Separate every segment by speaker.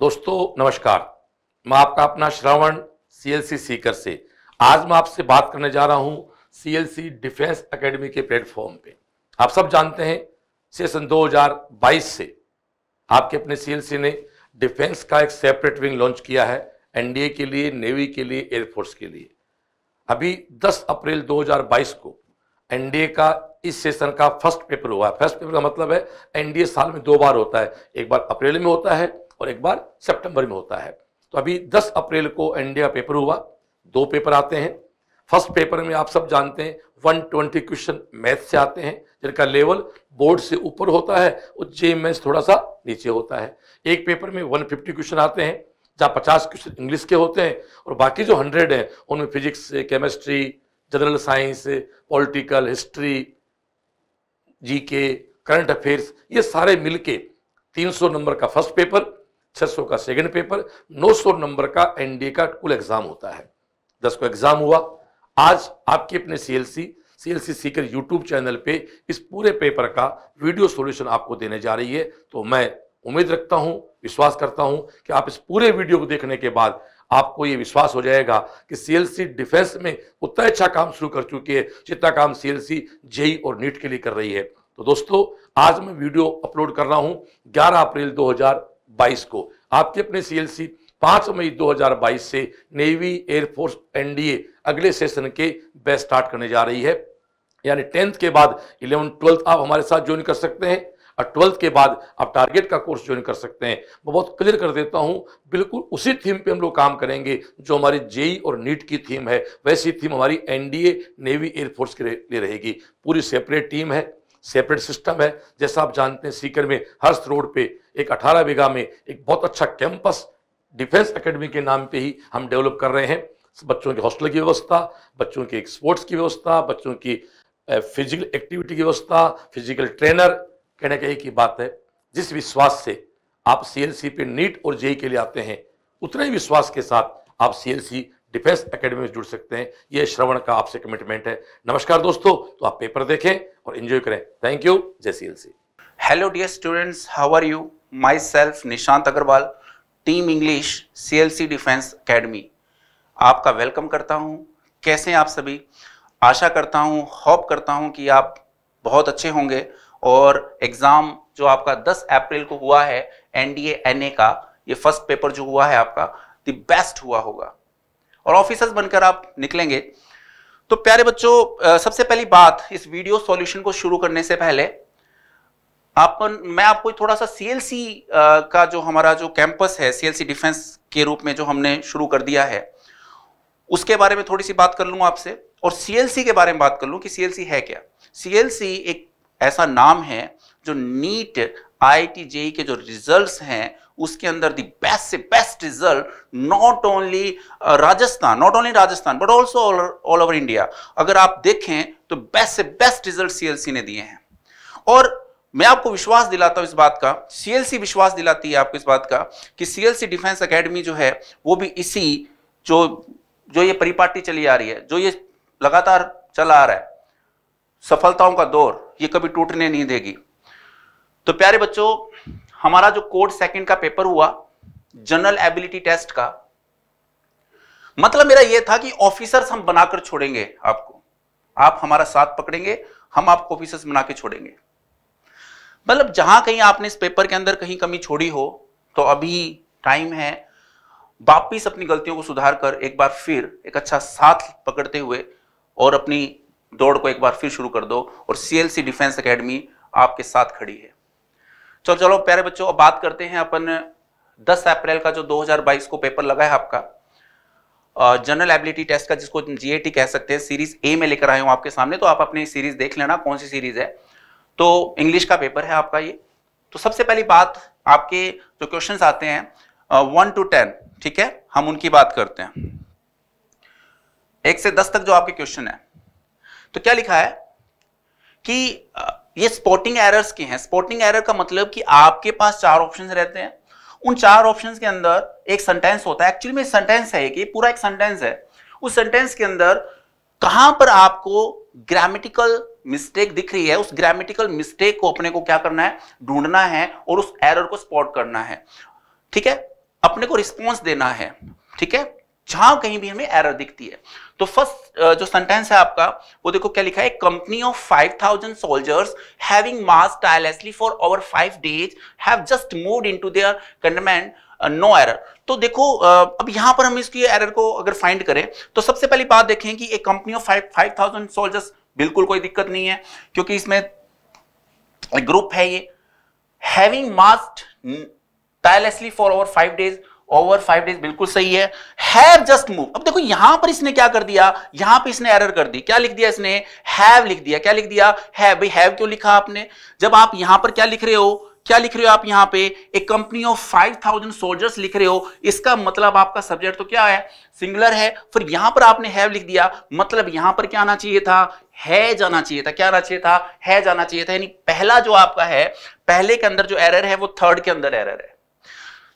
Speaker 1: दोस्तों नमस्कार मैं आपका अपना श्रवण सीएलसी सीकर से आज मैं आपसे बात करने जा रहा हूं सीएलसी डिफेंस एकेडमी के प्लेटफॉर्म पे आप सब जानते हैं सेशन 2022 से आपके अपने सीएलसी ने डिफेंस का एक सेपरेट विंग लॉन्च किया है एनडीए के लिए नेवी के लिए एयरफोर्स के लिए अभी 10 अप्रैल 2022 को एनडीए का इस सेशन का फर्स्ट पेपर हुआ है फर्स्ट पेपर का मतलब है एनडीए साल में दो बार होता है एक बार अप्रैल में होता है और एक बार सितंबर में होता है तो अभी 10 अप्रैल को इंडिया पेपर हुआ दो पेपर आते हैं फर्स्ट पेपर में आप सब जानते हैं 120 क्वेश्चन मैथ से आते हैं जिनका लेवल बोर्ड से ऊपर होता है और जे मैथ थोड़ा सा नीचे होता है एक पेपर में 150 क्वेश्चन आते हैं जहाँ पचास क्वेश्चन इंग्लिश के होते हैं और बाकी जो हंड्रेड हैं उनमें physics chemistry general science political history G K current affairs ये सारे मिलके 300 नंबर का फर्स्ट पेपर छह का सेकेंड पेपर 900 नंबर का एनडीए का कुल एग्जाम होता है दस को एग्जाम हुआ आज आपके अपने CLC CLC Sikar YouTube channel पे इस पूरे पेपर का वीडियो सॉल्यूशन आपको देने जा रही है तो मैं उम्मीद रखता हूं विश्वास करता हूं कि आप इस पूरे वीडियो को देखने के बाद आपको ये विश्वास हो जाएगा कि सीएलसी डिफेंस में उतना अच्छा काम शुरू कर चुकी है जितना काम सीएलसी जेई e और नीट के लिए कर रही है तो दोस्तों आज मैं वीडियो अपलोड कर रहा हूं ग्यारह अप्रैल दो 2022 को आपके अपने सीएलसी 5 मई 2022 से नेवी एयरफोर्स एनडीए अगले सेशन के बैच स्टार्ट करने जा रही है यानी टेंथ के बाद इलेवन ट्वेल्थ आप हमारे साथ ज्वाइन कर सकते हैं और ट्वेल्थ के बाद आप टारगेट का कोर्स ज्वाइन कर सकते हैं मैं बहुत क्लियर कर देता हूं बिल्कुल उसी थीम पे हम लोग काम करेंगे जो हमारी जेई e और नीट की थीम है वैसी थीम हमारी एनडीए नेवी एयरफोर्स के लिए रहेगी पूरी सेपरेट टीम है सेपरेट सिस्टम है जैसा आप जानते हैं सीकर में हर्ष रोड पे एक 18 बीघा में एक बहुत अच्छा कैंपस डिफेंस एकेडमी के नाम पे ही हम डेवलप कर रहे हैं बच्चों के हॉस्टल की व्यवस्था बच्चों के स्पोर्ट्स की व्यवस्था बच्चों की फिजिकल एक्टिविटी की व्यवस्था फिजिकल ट्रेनर कहने का एक ही बात है जिस विश्वास से आप सी पे नीट और जेई e e के लिए आते हैं उतने ही विश्वास के साथ आप सी डिफेंस एकेडमी में जुड़ सकते हैं यह श्रवण का आपसे कमिटमेंट है नमस्कार दोस्तों तो आप पेपर देखें और इन्जॉय करें थैंक यू जय C L C hello dear students how are you myself Nishant Agrawal
Speaker 2: team English C L C defence academy आपका वेलकम करता हूँ कैसे हैं आप सभी आशा करता हूँ होप करता हूँ कि आप बहुत अच्छे होंगे और एग्ज़ाम जो आपका 10 अप्रैल को हुआ है एन डी एन ए का ये फर्स्ट पेपर जो हुआ है आपका द बेस्ट हुआ होगा और ऑफिसर्स बनकर आप निकलेंगे तो प्यारे बच्चों सबसे पहली बात इस वीडियो सॉल्यूशन को शुरू करने से पहले आप मैं आपको थोड़ा सा सीएलसी का जो हमारा जो कैंपस है सीएलसी डिफेंस के रूप में जो हमने शुरू कर दिया है उसके बारे में थोड़ी सी बात कर लूँ आपसे और सीएलसी के बारे में बात कर लूँ कि सीएलसी है क्या सीएलसी एक ऐसा नाम है जो नीट आई e के जो रिजल्ट हैं उसके अंदर दी बेस्ट से best result not only Rajasthan not only Rajasthan but also all over India अगर आप देखें तो बेस्ट से बेस्ट रिजल्ट सीएलसी ने दिए हैं और मैं आपको विश्वास दिलाता हूं इस बात का सीएलसी विश्वास दिलाती है आपको इस बात का कि सीएलसी डिफेंस अकेडमी जो है वो भी इसी जो जो ये परिपाटी चली आ रही है जो ये लगातार चला आ रहा है सफलताओं का दौर ये कभी टूटने नहीं देगी तो प्यारे बच्चों हमारा जो कोर्ट सेकंड का पेपर हुआ जनरल एबिलिटी टेस्ट का मतलब मेरा यह था कि ऑफिसर्स हम बनाकर छोड़ेंगे आपको आप हमारा साथ पकड़ेंगे हम आपको ऑफिसर्स बना के छोड़ेंगे मतलब जहां कहीं आपने इस पेपर के अंदर कहीं कमी छोड़ी हो तो अभी टाइम है वापिस अपनी गलतियों को सुधार कर एक बार फिर एक अच्छा साथ पकड़ते हुए और अपनी दौड़ को एक बार फिर शुरू कर दो और सीएलसी डिफेंस एकेडमी आपके साथ खड़ी है चलो चलो प्यारे बच्चों अब बात करते हैं अपन 10 अप्रैल का जो 2022 को पेपर लगा है आपका जनरल एबिलिटी टेस्ट का जिसको जीएटी कह सकते हैं सीरीज ए में लेकर आए हूँ आपके सामने तो आप अपनी सीरीज देख लेना कौन सी सीरीज है तो इंग्लिश का पेपर है आपका ये तो सबसे पहली बात आपके जो क्वेश्चन आते हैं वन टू टेन ठीक है हम उनकी बात करते हैं एक से दस तक जो आपके क्वेश्चन है तो क्या लिखा है कि ये स्पॉटिंग एरर्स के हैं स्पॉटिंग एरर का मतलब कि आपके पास चार ऑप्शंस रहते हैं उन चार ऑप्शंस के अंदर एक सेंटेंस होता है एक्चुअली में सेंटेंस है कि पूरा एक सेंटेंस है उस सेंटेंस के अंदर कहां पर आपको ग्रामेटिकल मिस्टेक दिख रही है उस ग्रामेटिकल मिस्टेक को अपने को क्या करना है ढूंढना है और उस एरर को स्पॉट करना है ठीक है अपने को रिस्पॉन्स देना है ठीक है जहां कहीं भी हमें एरर दिखती है तो फर्स्ट जो सेंटेंस है आपका वो देखो क्या लिखा है company of five thousand soldiers having mass tirelessly for over five days have just moved into their containment no error तो देखो uh, अब यहां पर हम इसकी एरर को अगर फाइंड करें तो सबसे पहली बात देखें कि एक company of five thousand soldiers बिल्कुल कोई दिक्कत नहीं है क्योंकि इसमें ग्रुप है ये having mast tirelessly for over five days over five days बिल्कुल सही है हैव जस्ट मूव अब देखो यहां पर इसने क्या कर दिया यहां पे इसने एरर कर दी क्या लिख दिया इसने हैव लिख दिया क्या लिख दिया है भाई हैव क्यों लिखा आपने जब आप यहां पर क्या लिख रहे हो क्या लिख रहे हो आप यहां पे एक कंपनी ऑफ 5000 सोल्जर्स लिख रहे हो इसका मतलब आपका सब्जेक्ट तो क्या है सिंगुलर है फिर यहां पर आपने हैव लिख दिया मतलब यहां पर क्या आना चाहिए था है जाना चाहिए था क्या आना चाहिए था है जाना चाहिए था यानी पहला जो आपका है पहले के अंदर जो एरर है वो थर्ड के अंदर एरर है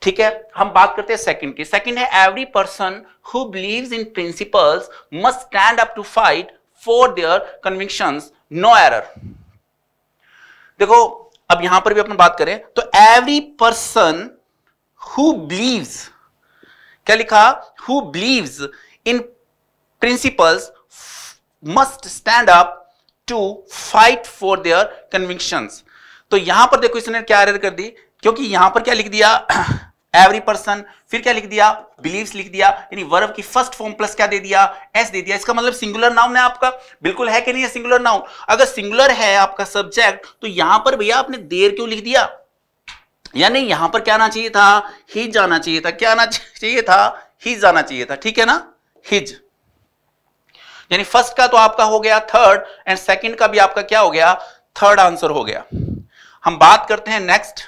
Speaker 2: ठीक है हम बात करते हैं सेकंड की सेकंड है every person who believes in principles must stand up to fight for their conviction no error देखो अब यहां पर भी अपन बात करें तो एवरी पर्सन हु बिलीव्स क्या लिखा who believes in principles must stand up to fight for their conviction तो यहां पर देखो इसने क्या एरर कर दी क्योंकि यहां पर क्या लिख दिया एवरी पर्सन फिर क्या लिख दिया बिलीव लिख दिया यानी वर्ब की फर्स्ट फॉर्म प्लस क्या दे दिया एस दे दिया इसका मतलब सिंगुलर नाउन है आपका बिल्कुल है कि नहीं है सिंगुलर नाउन अगर सिंगुलर है आपका सब्जेक्ट तो यहां पर भैया आपने देर क्यों लिख दिया यानी यहां पर क्या आना चाहिए था हिज आना चाहिए था क्या आना चाहिए था हिज आना चाहिए था ठीक है ना हिज यानी फर्स्ट का तो आपका हो गया थर्ड एंड सेकंड का भी आपका क्या हो गया थर्ड आंसर हो गया हम बात करते हैं next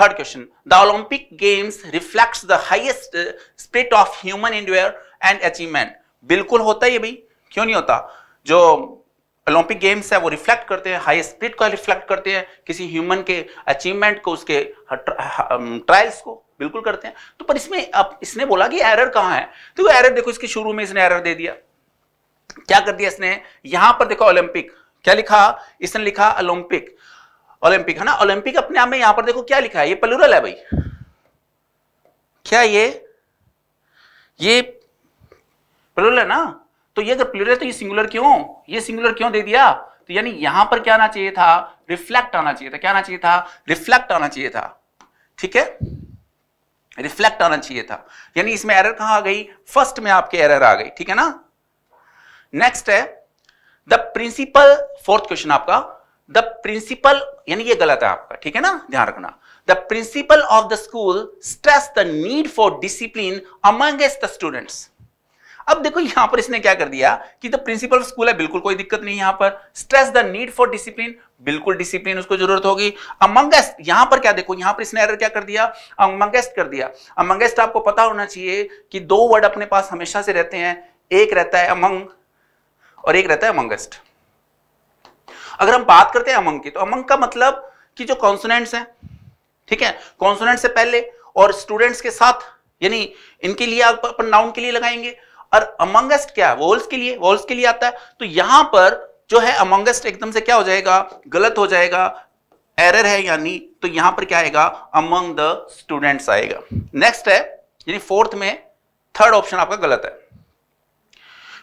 Speaker 2: Third question, the Olympic Games reflects the highest uh, spirit of human endeavor and achievement. बिल्कुल होता है ये भाई क्यों नहीं होता जो ओलंपिक गेम्स है वो रिफ्लेक्ट करते हैं हाई स्पिरिट को रिफ्लेक्ट करते हैं किसी ह्यूमन के अचीवमेंट को उसके ट्रायल्स हाँ, हाँ, um, को बिल्कुल करते हैं तो पर इसमें अब इसने बोला कि एरर कहाँ है तो एरर देखो इसके शुरू में इसने एरर दे दिया क्या कर दिया इसने यहां पर देखो ओलंपिक क्या लिखा इसने लिखा ओलंपिक ओलंपिक है ना ओलंपिक अपने आप में यहां पर देखो क्या लिखा है ये प्लूरल है भाई क्या ये ये प्लूरल है ना तो ये अगर प्लूरल है तो ये सिंगुलर क्यों ये सिंगुलर क्यों दे दिया तो यानी यहां पर क्या आना चाहिए था रिफ्लेक्ट आना चाहिए था क्या आना चाहिए था रिफ्लेक्ट आना चाहिए था ठीक है रिफ्लेक्ट आना चाहिए था यानी इसमें एरर कहां आ गई फर्स्ट में आपके एरर आ गई ठीक है ना नेक्स्ट है द प्रिंसिपल फोर्थ क्वेश्चन आपका द प्रिंसिपल यानी ये गलत है आपका ठीक है ना ध्यान रखना the principal of the school stress the need for discipline among the students अब देखो यहां पर इसने क्या कर दिया कि द प्रिंसिपल स्कूल है बिल्कुल कोई दिक्कत नहीं यहां पर stress the need for discipline बिल्कुल डिसिप्लिन उसको जरूरत होगी अमंगेस्ट यहां पर क्या देखो यहां पर इसने एरर क्या कर दिया अमंगेस्ट कर दिया अमंगेस्ट आपको पता होना चाहिए कि दो वर्ड अपने पास हमेशा से रहते हैं एक रहता है अमंग और एक रहता है अमंगेस्ट अगर हम बात करते हैं अमंग की तो अमंग का मतलब कि जो कॉन्सोनेंट्स हैं ठीक है कॉन्सोनेंट से पहले और स्टूडेंट्स के साथ यानी इनके लिए आप अपन नाउन के लिए लगाएंगे और अमंगस्ट क्या है वोल्स के लिए वोल्स के लिए आता है तो यहां पर जो है अमंगस्ट एकदम से क्या हो जाएगा गलत हो जाएगा एरर है यानी तो यहां पर क्या आएगा अमंग द स्टूडेंट्स आएगा नेक्स्ट है यानी फोर्थ में थर्ड ऑप्शन आपका गलत है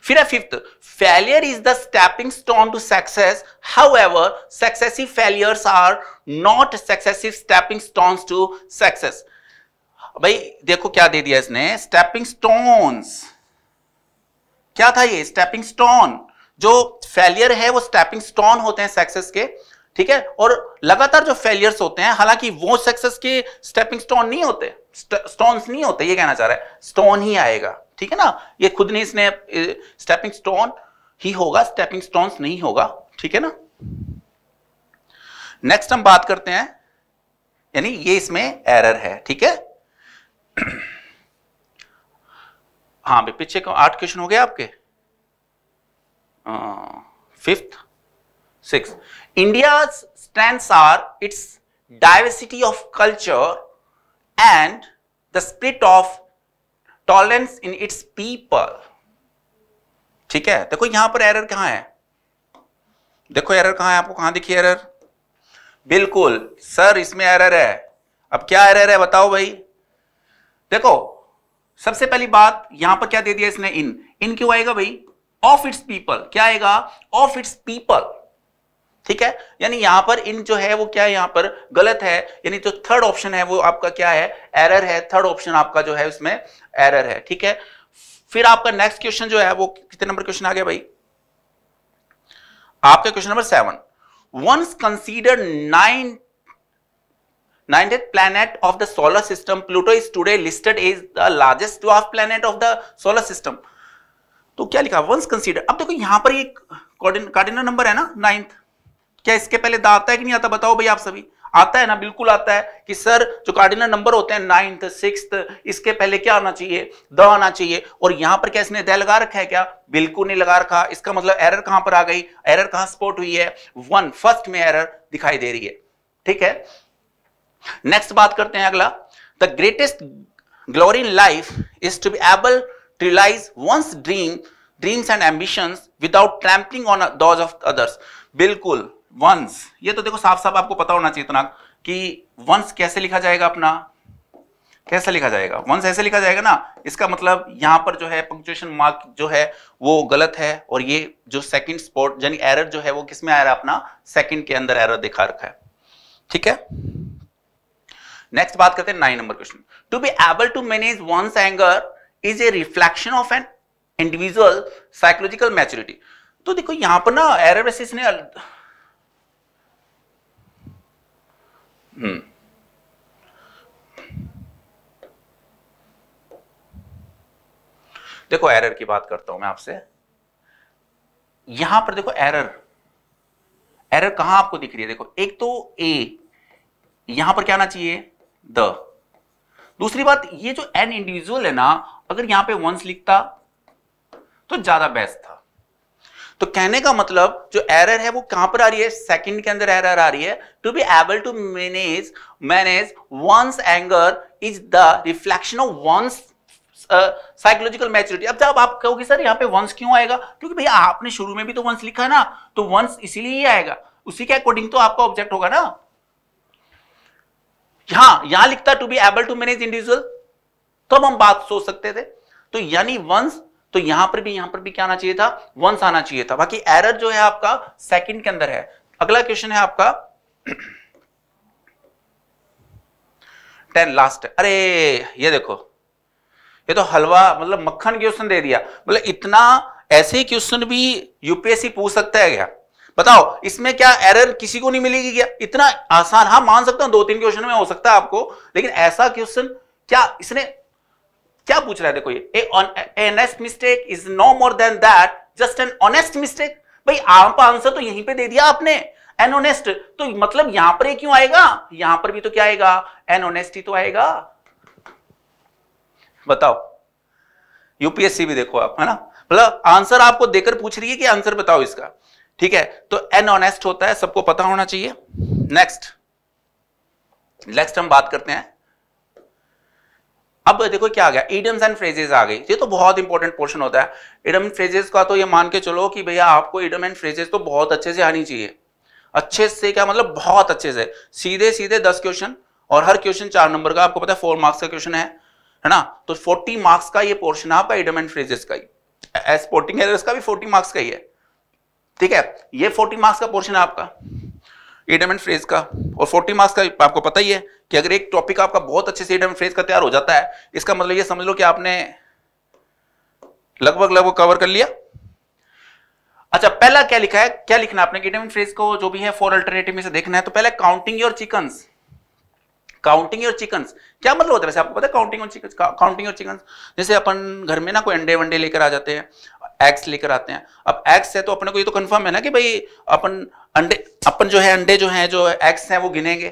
Speaker 2: फिर है fifth Failure is the stepping stone to success. However, successive failures are not successive stepping stones to success. भाई देखो क्या दे दिया इसने स्टेपिंग स्टोन्स क्या था ये स्टेपिंग स्टोन जो फेलियर है वो स्टेपिंग स्टोन होते हैं सक्सेस के ठीक है और लगातार जो फेलियर्स होते हैं हालांकि वो सक्सेस के स्टेपिंग स्टोन नहीं होते स्टोन्स नहीं होते ये कहना चाह रहा है स्टोन ही आएगा ठीक है ना ये खुद ने इसने स्टेपिंग स्टोन ही होगा स्टेपिंग स्टोन्स नहीं होगा ठीक है ना नेक्स्ट हम बात करते हैं यानी ये इसमें एरर है ठीक है हाँ भाई पीछे आठ क्वेश्चन हो गए आपके fifth six India stand are its diversity of culture and the spirit of tolerance in its people ठीक है देखो यहां पर एरर कहां है देखो एरर कहां है आपको कहां दिखी एरर बिल्कुल सर इसमें एरर है अब क्या एरर है बताओ भाई देखो सबसे पहली बात यहां पर क्या दे दिया इसने इन इन क्यों आएगा भाई ऑफ इट्स पीपल क्या आएगा ऑफ इट्स पीपल ठीक है यानी यहां पर इन जो है वो क्या है यहां पर गलत है यानी जो थर्ड ऑप्शन है वो आपका क्या है एरर है थर्ड ऑप्शन आपका जो है उसमें एरर है ठीक है फिर आपका नेक्स्ट क्वेश्चन जो है वो कितने नंबर क्वेश्चन आ गया भाई आपका question number seven once consider nine ninth planet of the solar system pluto is today listed as the largest dwarf planet of the solar तो क्या लिखा वंस कंसीडर अब देखो यहां पर एक कार्डिनल नंबर है ना नाइन्थ क्या इसके पहले दाता है कि नहीं आता बताओ भाई आप सभी आता है ना बिल्कुल आता है कि सर जो कार्डिनल नंबर होते हैं नाइन्थ सिक्स इसके पहले क्या आना चाहिए द आना चाहिए और यहां पर क्या इसने द लगा रखा है क्या बिल्कुल नहीं लगा रखा इसका मतलब एरर कहां पर आ गई एरर कहां स्पोर्ट हुई है वन फर्स्ट में एरर दिखाई दे रही है ठीक है नेक्स्ट बात करते हैं अगला the greatest glory in life is to be able to realise one's dream dreams and ambitions without trampling on those of others बिल्कुल वंस ये तो देखो साफ साफ आपको पता होना चाहिए इतना कि वंस कैसे लिखा जाएगा अपना कैसे लिखा जाएगा वंस ऐसे लिखा जाएगा ना इसका मतलब यहां पर जो है पंक्चुएशन मार्क जो है वो गलत है और ये जो सेकंड स्पॉट यानी एरर जो है वो किसमें आ रहा है अपना सेकंड के अंदर एरर दिखा रखा है ठीक है नेक्स्ट बात करते हैं nine number question to be able to manage one's anger is a reflection of an individual psychological maturity तो देखो यहां पर ना एरर ने Hmm. देखो एरर की बात करता हूं मैं आपसे यहां पर देखो एरर एरर कहां आपको दिख रही है देखो एक तो ए यहां पर क्या आना चाहिए द दूसरी बात ये जो एन इंडिविजुअल है ना अगर यहां पे वंस लिखता तो ज्यादा बेस्ट था तो कहने का मतलब जो एरर है वो कहां पर आ रही है सेकंड के अंदर एरर आ रही है to be able to manage manage one's anger is the reflection of one's psychological maturity अब जब आप कहोगे सर यहां पे वंस क्यों आएगा क्योंकि भैया आपने शुरू में भी तो वंस लिखा ना तो वंस इसीलिए ही आएगा उसी के अकॉर्डिंग तो आपका ऑब्जेक्ट होगा ना यहां यहां लिखता to be able to manage individual तो हम बात सोच सकते थे तो यानी वंस तो यहां पर भी यहां पर भी क्या आना चाहिए था वंस आना चाहिए था बाकी एरर जो है आपका सेकंड के अंदर है अगला क्वेश्चन है आपका टेन लास्ट अरे ये देखो ये तो हलवा मतलब मक्खन क्वेश्चन दे दिया मतलब इतना ऐसे क्वेश्चन भी यूपीएससी पूछ सकता है क्या बताओ इसमें क्या एरर किसी को नहीं मिलेगी क्या इतना आसान हाँ मान सकता हूं दो तीन क्वेश्चन में हो सकता है आपको लेकिन ऐसा क्वेश्चन क्या इसने क्या पूछ रहा है देखो ये honest mistake is no more than that just an honest mistake भाई आप आंसर तो यहीं पे दे दिया आपने एन ऑनेस्ट तो मतलब यहां पर क्यों आएगा यहां पर भी तो क्या आएगा एन ही तो आएगा बताओ यूपीएससी भी देखो आप है ना मतलब आंसर आपको देकर पूछ रही है कि आंसर बताओ इसका ठीक है तो एन ऑनेस्ट होता है सबको पता होना चाहिए नेक्स्ट नेक्स्ट हम बात करते हैं अब देखो क्या आ गया ईडम्स एंड फ्रेजेस आ गई ये तो बहुत इंपॉर्टेंट पोर्शन होता है इडम एंड फ्रेजेस का तो ये मान के चलो कि भैया आपको इडम एंड फ्रेजेस तो बहुत अच्छे से आनी चाहिए अच्छे से क्या मतलब बहुत अच्छे से सीधे सीधे दस क्वेश्चन और हर क्वेश्चन चार नंबर का आपको पता है फोर मार्क्स का क्वेश्चन है है ना तो फोर्टी मार्क्स का ये पोर्शन है आपका इडम एंड फ्रेजेस का ही स्पोर्टिंग एरर्स का भी फोर्टी मार्क्स का ही है ठीक है ये फोर्टी मार्क्स का पोर्शन है आपका इडम एंड फ्रेज का और फोर्टी मार्क्स का आपको पता ही है कि अगर एक टॉपिक आपका बहुत अच्छे से फ्रेज का तैयार हो जाता है इसका मतलब ये समझ लो कि आपने लगभग लगभग कवर कर लिया अच्छा पहला क्या लिखा है क्या लिखना आपने एडम फ्रेज को जो भी है फॉर अल्टरनेटिव में से देखना है तो पहले counting your chickens counting your chickens क्या मतलब होता है वैसे आपको पता है काउंटिंग और चिकन काउंटिंग और चिकन्स जैसे अपन घर में ना कोई अंडे वंडे लेकर आ जाते हैं एग्स लेकर आते हैं अब एग्स है तो अपने को ये तो कंफर्म है ना कि भाई अपन अंडे अपन जो है अंडे जो है जो एग्स हैं वो गिनेंगे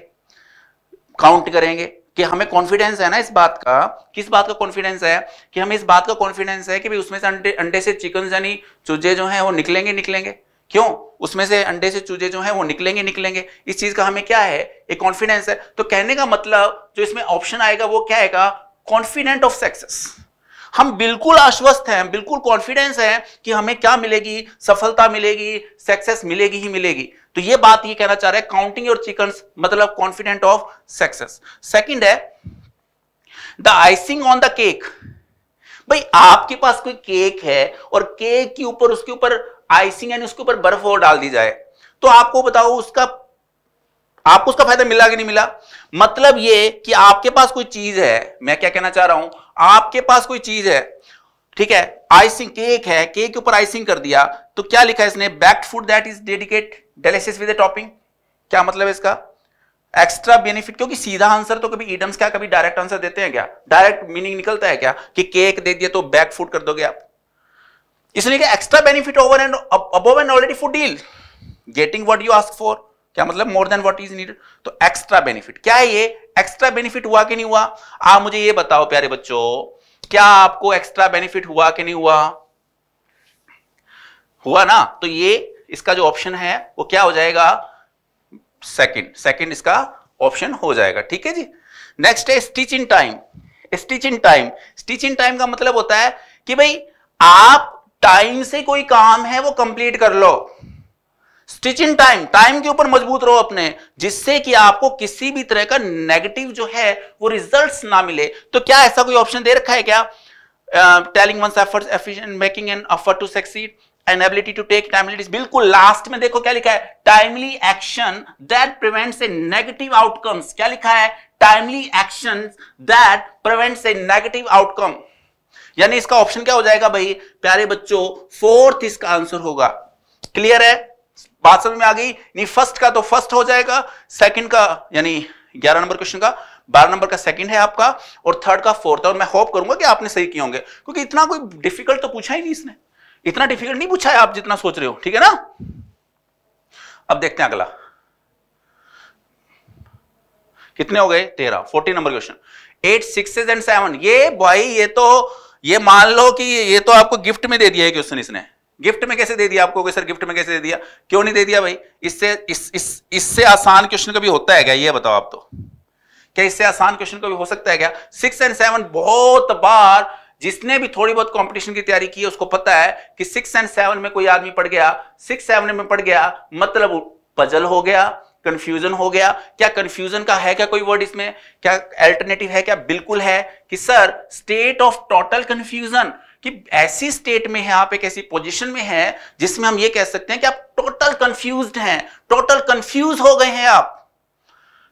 Speaker 2: काउंट करेंगे कि हमें कॉन्फिडेंस है ना इस बात का किस बात का कॉन्फिडेंस है कि हमें इस बात का कॉन्फिडेंस है कि भी उसमें से अंडे अंडे से चिकन यानी चूजे जो हैं वो निकलेंगे निकलेंगे क्यों उसमें से अंडे से चूजे जो हैं वो निकलेंगे निकलेंगे इस चीज का हमें क्या है एक कॉन्फिडेंस है तो कहने का मतलब जो इसमें ऑप्शन आएगा वो क्या आएगा कॉन्फिडेंट ऑफ सक्सेस हम बिल्कुल आश्वस्त हैं बिल्कुल कॉन्फिडेंस है कि हमें क्या मिलेगी सफलता मिलेगी सक्सेस मिलेगी ही मिलेगी तो ये बात ये कहना चाह रहा है काउंटिंग योर चिकन मतलब कॉन्फिडेंट ऑफ सक्सेस सेकंड है the icing on the cake भाई आपके पास कोई केक है और केक के ऊपर उसके ऊपर आइसिंग यानी उसके ऊपर बर्फ और डाल दी जाए तो आपको बताओ उसका आपको उसका फायदा मिला कि नहीं मिला मतलब ये कि आपके पास कोई चीज है मैं क्या कहना चाह रहा हूं आपके पास कोई चीज है ठीक है आइसिंग केक है केक के ऊपर आइसिंग कर दिया तो क्या लिखा है इसने back food that is dedicate delicious with topping क्या मतलब इसका एक्स्ट्रा बेनिफिट क्योंकि सीधा आंसर तो कभी ईडम्स का कभी डायरेक्ट आंसर देते हैं क्या डायरेक्ट मीनिंग निकलता है क्या कि केक दे दिए तो बैक फूड कर दोगे आप इसलिए कि extra benefit over and above and already food deal getting what you ask for क्या मतलब more than what is needed तो एक्स्ट्रा बेनिफिट क्या है ये एक्स्ट्रा बेनिफिट हुआ कि नहीं हुआ आप मुझे ये बताओ प्यारे बच्चों क्या आपको एक्स्ट्रा बेनिफिट हुआ कि नहीं हुआ हुआ ना तो ये इसका जो ऑप्शन है वो क्या हो जाएगा सेकंड सेकंड इसका ऑप्शन हो जाएगा ठीक है जी नेक्स्ट है stitch in time stitch in time stitch in time का मतलब होता है कि भाई आप टाइम से कोई काम है वो कंप्लीट कर लो स्टिच इन टाइम टाइम के ऊपर मजबूत रहो अपने जिससे कि आपको किसी भी तरह का नेगेटिव जो है वो रिजल्ट्स ना मिले तो क्या ऐसा कोई ऑप्शन दे रखा है क्या telling one's efforts efficient making an effort to succeed and ability to take timely बिल्कुल लास्ट में देखो क्या लिखा है timely action that prevents a negative outcomes क्या लिखा है timely action that prevents a negative outcome यानी इसका ऑप्शन क्या हो जाएगा भाई प्यारे बच्चों फोर्थ इसका आंसर होगा क्लियर है बात समझ में आ गई नहीं फर्स्ट का तो फर्स्ट हो जाएगा सेकंड का यानी ग्यारह नंबर क्वेश्चन का बारह नंबर का सेकंड है आपका और थर्ड का फोर्थ और मैं होप करूंगा कि आपने सही किए होंगे क्योंकि इतना कोई डिफिकल्ट तो पूछा ही नहीं इसने इतना डिफिकल्ट नहीं पूछा है आप जितना सोच रहे हो ठीक है ना अब देखते हैं अगला कितने हो गए तेरह forty number question eight six and seven ये भाई ये तो ये मान लो कि ये तो आपको गिफ्ट में दे दिया है क्वेश्चन इसने गिफ्ट में कैसे दे दिया आपको सर गिफ्ट में कैसे दे दिया क्यों नहीं दे दिया भाई इससे इस इस इससे आसान क्वेश्चन कभी होता है क्या ये बताओ आप तो क्या इससे आसान क्वेश्चन कभी हो सकता है क्या सिक्स एंड सेवन बहुत बार जिसने भी थोड़ी बहुत कंपटीशन की तैयारी की है उसको पता है कि सिक्स एंड सेवन में कोई आदमी पढ़ गया सिक्स सेवन में पढ़ गया मतलब पजल हो गया कंफ्यूजन हो गया क्या कंफ्यूजन का है क्या कोई वर्ड इसमें क्या अल्टरनेटिव है क्या बिल्कुल है कि sir state of total confusion कि ऐसी स्टेट में है आप एक ऐसी पोजीशन में है जिसमें हम ये कह सकते हैं कि आप टोटल कंफ्यूज हैं टोटल कंफ्यूज हो गए हैं आप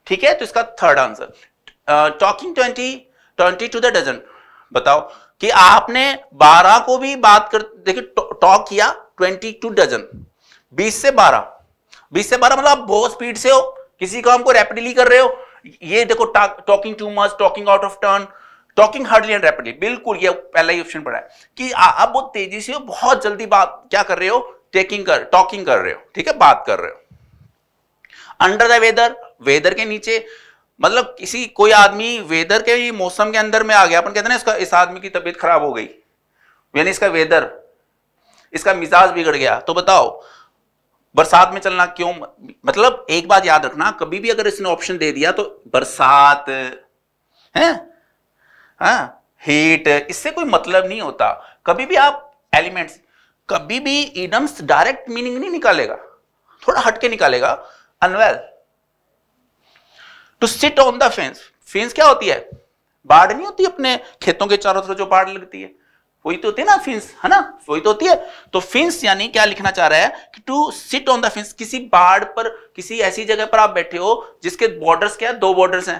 Speaker 2: ठीक है तो इसका third answer talking twenty twenty to the dozen बताओ कि आपने 12 को भी बात कर देखिए टॉक किया 22 डजन 20 से 12 20 से 12 मतलब आप बहुत स्पीड से हो किसी काम को रैपिडली कर रहे हो ये देखो talking too much talking out of turn talking hardly and rapidly बिल्कुल ये पहला ही ऑप्शन पड़ा है कि आप बहुत तेजी से हो बहुत जल्दी बात क्या कर रहे हो टेकिंग कर टॉकिंग कर रहे हो ठीक है बात कर रहे हो अंडर द वेदर वेदर के नीचे मतलब किसी कोई आदमी वेदर के ही मौसम के अंदर में आ गया अपन कहते हैं ना इसका इस आदमी की तबीयत खराब हो गई यानी इसका वेदर इसका मिजाज बिगड़ गया तो बताओ बरसात में चलना क्यों मतलब एक बात याद रखना कभी भी अगर इसने ऑप्शन दे दिया तो बरसात है हाँ, हीट इससे कोई मतलब नहीं होता कभी भी आप एलिमेंट्स कभी भी इडम्स डायरेक्ट मीनिंग नहीं निकालेगा थोड़ा हटके निकालेगा unwell to sit on the fence fence क्या होती है बाढ़ नहीं होती अपने खेतों के चारों तरफ जो बाढ़ लगती है वही तो होती है ना फिंस है ना वही तो होती है तो फिंस यानी क्या लिखना चाह रहा है कि to sit on the fence किसी बाढ़ पर किसी ऐसी जगह पर आप बैठे हो जिसके बॉर्डर्स क्या है दो बॉर्डर्स हैं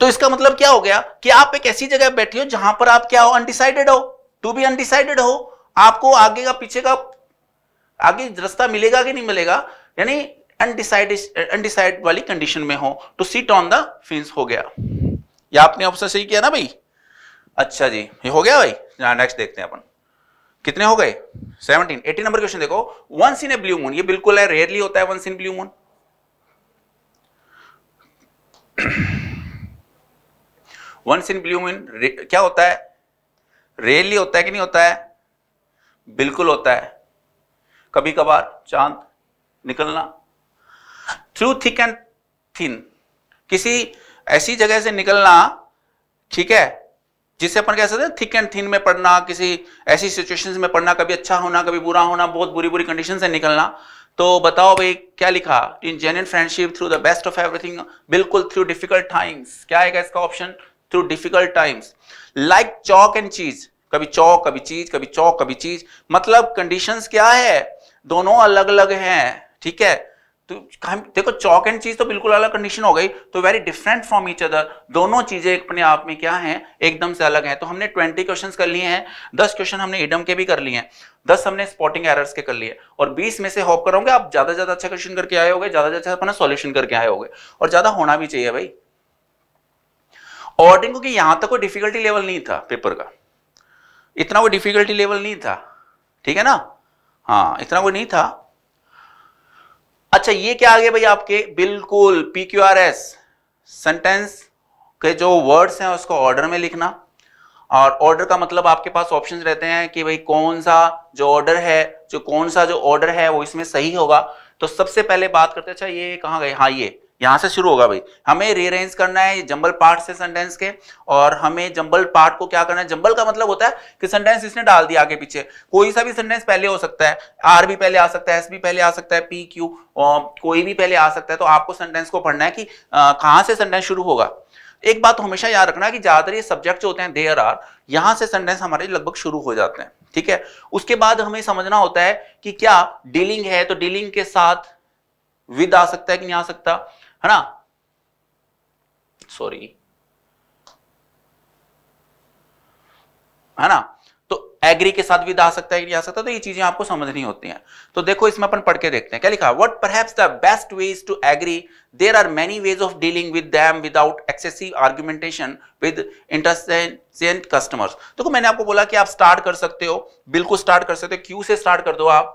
Speaker 2: तो इसका मतलब क्या हो गया कि आप एक ऐसी जगह बैठे हो जहां पर आप क्या हो अनडिसाइडेड हो टू बी अनडिसाइडेड हो आपको आगे का पीछे का आगे रास्ता मिलेगा कि नहीं मिलेगा यानी अनडिसाइड वाली कंडीशन में हो तो सीट ऑन द फिंस हो गया या आपने ऑप्शन सही किया ना भाई अच्छा जी ये हो गया भाई नेक्स्ट हाँ, देखते हैं अपन कितने हो गए 17 18 नंबर क्वेश्चन देखो once in a blue moon ये बिल्कुल है रेयरली होता है once in blue moon once in blue moon क्या होता है रेयरली होता है कि नहीं होता है बिल्कुल होता है कभी कभार चांद निकलना थ्रू थिक एंड थिन किसी ऐसी जगह से निकलना ठीक है जिसे अपन कह सकते हैं थिक एंड थिन में पढ़ना किसी ऐसी सिचुएशन में पढ़ना कभी अच्छा होना कभी बुरा होना बहुत बुरी बुरी कंडीशन से निकलना तो बताओ भाई क्या लिखा in genuine friendship through the best of everything बिल्कुल थ्रू डिफिकल्ट टाइम्स क्या आएगा इसका option through difficult times like chalk and cheese कभी चौक कभी चीज कभी चौक कभी चीज मतलब कंडीशंस क्या है दोनों अलग अलग हैं ठीक है तो देखो चौक एंड चीज तो बिल्कुल अलग कंडीशन हो गई तो very different from each other दोनों चीजें अपने आप में क्या हैं एकदम से अलग हैं तो हमने 20 क्वेश्चंस कर लिए हैं 10 क्वेश्चन हमने इडम के भी कर लिए हैं 10 हमने स्पॉटिंग एरर्स के कर लिए और 20 में से होप करोगे आप ज्यादा ज्यादा अच्छा क्वेश्चन करके आए हो ज्यादा ज्यादा अपना सोल्यूशन करके आए हो और ज्यादा होना भी चाहिए भाई ऑर्डिंग क्योंकि यहां तक कोई डिफिकल्टी लेवल नहीं था पेपर का इतना कोई डिफिकल्टी लेवल नहीं था ठीक है ना हाँ इतना कोई नहीं था अच्छा ये क्या आ गया भाई आपके बिल्कुल P Q R S sentence के जो वर्ड्स हैं उसको ऑर्डर में लिखना और ऑर्डर का मतलब आपके पास ऑप्शंस रहते हैं कि भाई कौन सा जो ऑर्डर है जो कौन सा जो ऑर्डर है वो इसमें सही होगा तो सबसे पहले बात करते अच्छा ये कहाँ गए हाँ ये यहां से शुरू होगा भाई हमें रीअरेंज करना है जंबल पार्ट से सेंटेंस के और हमें जंबल पार्ट को क्या करना है जंबल का मतलब होता है कि सेंटेंस इसने डाल दिया आगे पीछे कोई सा भी सेंटेंस पहले हो सकता है आर भी पहले आ सकता है एस भी पहले आ सकता है पी क्यू कोई भी पहले आ सकता है तो आपको सेंटेंस को पढ़ना है कि कहां से सेंटेंस शुरू होगा एक बात हमेशा याद रखना कि ज्यादातर ये सब्जेक्ट जो होते हैं देयर आर यहां से सेंटेंस हमारे लगभग शुरू हो जाते हैं ठीक है उसके बाद हमें समझना होता है कि क्या डीलिंग है तो डीलिंग के साथ विद आ सकता है कि नहीं आ सकता है ना सॉरी है ना तो एग्री के साथ भी आ सकता है कि आ सकता तो ये चीजें आपको समझनी होती हैं तो देखो इसमें अपन पढ़ के देखते हैं क्या लिखा what perhaps the best is to agree there are many ways of dealing with them without excessive argumentation with intransigent customers देखो मैंने आपको बोला कि आप स्टार्ट कर सकते हो बिल्कुल स्टार्ट कर सकते हो क्यू से स्टार्ट कर दो आप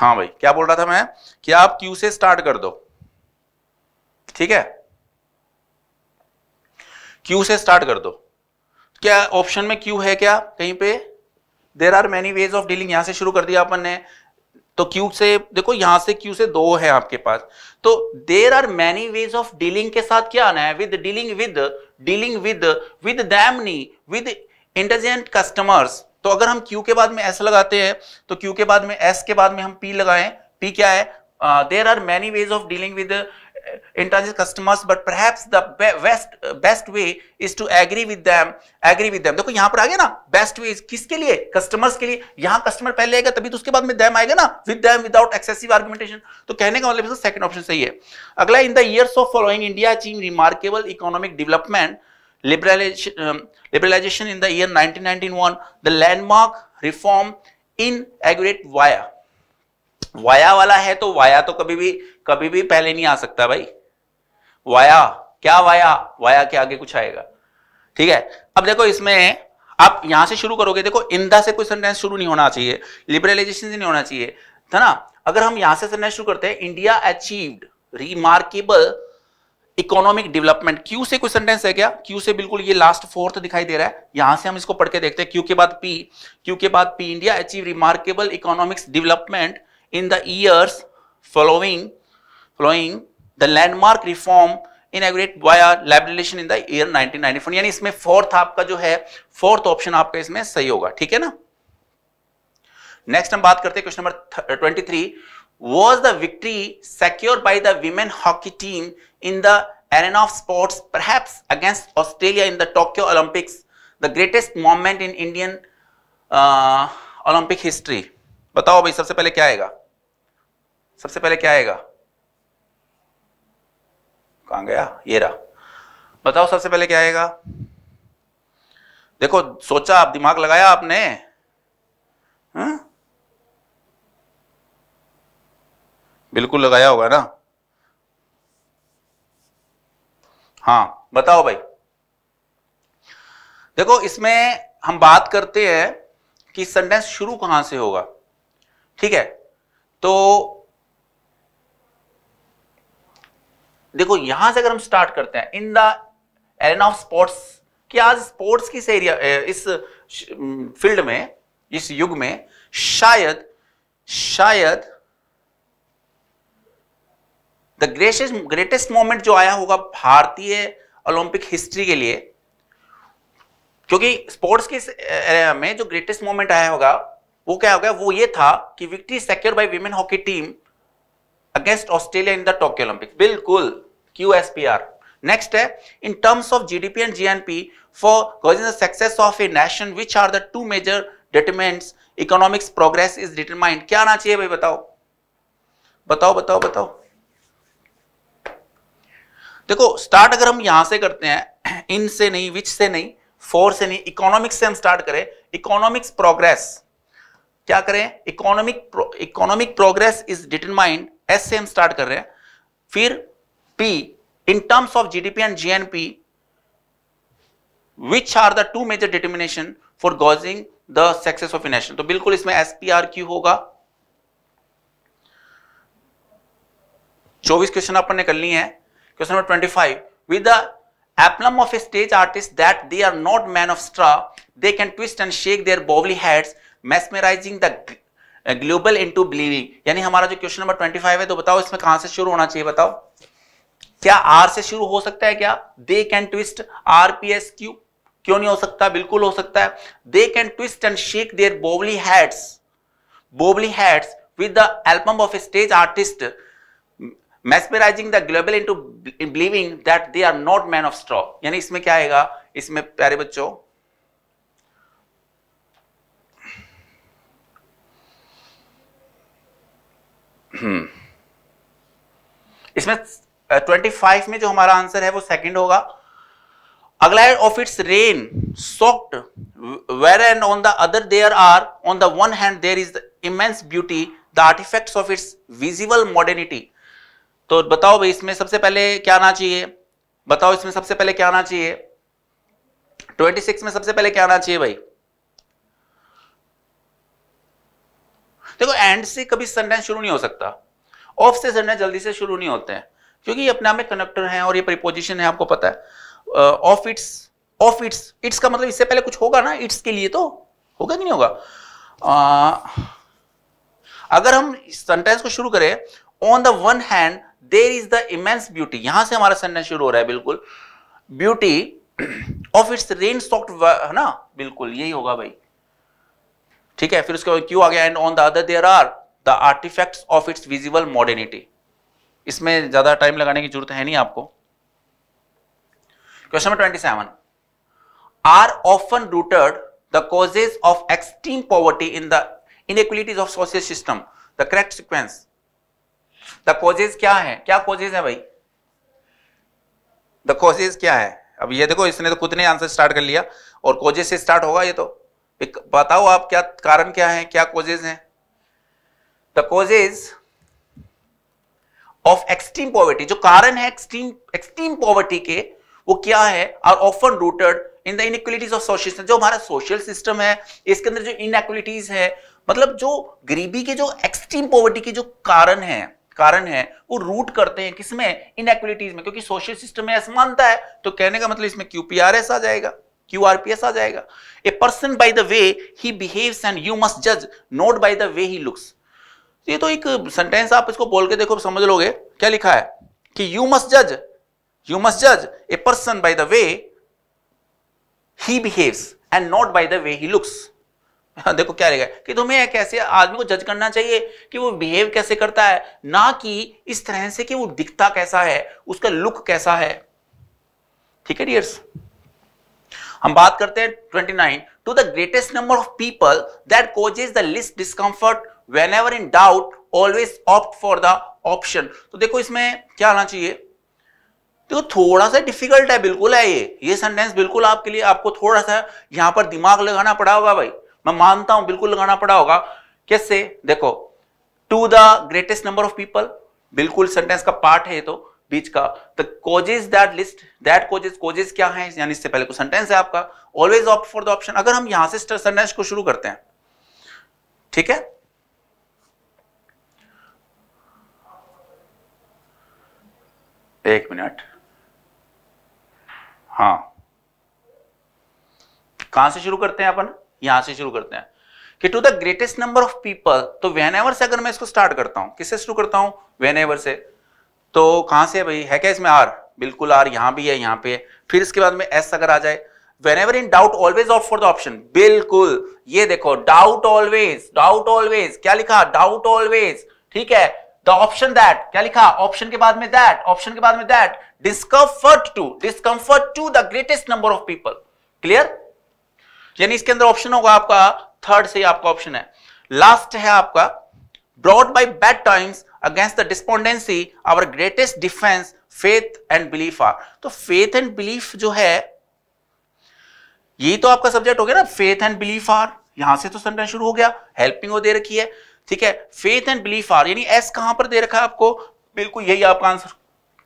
Speaker 2: हाँ भाई क्या बोल रहा था मैं कि आप क्यू से स्टार्ट कर दो ठीक है क्यू से स्टार्ट कर दो क्या ऑप्शन में क्यू है क्या कहीं पे there are many ways of dealing यहां से शुरू कर दिया अपन ने तो क्यू से देखो यहां से क्यू से दो है आपके पास तो there are many ways of dealing के साथ क्या आना है with dealing with dealing with with them with intelligent customers तो अगर हम क्यू के बाद में एस लगाते हैं तो क्यू के बाद में एस के बाद में हम पी लगाए पी क्या है there are many ways of dealing with intransit customers but perhaps best best way is to agree with with them देखो यहां पर आ गया ना बेस्ट वे किसके लिए कस्टमर्स के लिए यहां कस्टमर पहले आएगा तभी तो उसके बाद में दैम आएगा ना विद them without excessive तो कहने का मतलब सेकंड ऑप्शन सही है अगला in the years of following India चीन remarkable economic development liberalization, liberalization in the year 1991, the landmark reform in aggregate via. via wala hai to via to kabhi bhi kabhi bhi pehle nahi aa sakta bhai via kya via via ke aage kuch aayega theek hai ab dekho isme आप यहां से शुरू करोगे देखो इंदा से कोई sentence शुरू नहीं होना चाहिए लिबरलाइजेशन से नहीं होना चाहिए था ना अगर हम यहां से सेंटेंस शुरू करते हैं India achieved remarkable economic development Q से कोई सेंटेंस है क्या क्यू से बिल्कुल ये लास्ट फोर्थ दिखाई दे रहा है यहां से हम इसको पढ़ के देखते हैं क्यू के बाद पी क्यू के बाद P India achieve remarkable economics development in the years following following the landmark reform in a great via liberalization in the year nineteen यानी इसमें फोर्थ आपका जो है फोर्थ ऑप्शन आपका इसमें सही होगा ठीक है ना नेक्स्ट हम बात करते हैं question number twenty three was the victory secured by the women hockey team in the arena of sports, perhaps against Australia in the Tokyo Olympics, the greatest moment in Indian uh, Olympic history. बताओ भाई सबसे पहले क्या आएगा सबसे पहले क्या आएगा कहा गया ये रहा बताओ सबसे पहले क्या आएगा देखो सोचा आप दिमाग लगाया आपने हा? बिल्कुल लगाया होगा ना हाँ बताओ भाई देखो इसमें हम बात करते हैं कि सेंटेंस शुरू कहां से होगा ठीक है तो देखो यहां से अगर हम स्टार्ट करते हैं इन द एन ऑफ स्पोर्ट्स कि आज स्पोर्ट्स की एरिया इस फील्ड में इस युग में शायद शायद द ग्रेटेस्ट ग्रेटेस्ट मोमेंट जो आया होगा भारतीय ओलंपिक हिस्ट्री के लिए क्योंकि स्पोर्ट्स के एरिया में जो ग्रेटेस्ट मोमेंट आया होगा वो क्या होगा वो ये था कि victory secure by women hockey team against Australia in the Tokyo Olympic बिल्कुल Q S P R next है in terms of GDP and GNP for gauging the success of a nation which are the two major determinants economics progress is determined क्या आना चाहिए भाई बताओ बताओ बताओ बताओ देखो स्टार्ट अगर हम यहां से करते हैं इन से नहीं विच से नहीं फोर से नहीं इकोनॉमिक्स से हम स्टार्ट करें इकोनॉमिक्स प्रोग्रेस क्या करें economic economic progress is determined S से हम स्टार्ट कर रहे हैं फिर P in terms of GDP and GNP which are the two major determination for gauging the success of a nation तो बिल्कुल इसमें एस पी आर क्यू होगा चौबीस क्वेश्चन अपन ने कर लिए हैं Question number 25. With the aplomb of a stage artist that they are not man of straw they can twist and shake their bobbly heads mesmerizing the global into believing यानी हमारा जो question number 25 है तो बताओ इसमें कहां से शुरू होना चाहिए बताओ क्या आर से शुरू हो सकता है क्या they can twist R P S Q क्यों नहीं हो सकता बिल्कुल हो सकता है they can twist and shake their bobbly heads bobbly heads with the album of stage artist mesmerizing the global into believing that they are not men of straw यानी इसमें क्या आएगा इसमें प्यारे बच्चों हम्म, इसमें 25 में जो हमारा आंसर है वो सेकंड होगा अगला है of its rain soft ware and on the other there are on the one hand there is immense beauty the artifacts of its visible modernity तो बताओ भाई इसमें सबसे पहले क्या आना चाहिए बताओ इसमें सबसे पहले क्या आना चाहिए 26 में सबसे पहले क्या आना चाहिए भाई देखो एंड से कभी सेंटेंस शुरू नहीं हो सकता ऑफ से सेंटेंस जल्दी से शुरू नहीं होते हैं क्योंकि अपने आप में कनेक्टर है और ये प्रिपोजिशन है आपको पता है of its of its its का मतलब इससे पहले कुछ होगा ना इट्स के लिए तो होगा कि नहीं होगा आ, अगर हम सेंटेंस को शुरू करें on the one hand there is the immense beauty यहां से हमारा सेंटेंस शुरू हो रहा है बिल्कुल beauty of its rain soaked है ना बिल्कुल यही होगा भाई ठीक है फिर उसके बाद क्यों आ गया and on the other there are the artifacts of its visible modernity इसमें ज्यादा टाइम लगाने की जरूरत है नहीं आपको question number seven are often rooted the causes of extreme poverty in the inequalities of social system the correct sequence the causes क्या है क्या कोजेज है भाई द कोजेज क्या है अब ये देखो इसने तो खुद ने आंसर स्टार्ट कर लिया और कोजेज से स्टार्ट होगा ये तो बताओ आप क्या कारण क्या है क्या कोजेज है the causes of extreme poverty जो कारण है एक्सट्रीम एक्सट्रीम पॉवर्टी के वो क्या है are often rooted in the inequalities of social system जो हमारा सोशल सिस्टम है इसके अंदर जो इनक्वलिटीज है मतलब जो गरीबी के जो एक्सट्रीम पॉवर्टी के जो कारण है कारण है वो रूट करते हैं किसमें इनएक्विलिटीज में क्योंकि सोशल सिस्टम में असमानता है तो कहने का मतलब इसमें क्यूपीआरएस आ जाएगा क्यूआरपीएस आ जाएगा a person by the way he behave and you must जज not by the way he looks ये तो एक सेंटेंस आप इसको बोल के देखो समझ लोगे क्या लिखा है कि यू मस्ट जज यू मस्ट जज ए person by the way he behave and not bye the way he looks हाँ, देखो क्या रहेगा कि तुम्हें एक ऐसे आदमी को जज करना चाहिए कि वो बिहेव कैसे करता है ना कि इस तरह से कि वो दिखता कैसा है उसका लुक कैसा है ठीक है डियर्स हम बात करते हैं 29 to the greatest number of people that causes the least discomfort whenever in doubt always opt for the option तो देखो इसमें क्या आना चाहिए देखो थोड़ा सा डिफिकल्ट है बिल्कुल है ये ये सेंटेंस बिल्कुल आपके लिए आपको थोड़ा सा यहां पर दिमाग लगाना पड़ा होगा भाई मैं मानता हूं बिल्कुल लगाना पड़ा होगा कैसे देखो to the greatest number of people बिल्कुल सेंटेंस का पार्ट है तो बीच का the causes that least that causes causes क्या है यानी इससे पहले को सेंटेंस है आपका always opt for the option अगर हम यहां से सेंटेंस को शुरू करते हैं ठीक है एक मिनट हाँ कहां से शुरू करते हैं अपन यहां से शुरू करते हैं कि to the greatest number of people तो वेन एवर से अगर मैं इसको स्टार्ट करता हूं किससे शुरू करता हूं वेन एवर से तो कहां से है भाई है क्या इसमें आर बिल्कुल आर यहां भी है यहां पे फिर इसके बाद में एस अगर आ जाए whenever in doubt always opt for the option बिल्कुल ये देखो डाउट ऑलवेज डाउट ऑलवेज क्या लिखा डाउट ऑलवेज ठीक है द ऑप्शन दैट क्या लिखा ऑप्शन के बाद में दैट ऑप्शन के बाद में that discomfort to discomfort to the greatest number of people clear यानी इसके अंदर ऑप्शन होगा आपका थर्ड से आपका ऑप्शन है लास्ट है आपका broad by bad times against the despondency our greatest defence faith and belief are तो फेथ एंड बिलीफ जो है यही तो आपका सब्जेक्ट हो गया ना फेथ एंड बिलीफ आर यहां से तो सेंटेंस शुरू हो गया हेल्पिंग वो दे रखी है ठीक है फेथ एंड बिलीफ आर यानी एस कहां पर दे रखा है आपको बिल्कुल यही आपका आंसर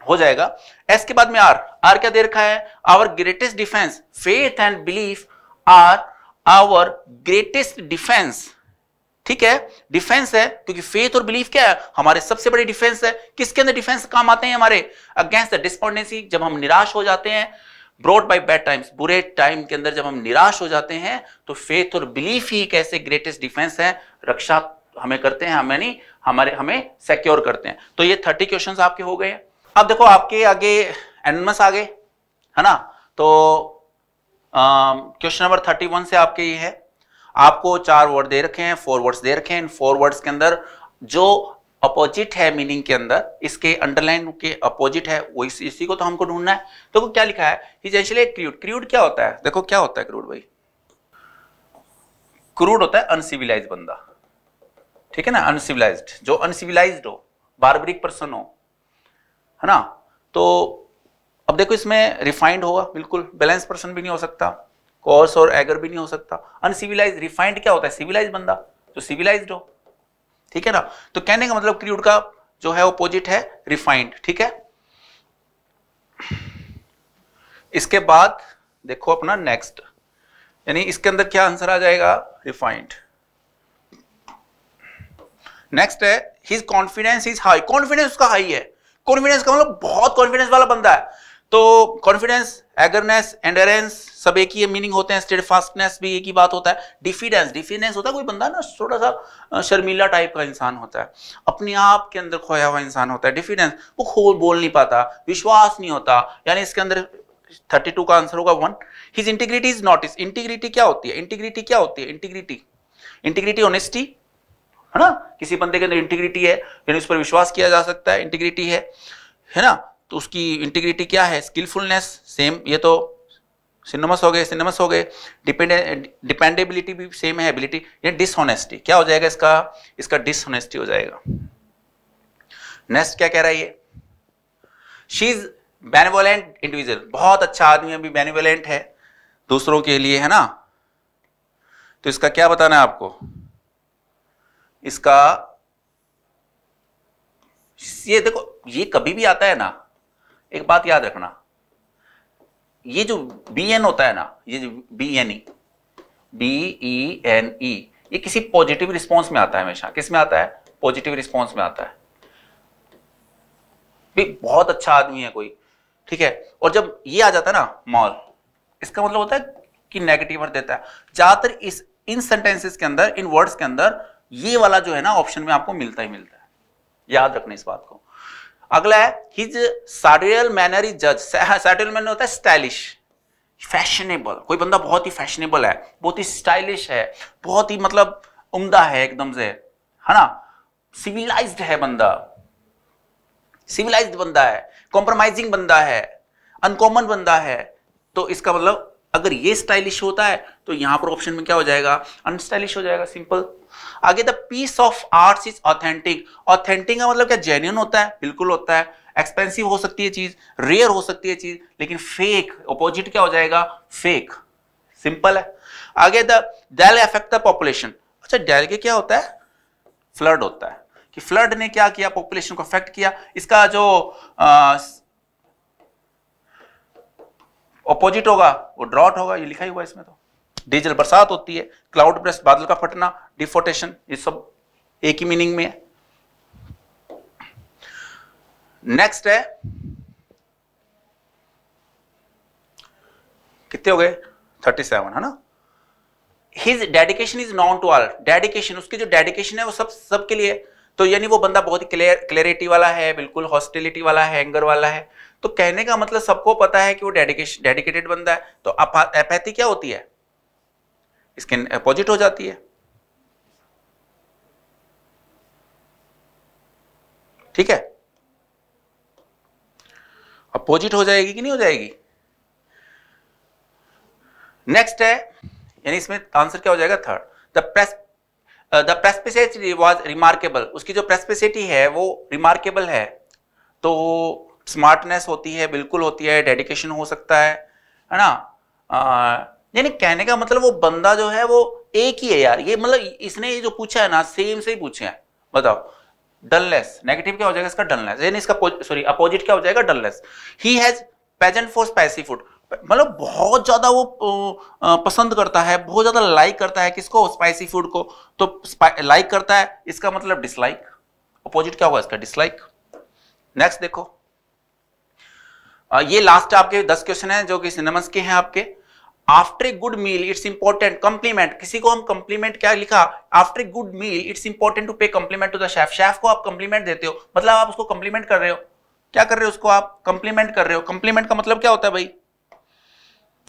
Speaker 2: हो जाएगा एस के बाद में आर आर क्या दे रखा है our greatest defence faith and belief are our greatest defence ठीक है डिफेंस है क्योंकि फेथ और बिलीफ क्या है हमारे सबसे बड़े डिफेंस है किसके अंदर डिफेंस काम आते हैं हमारे अगेंस्ट द जब हम निराश हो जाते हैं ब्रॉड बाई बैड टाइम्स बुरे टाइम के अंदर जब हम निराश हो जाते हैं तो फेथ और बिलीफ ही कैसे ग्रेटेस्ट डिफेंस है रक्षा हमें करते हैं हमें नहीं हमारे हमें सिक्योर करते हैं तो ये थर्टी क्वेश्चन आपके हो गए अब देखो आपके आगे एनमस आ गए है ना तो क्वेश्चन नंबर थर्टी वन से आपके ये है आपको चार वर्ड दे रखे हैं फोर वर्ड्स दे रखे हैं इन फोर वर्ड्स के अंदर जो अपोजिट है मीनिंग के अंदर इसके अंडरलाइन के अपोजिट है वो इस, इसी को तो हमको ढूंढना है देखो तो क्या लिखा है इजेंशियली क्रूड क्रूड क्या होता है देखो क्या होता है क्रूड भाई क्रूड होता है अनसिविलाइज बंदा ठीक है ना अनसिविलाइज्ड जो अनसिविलाइज्ड हो बारबरिक पर्सन हो है ना तो अब देखो इसमें रिफाइंड होगा बिल्कुल बैलेंस पर्सन भी नहीं हो सकता कॉर्स और एगर भी नहीं हो सकता अनसिविलाइज रिफाइंड क्या होता है सिविलाइज बंदा तो सिविलाइज हो ठीक है ना तो कहने का मतलब क्रूड का जो है ओपोजिट है रिफाइंड ठीक है इसके बाद देखो अपना नेक्स्ट यानी इसके अंदर क्या आंसर आ जाएगा रिफाइंड नेक्स्ट है his confidence is high confidence उसका हाई है कॉन्फिडेंस का मतलब बहुत कॉन्फिडेंस वाला बंदा है तो कॉन्फिडेंस एगरनेस एंडरेंस सब एक ही मीनिंग होते हैं फास्टनेस भी एक ही बात होता है डिफिडेंस डिफिडेंस होता है कोई बंदा ना थोड़ा सा शर्मीला टाइप का इंसान होता है अपने आप के अंदर खोया हुआ इंसान होता है डिफिडेंस वो खोल बोल नहीं पाता विश्वास नहीं होता यानी इसके अंदर 32 का आंसर होगा one his integrity is not is integrity क्या होती है इंटीग्रिटी क्या होती है इंटीग्रिटी इंटीग्रिटी ऑनेस्टी है ना किसी बंदे के अंदर इंटीग्रिटी है यानी उस पर विश्वास किया जा सकता है इंटीग्रिटी है है ना तो उसकी इंटीग्रिटी क्या है स्किलफुलनेस सेम ये तो सिनेमस हो गए सिनमस हो गए डिपेंडेबिलिटी भी सेम है एबिलिटी ये डिसहोनेस्टी क्या हो जाएगा इसका इसका डिसहोनेस्टी हो जाएगा नेक्स्ट क्या कह रहा है ये शी इज बेनिवोलेंट इंडिविजुअल बहुत अच्छा आदमी अभी बेनिवोलेंट है दूसरों के लिए है ना तो इसका क्या बताना है आपको इसका ये देखो ये कभी भी आता है ना एक बात याद रखना ये जो बी एन होता है ना ये जो B N E B E N E ये किसी पॉजिटिव रिस्पॉन्स में आता है हमेशा किस में आता है पॉजिटिव रिस्पॉन्स में आता है भी बहुत अच्छा आदमी है कोई ठीक है और जब ये आ जाता है ना मॉल इसका मतलब होता है कि नेगेटिव वर्ड देता है ज्यादातर इस इन सेंटेंसेस के अंदर इन वर्ड्स के अंदर ये वाला जो है ना ऑप्शन में आपको मिलता ही मिलता है याद रखना इस बात को अगला है हिज सारियल मैनर इज जज सारियल मैनर होता है स्टाइलिश फैशनेबल कोई बंदा बहुत ही फैशनेबल है बहुत ही स्टाइलिश है बहुत ही मतलब उम्दा है एकदम से है ना सिविलाइज्ड है बंदा सिविलाइज्ड बंदा है कॉम्प्रोमाइजिंग बंदा है अनकॉमन बंदा है तो इसका मतलब अगर ये स्टाइलिश होता है तो यहां पर ऑप्शन में क्या हो जाएगा अनस्टाइलिश हो जाएगा सिंपल आगे the piece of arts is authentic authentic का मतलब क्या जेन्यून होता है बिल्कुल होता है एक्सपेंसिव हो सकती है चीज रेयर हो सकती है चीज लेकिन फेक ऑपोजिट क्या हो जाएगा फेक सिंपल है आगे the dell effect the population अच्छा डेल के क्या होता है फ्लड होता है कि फ्लड ने क्या किया पॉपुलेशन को अफेक्ट किया इसका जो ऑपोजिट होगा वो ड्रॉट होगा ये लिखा ही हुआ इसमें तो डीजल बरसात होती है क्लाउड ब्रेस बादल का फटना डिफोटेशन ये सब एक ही मीनिंग में है नेक्स्ट है कितने हो गए थर्टी सेवन है ना his dedication is known to all dedication उसकी जो डेडिकेशन है वो सब सबके लिए तो यानी वो बंदा बहुत ही क्लियर क्लियरिटी वाला है बिल्कुल हॉस्टिलिटी वाला है एंगर वाला है तो कहने का मतलब सबको पता है कि वो डेडिकेशन डेडिकेटेड बंदा है तो अपैथी क्या होती है स्किन अपोजिट हो जाती है ठीक है अपोजिट हो जाएगी कि नहीं हो जाएगी नेक्स्ट है यानी इसमें आंसर क्या हो जाएगा third the press the perspicacity was remarkable उसकी जो प्रेस्पेसिटी है वो रिमार्केबल है तो स्मार्टनेस होती है बिल्कुल होती है डेडिकेशन हो सकता है है ना uh, यानी कहने का मतलब वो बंदा जो है वो एक ही है यार ये मतलब इसने ये जो पूछा है ना सेम से ही पूछे हैं बताओ डलनेस नेगेटिव क्या हो जाएगा इसका डलनेस यानी इसका सॉरी अपोजिट क्या हो जाएगा डलनेस ही has pageant for spicy food मतलब बहुत ज्यादा वो पसंद करता है बहुत ज्यादा लाइक करता है किसको स्पाइसी फूड को तो लाइक करता है इसका मतलब डिसलाइक अपोजिट क्या होगा इसका डिसलाइक नेक्स्ट देखो ये लास्ट आपके दस क्वेश्चन हैं जो कि सिनेमस के हैं आपके after a good meal it's important compliment किसी को हम कॉम्प्लीमेंट क्या लिखा after a good meal it's important to pay compliment to the chef chef को आप कॉम्प्लीमेंट देते हो मतलब आप उसको कॉम्प्लीमेंट कर रहे हो क्या कर रहे हो उसको आप कॉम्प्लीमेंट कर रहे हो कम्प्लीमेंट का मतलब क्या होता है भाई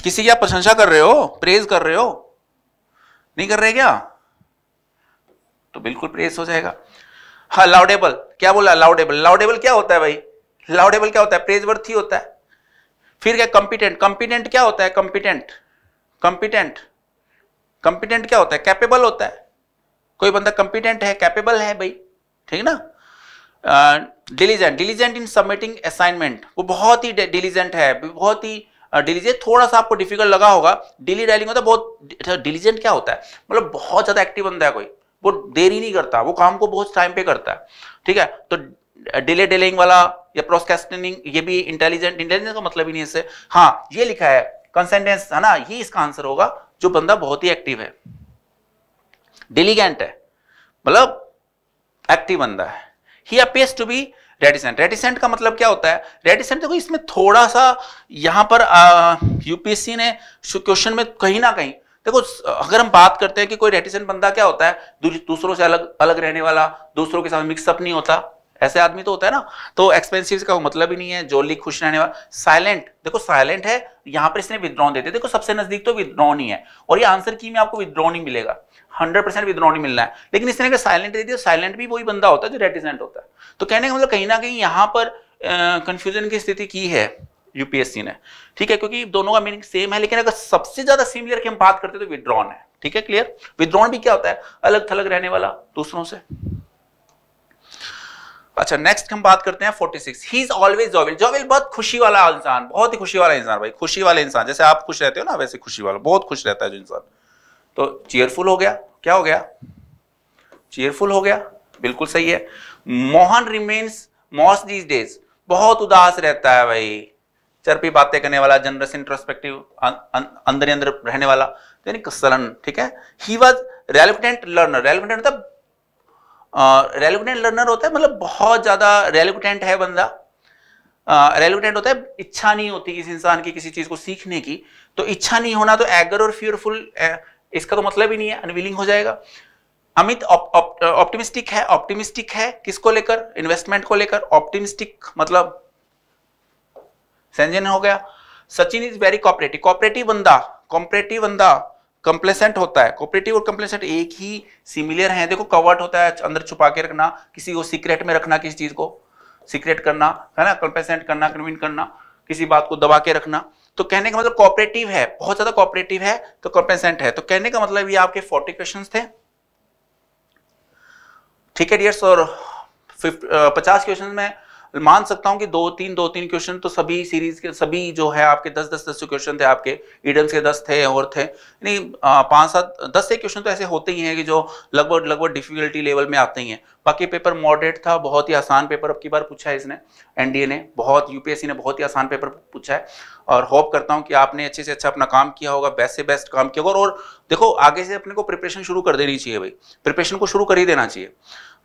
Speaker 2: किसी की आप प्रशंसा कर रहे हो प्रेज कर रहे हो नहीं कर रहे क्या तो बिल्कुल प्रेस हो जाएगा हाँ लाउडेबल क्या बोला लाउडेबल लाउडेबल क्या होता है भाई लाउडेबल क्या होता है प्रेज होता है फिर क्या कंपिटेंट कॉम्पिटेंट क्या होता है कॉम्पिटेंट कंपिटेंट कंपिटेंट क्या होता है कैपेबल होता है कोई बंदा कंपिटेंट है कैपेबल है भाई ठीक ना diligent diligent in submitting assignment वो बहुत ही डिलीजेंट है बहुत ही डिलीजेंट थोड़ा सा आपको डिफिकल्ट लगा होगा डिली डायलिंग होता है बहुत डिलीजेंट अच्छा, क्या होता है मतलब बहुत ज्यादा एक्टिव बंदा है कोई वो देरी नहीं करता वो काम को बहुत टाइम पे करता है ठीक है तो डिले डेलिंग वाला या प्रोस्कैस्टिंग ये भी इंटेलिजेंट इंटेलिजेंस का मतलब ही नहीं इससे हाँ ये लिखा है कंसेंडेंस है ना ये इसका आंसर होगा जो बंदा बहुत ही एक्टिव है डिलीगेंट है मतलब एक्टिव बंदा है ही appears to be reticent reticent का मतलब क्या होता है रेडिसेंट देखो इसमें थोड़ा सा यहां पर यूपीएससी ने क्वेश्चन में कहीं ना कहीं देखो अगर हम बात करते हैं कि कोई रेटिसेंट बंदा क्या होता है दूसरों से अलग अलग रहने वाला दूसरों के साथ मिक्सअप नहीं होता ऐसे आदमी तो होता है ना तो एक्सपेंसिव का मतलब ही नहीं है जोली खुश रहने वाला साइलेंट देखो साइलेंट है यहां पर इसने विद्रॉन देते देखो सबसे नजदीक तो विद्रॉन ही है और ये आंसर की में आपको विद्रॉन नहीं मिलेगा 100% परसेंट विद्रॉ नहीं मिलना है लेकिन इसने अगर साइलेंट दे दिया साइलेंट भी वही बंदा होता है जो रेटिजेंट होता है तो कहने का मतलब कहीं ना कहीं यहां पर कंफ्यूजन की स्थिति की है यूपीएससी ने ठीक है क्योंकि दोनों का मीनिंग सेम है लेकिन अगर सबसे ज्यादा सिमिलर की हम बात करते हैं तो विद्रॉन है ठीक है क्लियर विद्रॉन भी क्या होता है अलग थलग रहने वाला दूसरों से अच्छा नेक्स्ट हम बात करते हैं 46 ही इज ऑलवेज जॉविल जॉविल बहुत खुशी वाला इंसान बहुत ही खुशी वाला इंसान भाई खुशी वाला इंसान जैसे आप खुश रहते हो ना वैसे खुशी वाला बहुत खुश रहता है जो इंसान तो चेयरफुल हो गया क्या हो गया चेयरफुल हो गया बिल्कुल सही है Mohan remains morose these days बहुत उदास रहता है भाई चरपी बातें करने वाला जनरस इंट्रोस्पेक्टिव अं, अं, अंदर अंदर रहने वाला तो यानी सलन ठीक है ही वॉज रेलिवेंट लर्नर रेलिवेंट मतलब रेलिगुटेंट लर्नर होता है मतलब बहुत ज़्यादा रेलिगुटेंट है बंदा रेलिगुटेंट होता है इच्छा नहीं होती किसी इंसान की किसी चीज़ को सीखने की तो इच्छा नहीं होना तो एगर और फ्यूरफुल इसका तो मतलब ही नहीं है अनविलिंग हो जाएगा अमित ऑप्टिमिस्टिक है ऑप्टिमिस्टिक है किसको लेकर इन्वेस्टमेंट को लेकर ऑप्टिमिस्टिक मतलब हो गया Sachin is very cooperative cooperative बंदा कॉम्परेटिव बंदा कंप्लेसेंट होता है कॉपरेटिव और कंप्लेसेंट एक ही सिमिलियर है देखो कवर्ट होता है अंदर छुपा के रखना किसी को सीक्रेट में रखना किसी चीज को सीक्रेट करना है ना कंप्लेसेंट करना कन्विन करना किसी बात को दबा के रखना तो कहने का मतलब कॉपरेटिव है बहुत ज्यादा कॉपरेटिव है तो कंप्लेसेंट है तो कहने का मतलब ये आपके फोर्टी क्वेश्चन थे ठीक है डियर्स और पचास क्वेश्चन में मान सकता हूं कि दो तीन दो तीन क्वेश्चन तो सभी सीरीज के सभी जो है आपके दस दस दस क्वेश्चन थे आपके ईडम्स के दस थे और थे यानी पांच सात दस से क्वेश्चन तो ऐसे होते ही हैं कि जो लगभग लगभग डिफिकल्टी लेवल में आते ही हैं बाकी पेपर मॉडरेट था बहुत ही आसान पेपर अब की बार पूछा है इसने एनडीए ने बहुत यूपीएससी ने बहुत ही आसान पेपर पूछा है और होप करता हूं कि आपने अच्छे से अच्छा अपना काम किया होगा बेस्ट से बेस्ट काम किया होगा और देखो आगे से अपने को प्रिपरेशन शुरू कर देनी चाहिए भाई प्रिपरेशन को शुरू कर ही देना चाहिए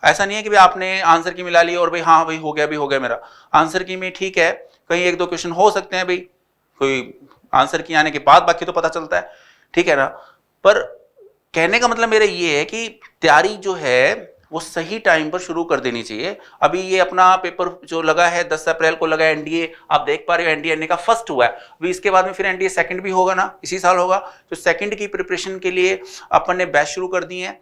Speaker 2: ऐसा नहीं है कि भाई आपने आंसर की मिला ली और भाई हाँ भाई हो गया भी हो गया मेरा आंसर की में ठीक है कहीं एक दो क्वेश्चन हो सकते हैं भाई कोई आंसर की आने के बाद बाकी तो पता चलता है ठीक है ना पर कहने का मतलब मेरा ये है कि तैयारी जो है वो सही टाइम पर शुरू कर देनी चाहिए अभी ये अपना पेपर जो लगा है 10 अप्रैल को लगा एनडीए आप देख पा रहे हो एनडीए का फर्स्ट हुआ है अभी इसके बाद में फिर एनडीए सेकंड भी होगा ना इसी साल होगा तो सेकंड की प्रिपरेशन के लिए अपन ने बैच शुरू कर दी है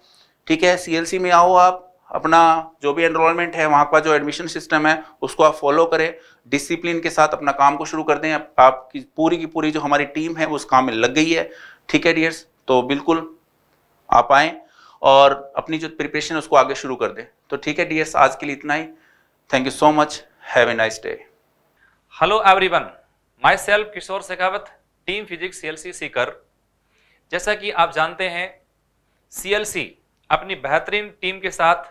Speaker 2: ठीक है सीएलसी में आओ आप अपना जो भी एनरोलमेंट है वहाँ का जो एडमिशन सिस्टम है उसको आप फॉलो करें डिसिप्लिन के साथ अपना काम को शुरू कर दें आपकी पूरी की पूरी जो हमारी टीम है उस काम में लग गई है ठीक है डियर्स तो बिल्कुल आप आएँ और अपनी जो प्रिपरेशन उसको आगे शुरू कर दें तो ठीक है डियर्स आज के लिए इतना ही thank you so much have a nice day
Speaker 3: hello one myself Kishore Shekhawat team physics सी सीकर जैसा कि आप जानते हैं सी अपनी बेहतरीन टीम के साथ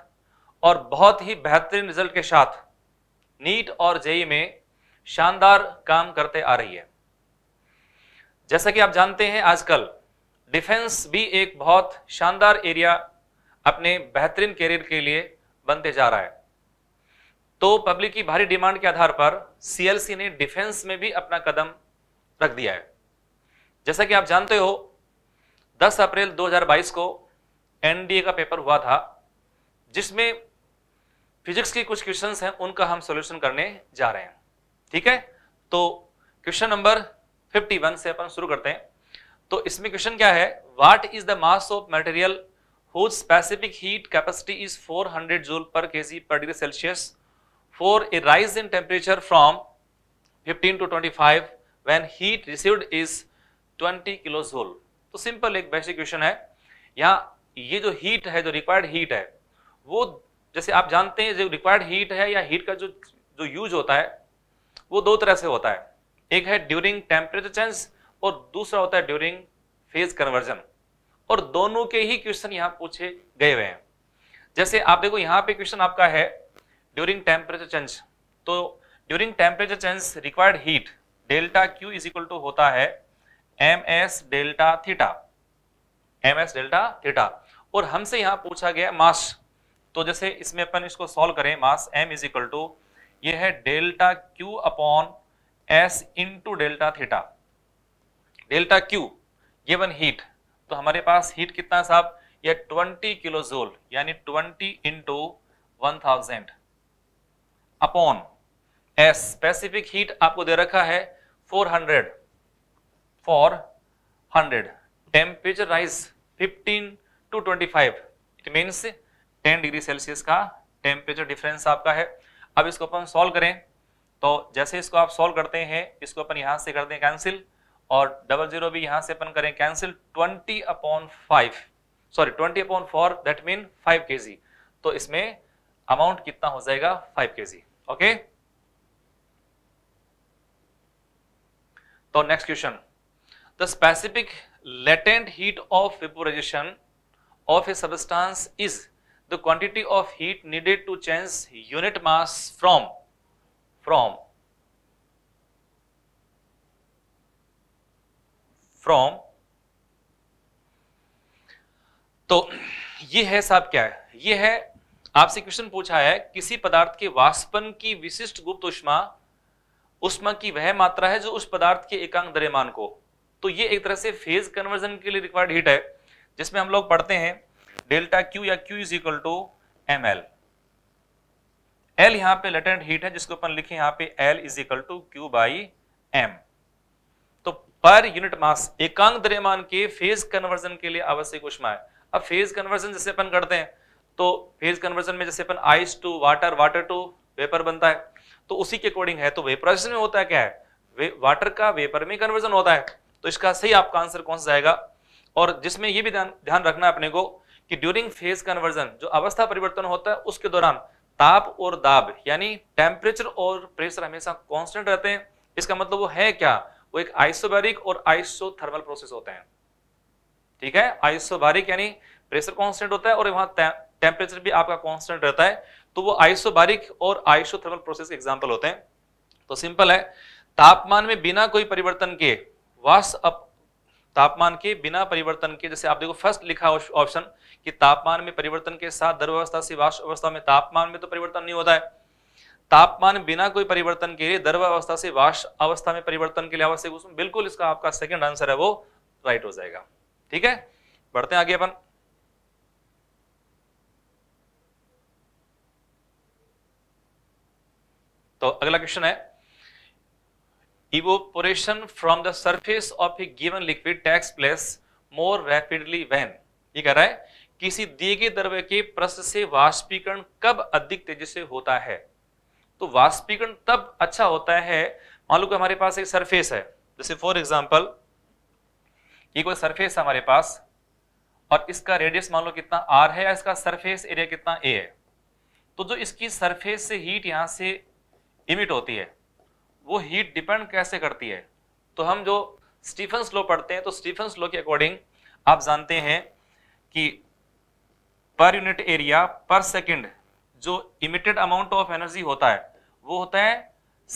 Speaker 3: और बहुत ही बेहतरीन रिजल्ट के साथ नीट और जेई में शानदार काम करते आ रही है जैसा कि आप जानते हैं आजकल डिफेंस भी एक बहुत शानदार एरिया अपने बेहतरीन करियर के लिए बनते जा रहा है तो पब्लिक की भारी डिमांड के आधार पर सीएलसी ने डिफेंस में भी अपना कदम रख दिया है जैसा कि आप जानते हो 10 अप्रैल 2022 को एनडीए का पेपर हुआ था जिसमें फिजिक्स के कुछ क्वेश्चंस हैं उनका हम सॉल्यूशन करने जा रहे हैं ठीक है तो क्वेश्चन नंबर 51 से अपन शुरू करते हैं तो इसमें क्वेश्चन क्या है what is the mass of material whose specific heat capacity is 400 joule per KG per degree Celsius a rise in temperature from fifteen 15 twenty 25 when heat received is 20 kilo joule तो simple एक basic question है यहाँ ये जो heat है जो required heat है वो जैसे आप जानते हैं जो रिक्वायर्ड हीट है या हीट का जो जो यूज होता है वो दो तरह से होता है एक है ड्यूरिंग टेम्परेचर चेंज और दूसरा होता है ड्यूरिंग फेज कन्वर्जन और दोनों के ही क्वेश्चन यहाँ पूछे गए हुए हैं जैसे आप देखो यहाँ पे क्वेश्चन आपका है ड्यूरिंग टेम्परेचर चेंज तो during temperature change required heat delta Q is equal to होता है M S delta theta M S delta theta और हमसे यहाँ पूछा गया मास तो जैसे इसमें अपन इसको सॉल्व करें mass m is equal to ये है delta q upon s into delta theta delta q given heat तो हमारे पास हीट कितना साहब यह 20 किलो जोल यानी 20 into one thousand upon S specific heat आपको दे रखा है 400 hundred temperature rise 15 to 25 it means 10 degree Celsius का टेम्परेचर डिफरेंस आपका है अब इसको अपन सॉल्व करें तो जैसे इसको आप सॉल्व करते हैं इसको अपन यहाँ से कर दें कैंसिल और डबल जीरो भी यहाँ से अपन करें cancel twenty upon five sorry twenty upon four that mean five K G तो इसमें अमाउंट कितना हो जाएगा फाइव के जी ओके तो next question the specific latent heat of vaporization of a substance is the quantity of heat needed to change unit mass from from from तो ये है साहब क्या है ये है आपसे क्वेश्चन पूछा है किसी पदार्थ के वाष्पन की विशिष्ट गुप्त उष्मा उष्मा की वह मात्रा है जो उस पदार्थ के एकांक द्रव्यमान को तो ये एक तरह से फेज कन्वर्जन के लिए रिक्वायर्ड हीट है जिसमें हम लोग पढ़ते हैं डेल्टा क्यू या Q is equal to M L L यहां पे लेटेंट हीट है जिसको अपन लिखे यहां पे L is equal to Q by M तो पर यूनिट मास एकांक द्रव्यमान के फेज कन्वर्जन के लिए आवश्यक उष्मा है अब फेज कन्वर्जन जैसे अपन करते हैं तो फेज कन्वर्जन में जैसे अपन ice to water water to vapour बनता है तो उसी के अकॉर्डिंग है तो वेपराइजेशन में होता है क्या है वे, वाटर का वेपर में कन्वर्जन होता है तो इसका सही आपका आंसर कौन सा जाएगा और जिसमें ये भी ध्यान रखना है अपने को कि ड्यूरिंग फेज कन्वर्जन जो अवस्था परिवर्तन होता है उसके दौरान ताप और दाब यानी टेम्परेचर और प्रेशर हमेशा कॉन्स्टेंट रहते हैं इसका मतलब वो है क्या वो एक आइसोबैरिक और आइसोथर्मल प्रोसेस होते हैं ठीक है आइसोबारिक यानी प्रेशर कॉन्स्टेंट होता है और वहां टेम्परेचर भी आपका कॉन्स्टेंट रहता है तो वो आइसोबारिक और आइसोथर्मल प्रोसेस एग्जाम्पल होते हैं तो सिंपल है तापमान में बिना कोई परिवर्तन के वाष्प तापमान के बिना परिवर्तन के जैसे आप देखो फर्स्ट लिखा ऑप्शन कि तापमान में परिवर्तन के साथ द्रव अवस्था से वाष्प अवस्था में तापमान में तो परिवर्तन नहीं होता है तापमान बिना कोई परिवर्तन के लिए द्रव अवस्था से वाष्प अवस्था में परिवर्तन के लिए आवश्यक उसमें बिल्कुल इसका आपका सेकंड आंसर है वो राइट हो जाएगा ठीक है बढ़ते हैं आगे अपन तो अगला क्वेश्चन है evaporation from the surface of a given liquid takes place more rapidly when ये कह रहा है किसी दिए गए द्रव्य के प्रश्न से वाष्पीकरण कब अधिक तेजी से होता है तो वाष्पीकरण तब अच्छा होता है मान लो कि हमारे पास एक सरफेस है जैसे फॉर एग्जाम्पल ये कोई सरफेस है हमारे पास और इसका रेडियस मान लो कितना आर है या इसका सरफेस एरिया कितना ए है तो जो इसकी सरफेस से हीट यहाँ से इमिट होती है वो हीट डिपेंड कैसे करती है तो हम जो स्टीफन स्लो पढ़ते हैं तो स्टीफन स्लो के अकॉर्डिंग आप जानते हैं कि per unit area per second जो इमिटेड अमाउंट ऑफ एनर्जी होता है वो होता है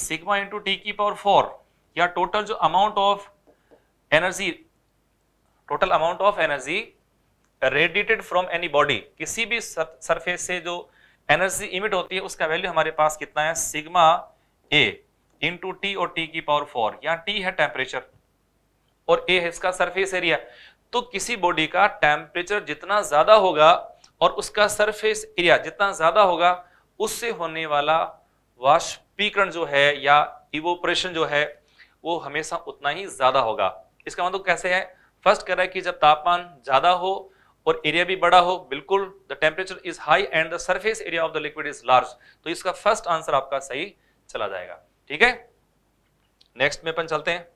Speaker 3: सिग्मा इंटू टी की पावर फोर या टोटल जो amount of energy total amount of energy radiated from any body किसी भी सरफेस से जो एनर्जी इमिट होती है उसका वैल्यू हमारे पास कितना है सिग्मा ए इंटू टी और टी की पावर फोर यहाँ टी है टेम्परेचर और ए है इसका सरफेस एरिया तो किसी बॉडी का टेम्परेचर जितना ज्यादा होगा और उसका सरफेस एरिया जितना ज्यादा होगा उससे होने वाला वाष्पीकरण जो है या इवोपरेशन जो है वो हमेशा उतना ही ज्यादा होगा इसका मतलब कैसे है फर्स्ट कह रहा है कि जब तापमान ज्यादा हो और एरिया भी बड़ा हो बिल्कुल the temperature is high and the surface area of the liquid is large तो इसका फर्स्ट आंसर आपका सही चला जाएगा ठीक है नेक्स्ट में अपन चलते हैं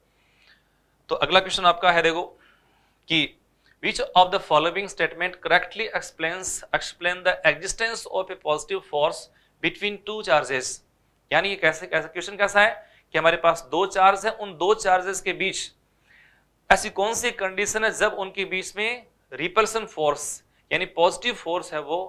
Speaker 3: तो अगला क्वेश्चन आपका है देखो कि which of the following statement correctly explain explain the existence of a positive force between two charges यानी ये कैसे कैसा क्वेश्चन कैसा है कि हमारे पास दो चार्ज है उन दो चार्जेस के बीच ऐसी कौन सी कंडीशन है जब उनके बीच में रिपल्सन फोर्स यानी पॉजिटिव फोर्स है वो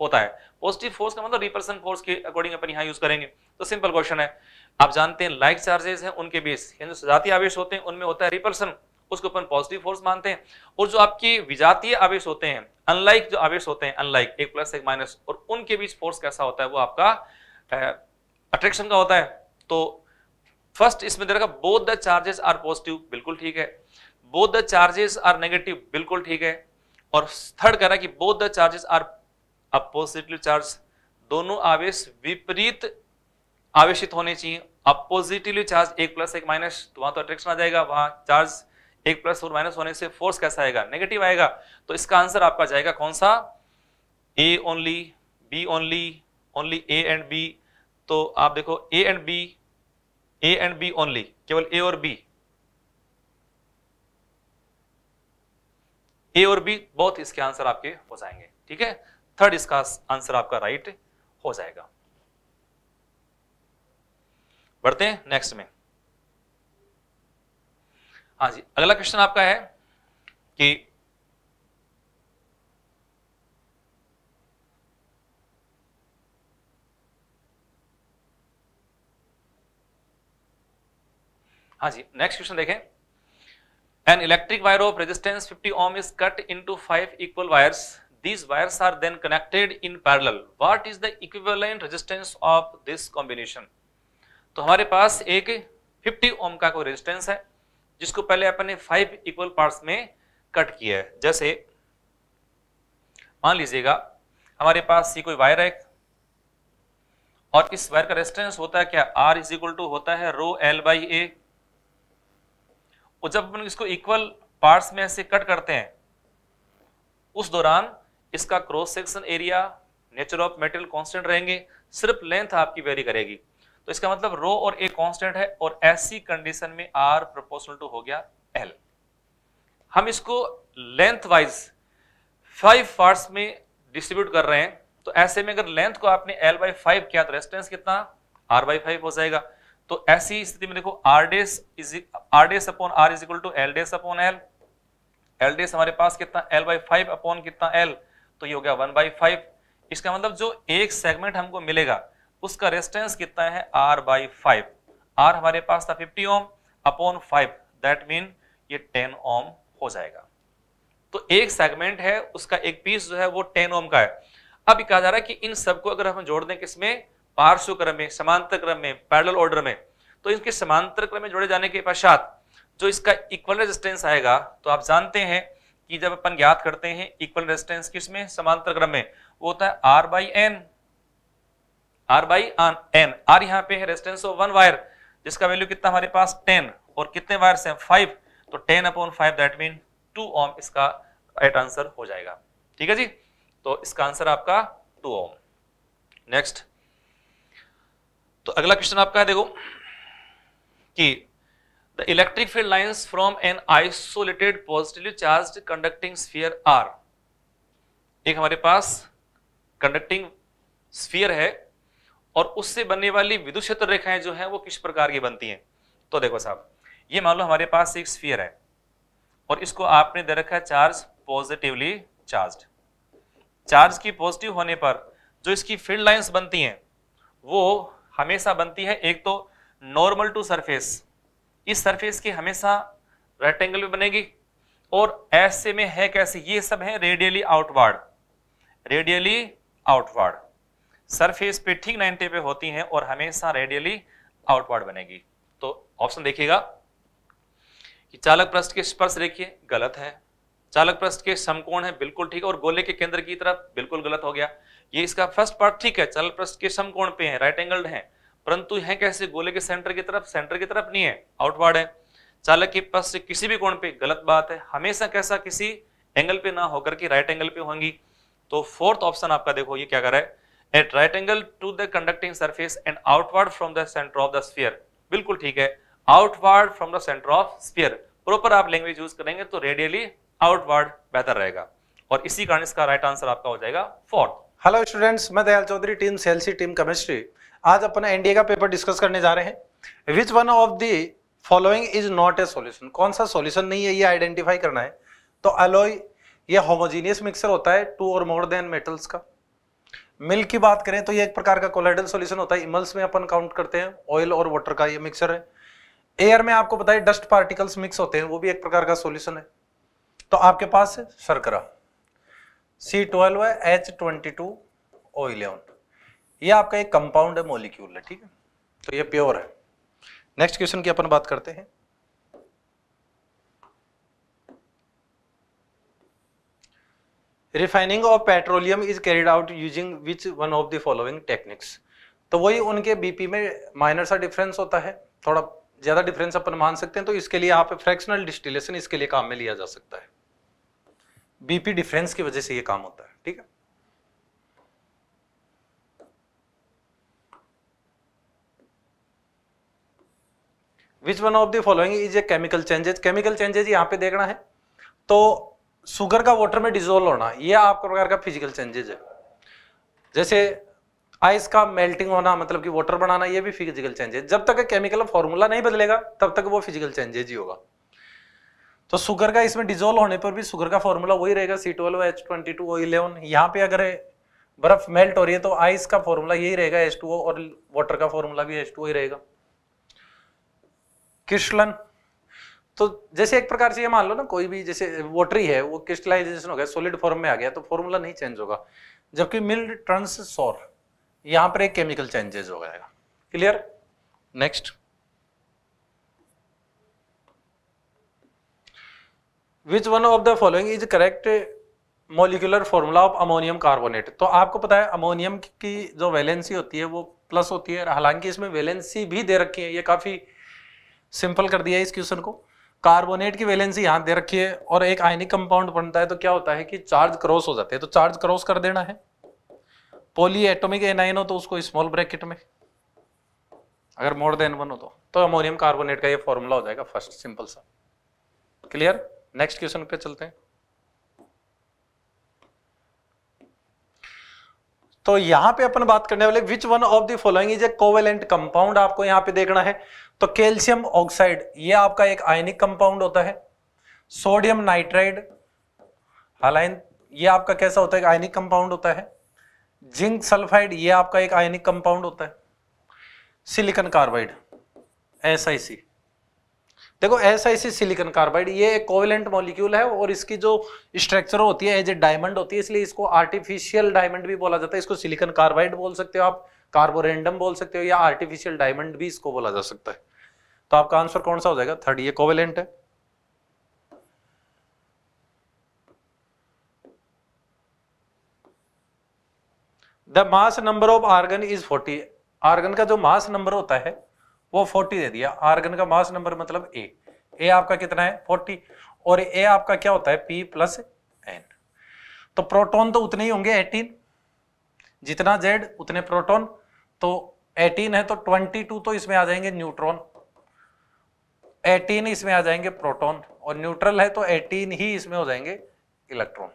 Speaker 3: होता है पॉजिटिव फोर्स का मतलब रिपल्सन फोर्स के अकॉर्डिंग अपन यहाँ यूज करेंगे तो सिंपल क्वेश्चन है आप जानते हैं लाइक चार्जेस हैं उनके बेस यानी सजातीय आवेश होते हैं उनमें होता है रिपल्सन उसको अपन पॉजिटिव फोर्स मानते हैं और जो आपके विजातीय आवेश होते हैं अनलाइक जो आवेश होते हैं अनलाइक एक प्लस एक माइनस और उनके बीच फोर्स कैसा होता है वो आपका अट्रैक्शन का होता है तो फर्स्ट इसमें दे रखा both the charges are positive बिल्कुल ठीक है both the charges are negative बिल्कुल ठीक है और थर्ड कह रहा है कि both the charges are opposite charge दोनों आवेश विपरीत आवेशित होने चाहिए अब पॉजिटिवली चार्ज एक प्लस एक माइनस तो वहां तो अट्रैक्शन आ जाएगा वहां चार्ज एक प्लस और माइनस होने से फोर्स कैसा आएगा नेगेटिव आएगा तो इसका आंसर आपका जाएगा कौन सा A only B only only A and B तो आप देखो A and B A and B only केवल ए और बी ए और बी बहुत इसके आंसर आपके हो जाएंगे ठीक है थर्ड इसका आंसर आपका राइट हो जाएगा बढ़ते हैं नेक्स्ट में हाँ जी अगला क्वेश्चन आपका है कि हाँ जी नेक्स्ट क्वेश्चन देखें an electric wire of resistance 50 ohm is cut into five equal wires these wires are then connected in parallel what is the equivalent resistance of this combination तो हमारे पास एक 50 ओम का कोई रेजिस्टेंस है जिसको पहले अपन ने फाइव इक्वल पार्ट्स में कट किया है जैसे मान लीजिएगा हमारे पास ये कोई वायर है और इस वायर का रेजिस्टेंस होता है क्या आर इज इक्वल टू होता है रो एल बाई ए और जब अपन इसको इक्वल पार्ट्स में ऐसे कट करते हैं उस दौरान इसका cross section area nature of material constant रहेंगे सिर्फ लेंथ आपकी वेरी करेगी तो इसका मतलब रो और ए कांस्टेंट है और ऐसी कंडीशन में आर प्रोपोर्शनल टू हो गया एल हम इसको लेंथ वाइज फाइव पार्ट्स में डिस्ट्रीब्यूट कर रहे हैं तो ऐसे में अगर लेंथ को आपने एल बाई फाइव किया तो रेस्टेंस कितना आर बाई फाइव हो जाएगा तो ऐसी स्थिति में देखो R dash R dash upon R is equal to L dash upon L L dash हमारे पास कितना एल बाई फाइव अपॉन कितना एल तो ये हो गया वन बाई फाइव इसका मतलब जो एक सेगमेंट हमको मिलेगा उसका रेजिस्टेंस कितना है आर बाई फाइव आर हमारे पास था fifty ohm upon five that mean ये टेन ओम हो जाएगा तो एक सेगमेंट है उसका एक पीस जो है वो टेन ओम का है अब कहा जा रहा है कि इन सबको अगर हम जोड़ दें किसमें पार्श्व क्रम में समांतर क्रम में पैरल ऑर्डर में तो इनके समांतर क्रम में जोड़े जाने के पश्चात जो इसका इक्वल रेजिस्टेंस आएगा तो आप जानते हैं कि जब अपन ज्ञात करते हैं इक्वल रेजिस्टेंस किसमें समांतर क्रम में वो होता है R by N R by N R यहाँ पे है रेजिस्टेंस ऑफ वन वायर जिसका वैल्यू कितना हमारे पास टेन और कितने वायर से फाइव तो ten upon five that mean two ohm इसका राइट आंसर हो जाएगा ठीक है जी तो इसका आंसर आपका टू ओम नेक्स्ट तो अगला क्वेश्चन आपका है देखो कि the electric field lines from an isolated positively charge conducting sphere are एक हमारे पास कंडक्टिंग स्फीयर है और उससे बनने वाली विद्युत क्षेत्र रेखाएं जो है वो किस प्रकार की बनती हैं तो देखो साहब ये मान लो हमारे पास एक स्फीयर है और इसको आपने दे रखा है चार्ज पॉजिटिवली चार्ज चार्ज की पॉजिटिव होने पर जो इसकी फील्ड लाइंस बनती हैं वो हमेशा बनती है एक तो नॉर्मल टू सरफेस इस सरफेस की हमेशा रेक्टेंगल में बनेगी और ऐसे में है कैसे ये सब है radially outward radially outward surface पे ठीक 90 पे होती हैं और हमेशा रेडियली आउटवर्ड बनेगी तो ऑप्शन देखिएगा कि चालक पृष्ठ के स्पर्श देखिए गलत है चालक पृष्ठ के समकोण है बिल्कुल ठीक और गोले के केंद्र की तरफ बिल्कुल गलत हो गया ये इसका फर्स्ट पार्ट ठीक है चालक पृष्ठ के समकोण पे है राइट एंगल्ड है परंतु है कैसे गोले के सेंटर की तरफ सेंटर की तरफ नहीं है आउटवर्ड है चालक के पृष्ठ किसी भी कोण पे गलत बात है हमेशा कैसा किसी एंगल पे ना होकर के राइट एंगल पे होंगी तो फोर्थ ऑप्शन आपका देखो ये क्या कर रहा है at right angle to the conducting surface and outward from the centre of the sphere बिल्कुल ठीक है outward from the centre of sphere proper आप लैंग्वेज यूज करेंगे तो रेडियली आउटवर्ड बेहतर रहेगा और इसी कारण इसका राइट आंसर आपका हो जाएगा
Speaker 4: फोर्थ हेलो स्टूडेंट्स मैं दयाल चौधरी टीम सेल्सी टीम केमिस्ट्री आज अपना एनडीए का पेपर डिस्कस करने जा रहे हैं which one of the following is not a solution कौन सा सॉल्यूशन नहीं है ये आइडेंटिफाई करना है तो अलॉय ये होमोजीनियस मिक्सर होता है टू और मोर देन मेटल्स का मिल्क की बात करें तो ये एक प्रकार का कोलाइडल सोल्यूशन होता है इमल्स में अपन काउंट करते हैं ऑयल और वाटर का ये मिक्सर है एयर में आपको बताइए डस्ट पार्टिकल्स मिक्स होते हैं वो भी एक प्रकार का सोल्यूशन है तो आपके पास है शर्करा सी ट्वेल्व है एच ट्वेंटी टू ओइलियन ये आपका एक कंपाउंड है मोलिक्यूल है ठीक है तो ये प्योर है नेक्स्ट क्वेश्चन की अपन बात करते हैं refining of petroleum is carried out using which one of the following techniques तो वही उनके बीपी में माइनर सा डिफरेंस होता है थोड़ा ज़्यादा डिफरेंस अपन मान सकते हैं तो इसके लिए यहाँ पे फ्रैक्शनल डिस्टिलेशन इसके लिए काम में लिया जा सकता है बीपी डिफरेंस की वजह से ये काम होता है ठीक है which one of the following is a chemical changes chemical changes यहाँ पे देखना है तो शुगर का वाटर में डिजोल्व होना ये आपका प्रकार का फिजिकल चेंजेज है जैसे आइस का मेल्टिंग होना मतलब कि वाटर बनाना ये भी फिजिकल चेंज है जब तक केमिकल फॉर्मूला नहीं बदलेगा तब तक वो फिजिकल चेंजेज ही होगा तो शुगर का इसमें डिजोल्व होने पर भी शुगर का फॉर्मूला वही रहेगा C twelve H twenty two eleven यहाँ पे अगर बर्फ मेल्ट हो रही है तो आइस का फॉर्मूला यही रहेगा एच टू और वाटर का फॉर्मूला भी एच टू ही रहेगा किशलन तो जैसे एक प्रकार से ये मान लो ना कोई भी जैसे वोटरी है वो क्रिस्टलाइजेशन हो गया सोलिड फॉर्म में आ गया तो फॉर्मूला नहीं चेंज होगा जबकि मिल्ड ट्रांस सौर यहाँ पर एक केमिकल चेंजेस हो जाएगा clear next which one of the following is correct molecular formula of ammonium carbonate तो आपको पता है अमोनियम की जो वैलेंसी होती है वो प्लस होती है हालांकि इसमें वैलेंसी भी दे रखी है ये काफ़ी सिंपल कर दिया है इस क्वेश्चन को कार्बोनेट की वैलेंसी यहां दे रखी है और एक आयनिक कंपाउंड बनता है तो क्या होता है कि चार्ज क्रॉस हो जाते हैं तो चार्ज क्रॉस कर देना है पोली एटोमिक एनाइन हो तो उसको स्मॉल ब्रैकेट में अगर मोर देन वन हो तो तो अमोनियम कार्बोनेट का ये फॉर्मूला हो जाएगा फर्स्ट सिंपल सा क्लियर नेक्स्ट क्वेश्चन पे चलते हैं तो यहां पे अपन बात करने वाले which one of the following is a covalent compound आपको यहां पे देखना है तो कैल्शियम ऑक्साइड ये आपका एक आयनिक कंपाउंड होता है सोडियम नाइट्राइड हालाइन ये आपका कैसा होता है आयनिक कंपाउंड होता है जिंक सल्फाइड ये आपका एक आयनिक कंपाउंड होता है silicon carbide S I C देखो S I C silicon carbide ये एक कोविलेंट मॉलिक्यूल है और इसकी जो स्ट्रक्चर होती है एज ए डायमंड होती है इसलिए इसको आर्टिफिशियल डायमंड भी बोला जाता है इसको सिलिकन कार्बाइड बोल सकते हो आप कार्बोरेंडम बोल सकते हो या आर्टिफिशियल डायमंड भी इसको बोला जा सकता है तो आपका आंसर कौन सा हो जाएगा थर्ड ये कोवेलेंट है the mass number of argon is 40 argon का जो मास नंबर होता है वो 40 दे दिया आर्गन का मास नंबर मतलब ए ए आपका कितना है 40 और ए आपका क्या होता है पी प्लस एन तो प्रोटोन तो उतने ही होंगे 18 जितना जेड उतने प्रोटोन तो 18 है तो 22 तो इसमें आ जाएंगे न्यूट्रॉन एटीन इसमें आ जाएंगे प्रोटॉन और न्यूट्रल है तो एटीन ही इसमें हो जाएंगे इलेक्ट्रॉन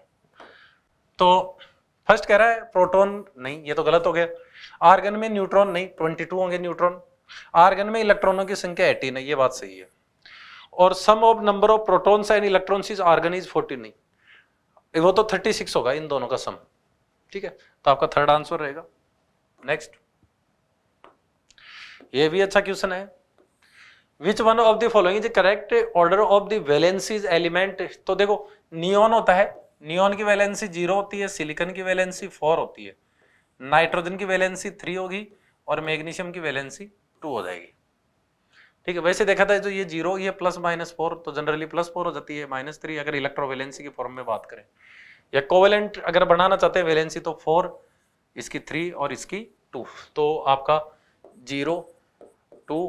Speaker 4: तो फर्स्ट कह रहा है प्रोटॉन नहीं ये तो गलत हो गया आर्गन में न्यूट्रॉन नहीं टू होंगे न्यूट्रॉन आर्गन में इलेक्ट्रॉनों की संख्या एटीन है ये बात सही है और sum of number of proton and electrons is argon is fourteen नहीं वो तो थर्टी सिक्स होगा इन दोनों का सम ठीक है तो आपका थर्ड आंसर रहेगा नेक्स्ट ये भी अच्छा क्वेश्चन है which one of the following correct order of the valencies element तो देखो नियॉन होता है नियॉन की वैलेंसी जीरो होती है सिलिकन की वैलेंसी फोर होती है नाइट्रोजन की वैलेंसी थ्री होगी और मैग्नीशियम की वैलेंसी टू हो जाएगी ठीक है वैसे देखा था जो तो ये जीरो ये प्लस माइनस फोर तो जनरली प्लस फोर हो जाती है माइनस थ्री अगर इलेक्ट्रोवेलेंसी के फॉर्म में बात करें या कोवेलेंट अगर बनाना चाहते हैं वैलेंसी तो फोर इसकी थ्री और इसकी टू तो आपका जीरो टू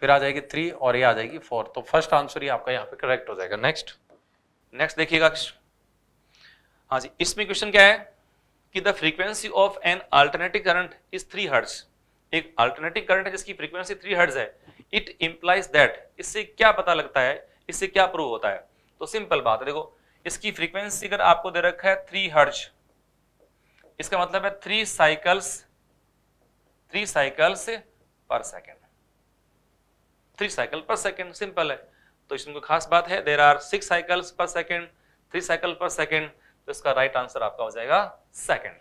Speaker 4: फिर आ जाएगी थ्री और ये आ जाएगी फोर तो फर्स्ट आंसर ही आपका यहाँ पे करेक्ट हो जाएगा नेक्स्ट नेक्स्ट देखिएगा हाँ जी इसमें क्वेश्चन क्या है
Speaker 3: कि the frequency of an alternative current is three hertz एक अल्टरनेटिव करंट है जिसकी फ्रीक्वेंसी थ्री हर्ट्स है इट इंप्लाइज दैट इससे क्या पता लगता है इससे क्या प्रूव होता है तो सिंपल बात है देखो इसकी फ्रीक्वेंसी अगर आपको दे रखा है थ्री हर्ट्स इसका मतलब है three cycles three cycles per second three cycle per second simple है तो इसमें कोई खास बात है there are six cycle per second three cycle per second तो इसका राइट right आंसर आपका हो जाएगा सेकेंड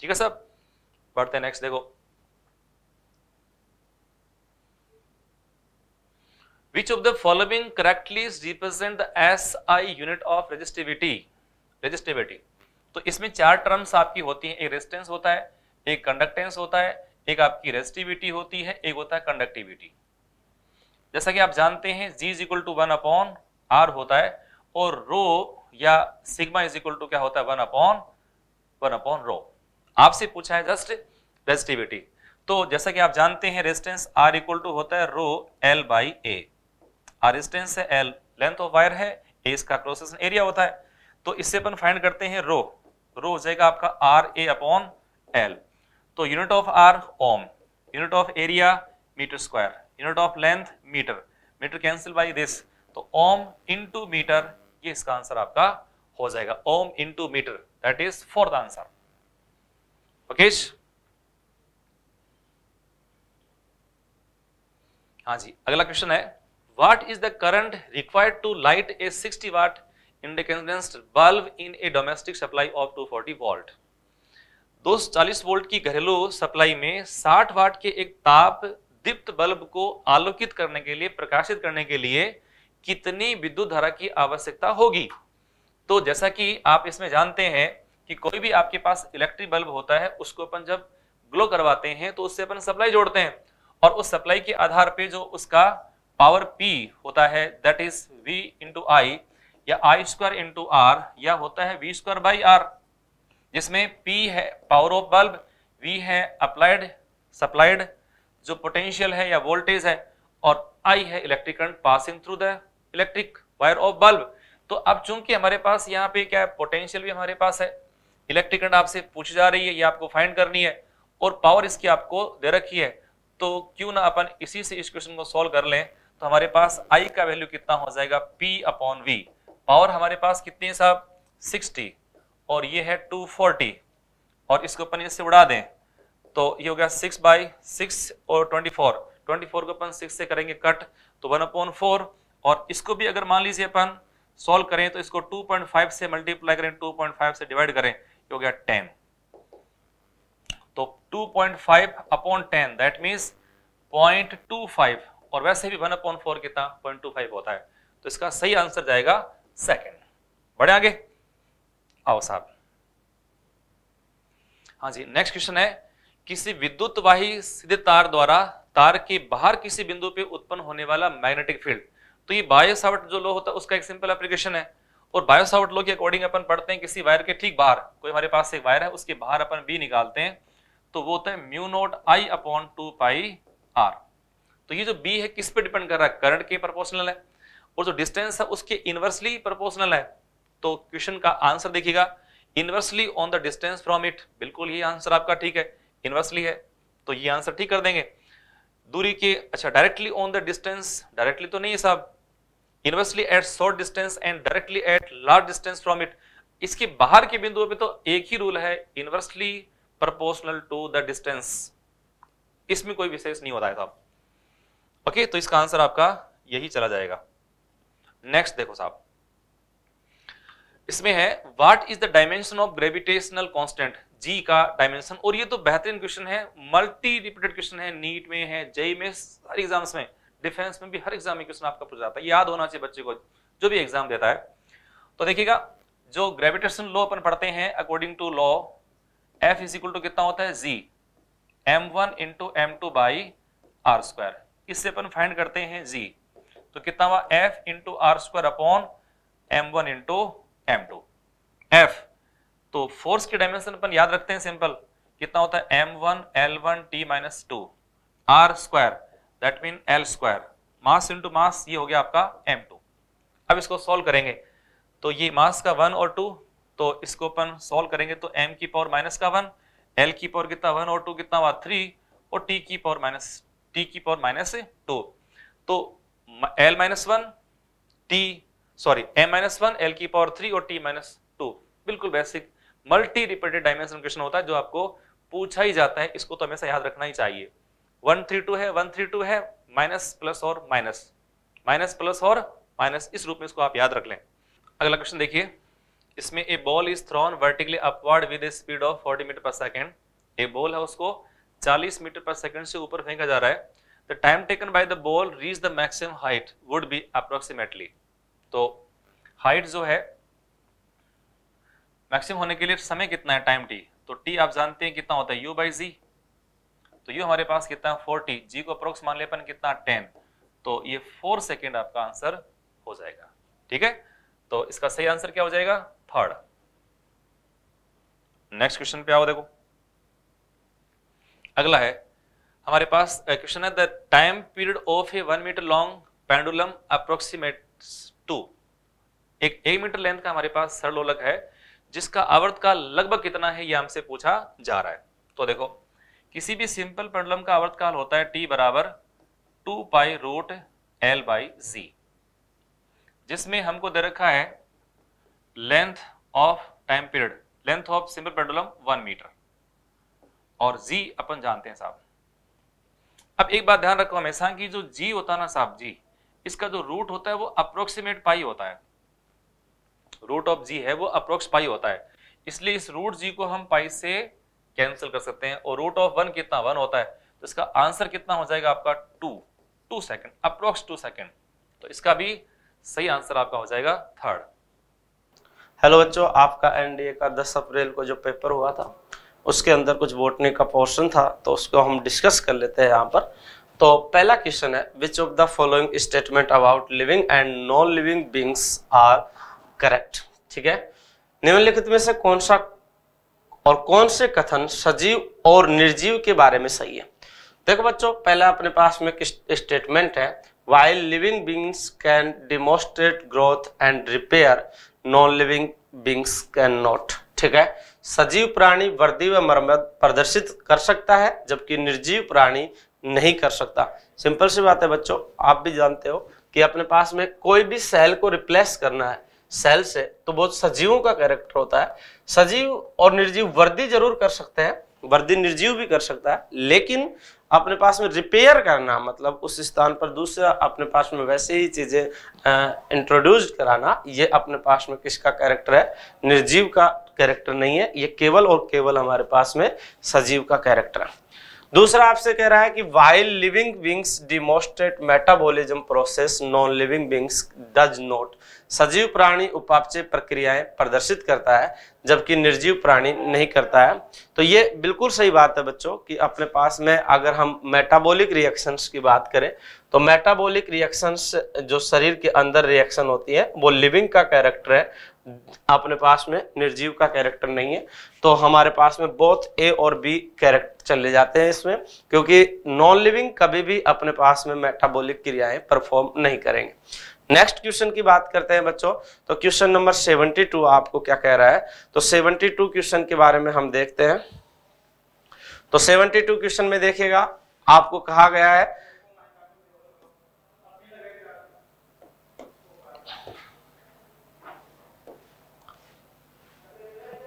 Speaker 3: ठीक है सब बढ़ते हैं नेक्स्ट देखो which of the following correctly represent the S I unit of resistivity resistivity तो इसमें चार टर्म्स आपकी होती हैं एक रेजिस्टेंस होता है एक कंडक्टेंस होता है एक आपकी रेजिस्टिविटी होती है एक होता है कंडक्टिविटी जैसा कि आप जानते हैं G is equal to one upon R होता है और रो या सिग्मा इज इक्वल टू क्या होता है one upon one upon rho आपसे पूछा है जस्ट रेजिटिविटी तो जैसा कि आप जानते हैं रेजिस्टेंस आर इक्वल टू होता है rho L by A R resistance है एल लेंथ ऑफ वायर है ए इसका क्रॉस सेक्शन एरिया होता है तो इससे अपन फाइंड करते हैं रो रो हो जाएगा आपका आर ए अपॉन एल तो unit of R ohm unit of area meter square unit of length meter meter cancel by this तो ओम इंटू मीटर ये इसका आंसर आपका हो जाएगा ohm into meter that is for the answer okay हाँ जी अगला क्वेश्चन है what is the current required to light a 60 watt incandescent bulb in a domestic supply of 240 forty volt 240 volt की घरेलू सप्लाई में 60 वाट के एक ताप दीप्त बल्ब को आलोकित करने के लिए प्रकाशित करने के लिए कितनी विद्युत धारा की आवश्यकता होगी तो जैसा कि आप इसमें जानते हैं कि कोई भी आपके पास इलेक्ट्रिक बल्ब होता है उसको अपन जब ग्लो करवाते हैं तो उससे अपन सप्लाई जोड़ते हैं और उस सप्लाई के आधार पे जो उसका पावर पी होता है that is V into I या आई स्क्वायर इंटू आर या होता है वी स्क्वायर बाई आर जिसमें पी है पावर ऑफ बल्ब वी है अप्लाइड सप्लाइड जो पोटेंशियल है या वोल्टेज है और आई है electric current passing through the electric wire of bulb तो अब चूंकि हमारे पास यहाँ पे क्या है पोटेंशियल भी हमारे पास है इलेक्ट्रिक करंट आपसे पूछी जा रही है ये आपको फाइंड करनी है और पावर इसकी आपको दे रखी है तो क्यों ना अपन इसी से इस क्वेश्चन को सॉल्व कर लें तो हमारे पास आई का वैल्यू कितना हो जाएगा पी अपॉन वी पावर हमारे पास कितनी है साहब 60 और ये है 240 और इसको अपन इससे उड़ा दें तो ये हो गया सिक्स बाई सिक्स और ट्वेंटी फोर ट्वेंटी फोर को अपन सिक्स से करेंगे कट तो वन अपॉन फोर और इसको भी अगर मान लीजिए अपन सॉल्व करें तो इसको टू पॉइंट फाइव से मल्टीप्लाई करें टू पॉइंट फाइव से डिवाइड करें ये हो गया टेन तो two point five upon ten that means point two five और वैसे भी वन अपॉन फोर कितना पॉइंट टू फाइव होता है तो इसका सही आंसर जाएगा सेकेंड बढ़े आगे आओ साहब हाँ जी नेक्स्ट क्वेश्चन है किसी विद्युतवाही सीधे तार द्वारा तार के बाहर किसी बिंदु पे उत्पन्न होने वाला मैग्नेटिक फील्ड तो ये बायोसावट जो लो होता है उसका एक सिंपल एप्लीकेशन है और बायोसावट लो के अकॉर्डिंग अपन पढ़ते हैं किसी वायर के ठीक बाहर कोई हमारे पास एक वायर है उसके बाहर अपन बी निकालते हैं तो वो होता है mu naught I upon two pi R तो ये जो बी है किस पे डिपेंड कर रहा है करंट के प्रपोर्सनल है और जो डिस्टेंस है उसके इनवर्सली प्रपोर्सनल है तो क्वेश्चन का आंसर देखिएगा inversely on the distance from it बिल्कुल ये आंसर आपका ठीक है इनवर्सली है तो ये आंसर ठीक कर देंगे दूरी के अच्छा directly on the distance directly तो नहीं है साहब inversely at short distance and directly at large distance from it इसके बाहर के बिंदुओं पे तो एक ही रूल है inversely proportional to the distance इसमें कोई विशेष नहीं होता है साहब ओके तो इसका आंसर आपका यही चला जाएगा नेक्स्ट देखो साहब इसमें है what is the dimension of gravitational constant G का डायमेंशन और ये तो बेहतरीन क्वेश्चन है मल्टी रिपीटेड क्वेश्चन है नीट में है जेई में हर एग्जाम्स में डिफेंस में भी हर एग्जाम में क्वेश्चन आपका पूछा जाता है याद होना चाहिए बच्चे को जो भी एग्जाम देता है तो देखिएगा जो ग्रेविटेशन लॉ अपन पढ़ते हैं according to law F is equal to कितना होता है G M one into M two by R square इससे अपन फाइंड करते हैं जी तो कितना हुआ F into R square upon M one into M two F तो फोर्स के डायमेंशन अपन याद रखते हैं सिंपल कितना होता है M one L one T minus two R square that mean L square mass into mass ये हो गया आपका एम टू अब इसको सॉल्व करेंगे तो ये मास का वन और टू तो इसको अपन सॉल्व करेंगे तो एम की पावर माइनस का वन एल की पावर कितना वन और टू कितना हुआ थ्री और टी की पावर माइनस टी की पावर माइनस टू तो L minus one T sorry M minus one L की पावर थ्री और टी माइनस टू बिल्कुल basic multi repeated dimension question होता है जो आपको पूछा ही जाता है इसको तो हमेशा याद रखना ही चाहिए वन थ्री टू है वन थ्री टू है माइनस प्लस और माइनस माइनस प्लस और माइनस इस रूप में इसको आप याद रख लें अगला क्वेश्चन देखिए इसमें a ball is thrown vertically upward with a speed of 40 meter per second a ball है उसको 40 मीटर पर सेकेंड से ऊपर फेंका जा रहा है the time taken by the ball reach the maximum height would be approximately तो height जो है मैक्सिमम होने के लिए समय कितना है टाइम टी तो टी आप जानते हैं कितना होता है यू बाई जी तो यू हमारे पास कितना है फोर टी जी को अप्रोक्स मान लेपन कितना टेन तो ये फोर सेकेंड आपका आंसर हो जाएगा ठीक है तो इसका सही आंसर क्या हो जाएगा थर्ड नेक्स्ट क्वेश्चन पे आओ देखो अगला है हमारे पास क्वेश्चन है the time period of a one meter long pendulum approximate to एक एक मीटर लेंथ का हमारे पास सरलोलक है जिसका काल लगभग कितना है यह हमसे पूछा जा रहा है तो देखो किसी भी सिंपल पेंडुलम का काल होता है टी बराबर two pi root L by G जिसमें हमको दे रखा है length of time period length of simple pendulum one meter और जी अपन जानते हैं साहब अब एक बात ध्यान रखो हमेशा कि जो जी होता है ना साहब जी इसका जो रूट होता है वो अप्रोक्सीमेट पाई होता है रूट ऑफ जी है वो अप्रोक्स पाई होता है इसलिए इस रूट जी को हम पाई से कैंसिल कर सकते हैं और रूट ऑफ वन कितना वन होता है तो इसका आंसर कितना हो जाएगा आपका two two second approx two second तो इसका भी सही आंसर आपका हो जाएगा
Speaker 5: थर्ड हेलो बच्चों आपका एनडीए का 10 अप्रैल को जो पेपर हुआ था उसके अंदर कुछ बोटनी का पोर्शन था तो उसको हम डिस्कस कर लेते हैं यहाँ पर तो पहला क्वेश्चन है which of the following statement about living and non living beings are correct ठीक है निम्नलिखित में से कौन सा और कौन से कथन सजीव और निर्जीव के बारे में सही है देखो बच्चों पहला अपने पास में स्टेटमेंट है living beings can demonstrate growth and repair non living beings can not ठीक है सजीव प्राणी वृद्धि व मरम्मत प्रदर्शित कर सकता है जबकि निर्जीव प्राणी नहीं कर सकता सिंपल सी बात है बच्चों आप भी जानते हो कि अपने पास में कोई भी सेल को रिप्लेस करना है सेल्स है तो बहुत सजीवों का कैरेक्टर होता है सजीव और निर्जीव वर्दी जरूर कर सकते हैं वर्दी निर्जीव भी कर सकता है लेकिन अपने पास में रिपेयर करना मतलब उस स्थान पर दूसरा अपने पास में वैसे ही चीजें इंट्रोड्यूस कराना ये अपने पास में किसका कैरेक्टर है निर्जीव का कैरेक्टर नहीं है ये केवल और केवल हमारे पास में सजीव का कैरेक्टर है दूसरा आपसे कह रहा है कि while living beings demonstrate metabolism process non living beings does not सजीव प्राणी उपापचय प्रक्रियाएं प्रदर्शित करता है जबकि निर्जीव प्राणी नहीं करता है तो ये बिल्कुल सही बात है बच्चों कि अपने पास में अगर हम मेटाबॉलिक रिएक्शंस की बात करें तो मेटाबॉलिक रिएक्शंस जो शरीर के अंदर रिएक्शन होती है वो लिविंग का कैरेक्टर है अपने पास में निर्जीव का कैरेक्टर नहीं है तो हमारे पास में बोथ ए और बी कैरेक्टर चले जाते हैं इसमें क्योंकि नॉन लिविंग कभी भी अपने पास में मेटाबोलिक क्रियाएं परफॉर्म नहीं करेंगे नेक्स्ट क्वेश्चन की बात करते हैं बच्चों तो क्वेश्चन नंबर 72 आपको क्या कह रहा है तो 72 क्वेश्चन के बारे में हम देखते हैं तो 72 क्वेश्चन में देखिएगा आपको कहा गया है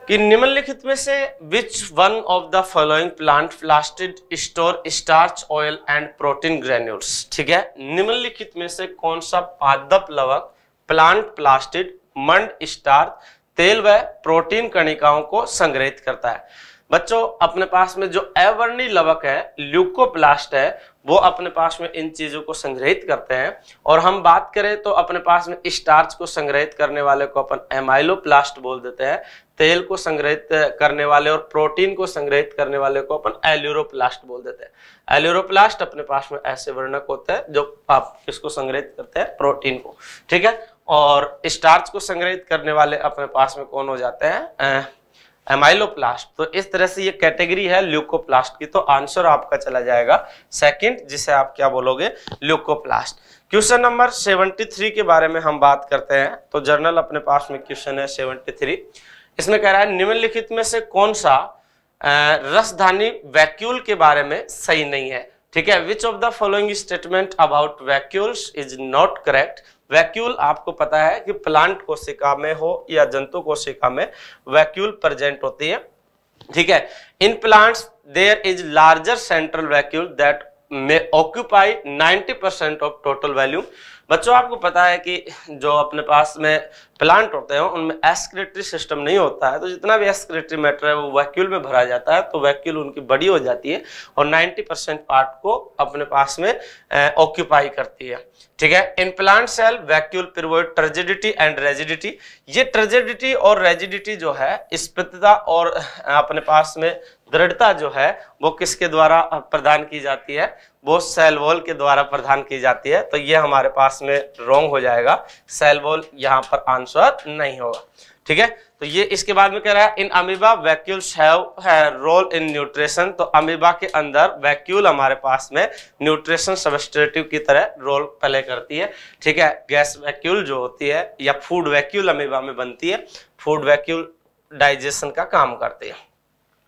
Speaker 5: कि निम्नलिखित में से which one of the following plant plastid store starch oil and protein granules ठीक है निम्नलिखित में से कौन सा पादप लवक प्लांट प्लास्टिड मंड स्टार्च तेल व प्रोटीन कणिकाओं को संग्रहित करता है बच्चों अपने पास में जो एवर्नी लवक है ल्यूकोप्लास्ट है वो अपने पास में इन चीजों को संग्रहित करते हैं और हम बात करें तो अपने पास में स्टार्च को संग्रहित करने वाले को अपन एमाइलोप्लास्ट बोल देते हैं तेल को संग्रहित करने वाले और प्रोटीन को संग्रहित करने वाले को अपन एल्यूरोप्लास्ट बोल देते हैं एल्यूरोप्लास्ट अपने पास में ऐसे वर्णक होते हैं जो आप इसको संग्रहित करते हैं प्रोटीन को ठीक है और स्टार्च को संग्रहित करने वाले अपने पास में कौन हो जाते हैं एमाइलोप्लास्ट तो इस तरह से ये कैटेगरी है ल्यूकोप्लास्ट की तो आंसर आपका चला जाएगा सेकंड जिसे आप क्या बोलोगे ल्यूकोप्लास्ट क्वेश्चन नंबर 73 के बारे में हम बात करते हैं तो जर्नल अपने पास में क्वेश्चन है 73 इसमें कह रहा है निम्नलिखित में से कौन सा रसधानी वैक्यूल के बारे में सही नहीं है ठीक है which of the following statement about vacuoles is not correct vacuole आपको पता है कि प्लांट कोशिका में हो या जंतु कोशिका में वैक्यूल प्रेजेंट होती है ठीक है in plants there is larger central vacuole that may occupy 90 percent of total volume बच्चों आपको पता है कि जो अपने पास में प्लांट होते हैं उनमें एस्क्रेटरी सिस्टम नहीं होता है तो जितना भी एस्क्रेटरी मैटर है वो वैक्यूल में भरा जाता है तो वैक्यूल उनकी बड़ी हो जाती है और 90 परसेंट पार्ट को अपने पास में ऑक्यूपाई करती है ठीक है in plant cell vacuole provide turgidity and rigidity ये ट्रेजिडिटी और रेजिडिटी जो है स्पितता और अपने पास में दृढ़ता जो है वो किसके द्वारा प्रदान की जाती है वो सेलवोल के द्वारा प्रदान की जाती है तो ये हमारे पास में रोंग हो जाएगा सेलवोल यहाँ पर आंसर नहीं होगा ठीक है तो ये इसके बाद में कह रहा है in amoeba vacuoles have role in nutrition तो अमीबा के अंदर वैक्यूल हमारे पास में न्यूट्रिशन सबस्टेटिव की तरह रोल प्ले करती है ठीक है गैस वैक्यूल जो होती है या फूड वैक्यूल अमीबा में बनती है फूड वैक्यूल डाइजेशन का काम करती है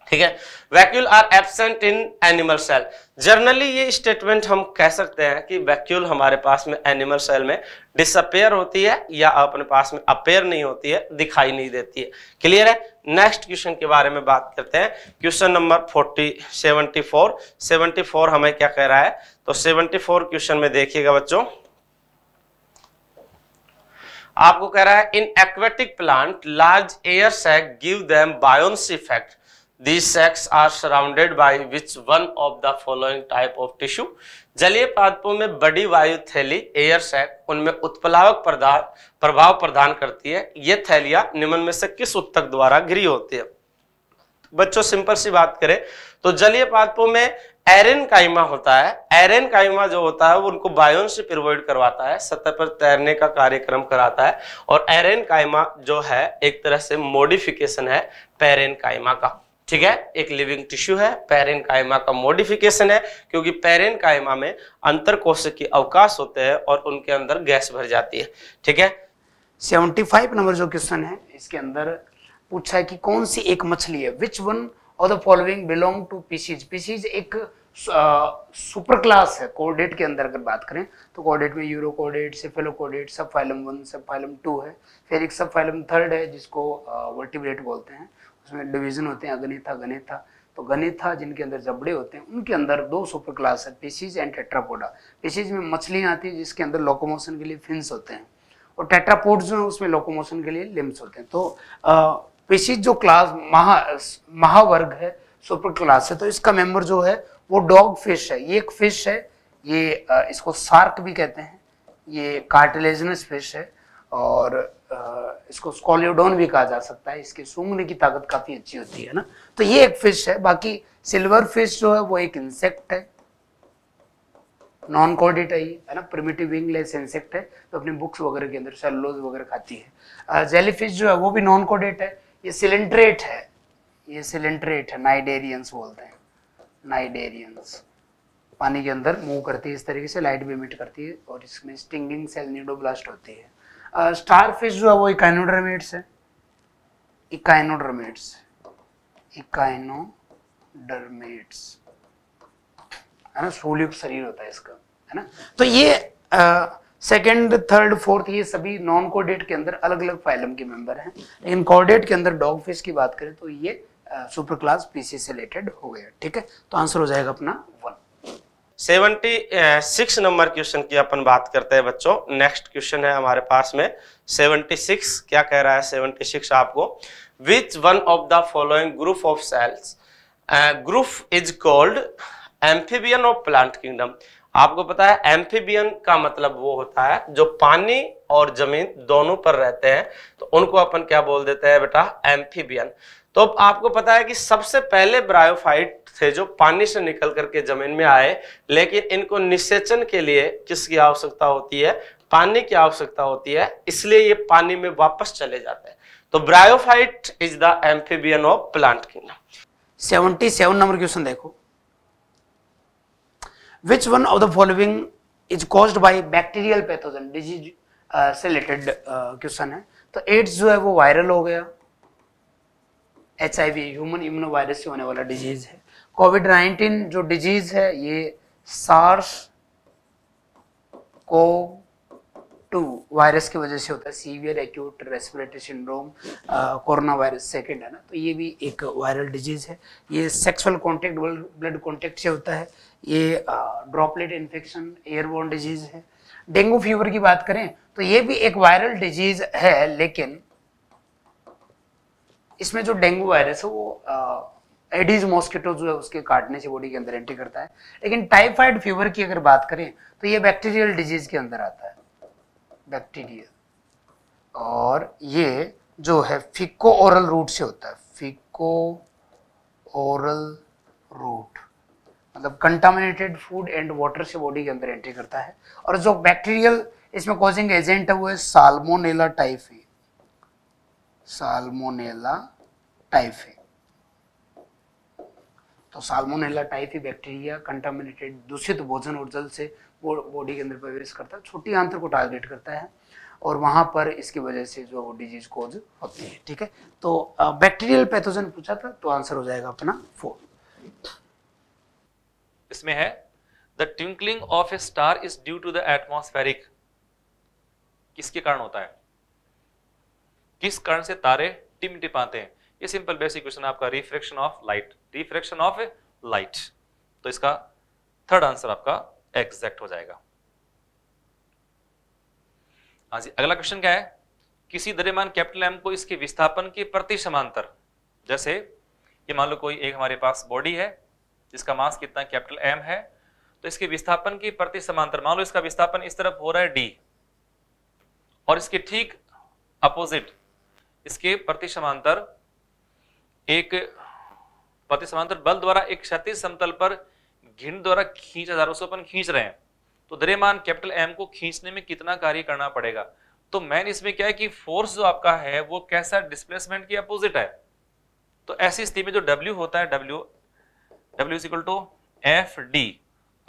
Speaker 5: ठीक है vacuole are absent in animal cell generally ये स्टेटमेंट हम कह सकते हैं कि वैक्यूल हमारे पास में एनिमल सेल में डिसअपेयर होती है या अपने पास में अपेयर नहीं होती है दिखाई नहीं देती है क्लियर है नेक्स्ट क्वेश्चन के बारे में बात करते हैं question number forty seventy four seventy four हमें क्या कह रहा है तो सेवेंटी फोर क्वेश्चन में देखिएगा बच्चों आपको कह रहा है in aquatic plant large air sac give them buoyancy effect this sacs are surrounded by which one of the following type of tissue जलीय पादपों में बड़ी वायु थैली एयर सैक उनमें उत्पलावक पदार्थ प्रभाव प्रदान करती है ये थैलियां निम्न में से किस उत्तक द्वारा घिरी होती है बच्चों सिंपल सी बात करें तो जलीय पादपों में एरेन काइमा होता है एरेन काइमा जो होता है वो उनको बायोन से प्रोवाइड करवाता है सतह पर तैरने का कार्यक्रम कराता है और एरेन काइमा जो है एक तरह से मॉडिफिकेशन है पेरेन काइमा का ठीक है एक लिविंग टिश्यू है पेरेन कायमा का मॉडिफिकेशन है क्योंकि पेरेन कायमा में अंतर कोश के अवकाश होते हैं और उनके अंदर गैस भर जाती है ठीक है
Speaker 6: 75 नंबर जो क्वेश्चन है इसके अंदर पूछा है कि कौन सी एक मछली है which one of the following belong to Pisces Pisces एक सुपर क्लास है कोऑर्डिनेट के अंदर अगर बात करें तो कोर्डेट में urochordate cephalochordate subphylum one subphylum two है फिर एक सब फाइलम थर्ड है जिसको वर्टिब्रेट बोलते हैं उसमें डिवीजन होते हैं अगनेथा गनेथा तो गनेथा जिनके अंदर जबड़े होते हैं उनके अंदर दो सुपर क्लास है पेशीज एंड टेट्रापोडा पेशीज में मछलियाँ आती हैं जिसके अंदर लोकोमोशन के लिए फिन्स होते हैं और टेट्रापोड जो है उसमें लोकोमोशन के लिए लिम्स होते हैं तो पेशीज जो क्लास महा महावर्ग है सुपर क्लास है तो इसका मेम्बर जो है वो डॉग फिश है ये एक फिश है ये इसको सार्क भी कहते हैं ये कार्टिलेजनस फिश है और इसको स्कॉलियोडोन भी कहा जा सकता है इसके सूंघने की ताकत काफ़ी अच्छी होती है ना तो ये एक फिश है बाकी सिल्वर फिश जो है वो एक इंसेक्ट है नॉन कॉर्डिट है ये है ना प्रिमेटिव विंगलेस इंसेक्ट है तो अपने बुक्स वगैरह के अंदर सेलोज वगैरह खाती है जेलीफिश जो है वो भी नॉन कॉर्डिट है ये सिलेंट्रेट है ये सिलेंट्रेट है नाइडेरियंस बोलते हैं नाइडेरियंस पानी के अंदर मूव करती है इस तरीके से लाइट भी इमिट करती है और इसमें स्टिंगिंग सेल न्यूडोब्लास्ट होती है स्टार फिश जो है वो इकाइनोड्रमेट्स है इकाइनोड्रमेट्स इकाइनोडर्मेट्स है ना सोलिक शरीर होता है इसका है ना तो ये सेकंड थर्ड फोर्थ ये सभी नॉन कोडेट के अंदर अलग अलग फाइलम के मेंबर हैं लेकिन कोडेट के अंदर डॉग फिश की बात करें तो ये सुपर क्लास पीसी से रिलेटेड हो गया ठीक है तो आंसर हो जाएगा अपना one
Speaker 5: seventy six number question की अपन बात करते हैं बच्चों नेक्स्ट क्वेश्चन है हमारे पास में सेवेंटी सिक्स क्या कह रहा है सेवेंटी सिक्स आपको which one of the following group of cells group is called amphibian of plant kingdom आपको पता है एम्फीबियन का मतलब वो होता है जो पानी और जमीन दोनों पर रहते हैं तो उनको अपन क्या बोल देते हैं बेटा एम्फीबियन तो आपको पता है कि सबसे पहले ब्रायोफाइट थे जो पानी से निकल करके जमीन में आए लेकिन इनको निषेचन के लिए किसकी आवश्यकता होती है पानी की आवश्यकता होती है इसलिए ये पानी में वापस चले जाते हैं तो bryophyte is the amphibian of plant kingdom
Speaker 6: seventy seven number question देखो which one of the following is cause by bacterial pathogen disease से रिलेटेड क्वेश्चन uh, है तो एड्स जो है वो वायरल हो गया H I V human immuno virus से होने वाला डिजीज है कोविड 19 जो डिजीज है ये सार्स को टू वायरस की वजह से होता है severe acute respiratory syndrome corona virus second है ना तो ये भी एक वायरल डिजीज है ये सेक्सुअल कॉन्टेक्ट ब्लड कॉन्टेक्ट से होता है ये ड्रॉपलेट इन्फेक्शन एयरबोन डिजीज है डेंगू फीवर की बात करें तो ये भी एक वायरल डिजीज है लेकिन इसमें जो डेंगू वायरस है वो एडीज मॉस्किटो जो है उसके काटने से बॉडी के अंदर एंट्री करता है लेकिन टाइफाइड फीवर की अगर बात करें तो ये बैक्टीरियल डिजीज के अंदर आता है बैक्टीरियल और ये जो है फिको ओरल रूट से होता है फिको ओरल रूट मतलब कंटामिनेटेड फूड एंड वाटर से बॉडी के अंदर एंट्री करता है और जो बैक्टीरियल इसमें कॉजिंग एजेंट है वो है साल्मोनेला टाइफी साल्मोनेला टाइफी तो साल्मोनेला ही बैक्टीरिया कंटामिनेटेड दूषित भोजन और जल से बॉडी के अंदर प्रवेश करता है छोटी आंत्र को टारगेट करता है और वहाँ पर इसकी वजह से जो डिजीज कोज होती है ठीक है तो बैक्टीरियल पैथोजन पूछा था तो आंसर हो जाएगा अपना फोर
Speaker 3: इसमें है the twinkling of a star is due to the atmospheric किसके कारण होता है किस कारण से तारे टिमटिपाते हैं ये सिंपल बेसिक क्वेश्चन आपका refraction of light refraction of light तो इसका थर्ड आंसर आपका एग्जैक्ट हो जाएगा हाँ जी अगला क्वेश्चन क्या है किसी द्रव्यमान कैपिटल एम को इसके विस्थापन के प्रति समांतर जैसे ये मान लो कोई एक हमारे पास बॉडी है जिसका मास कितना कैपिटल एम है तो इसके विस्थापन के प्रति समांतर मान लो इसका विस्थापन इस तरफ हो रहा है डी और इसके ठीक अपोजिट इसके प्रति समांतर एक पति समांतर बल द्वारा एक क्षतिज समतल पर घिन द्वारा खींच हजारों से अपन खींच रहे हैं तो द्रव्यमान कैपिटल एम को खींचने में कितना कार्य करना पड़ेगा तो मैन इसमें क्या है कि फोर्स जो आपका है वो कैसा डिस्प्लेसमेंट की अपोजिट है तो ऐसी स्थिति में जो W होता है W W equal to F D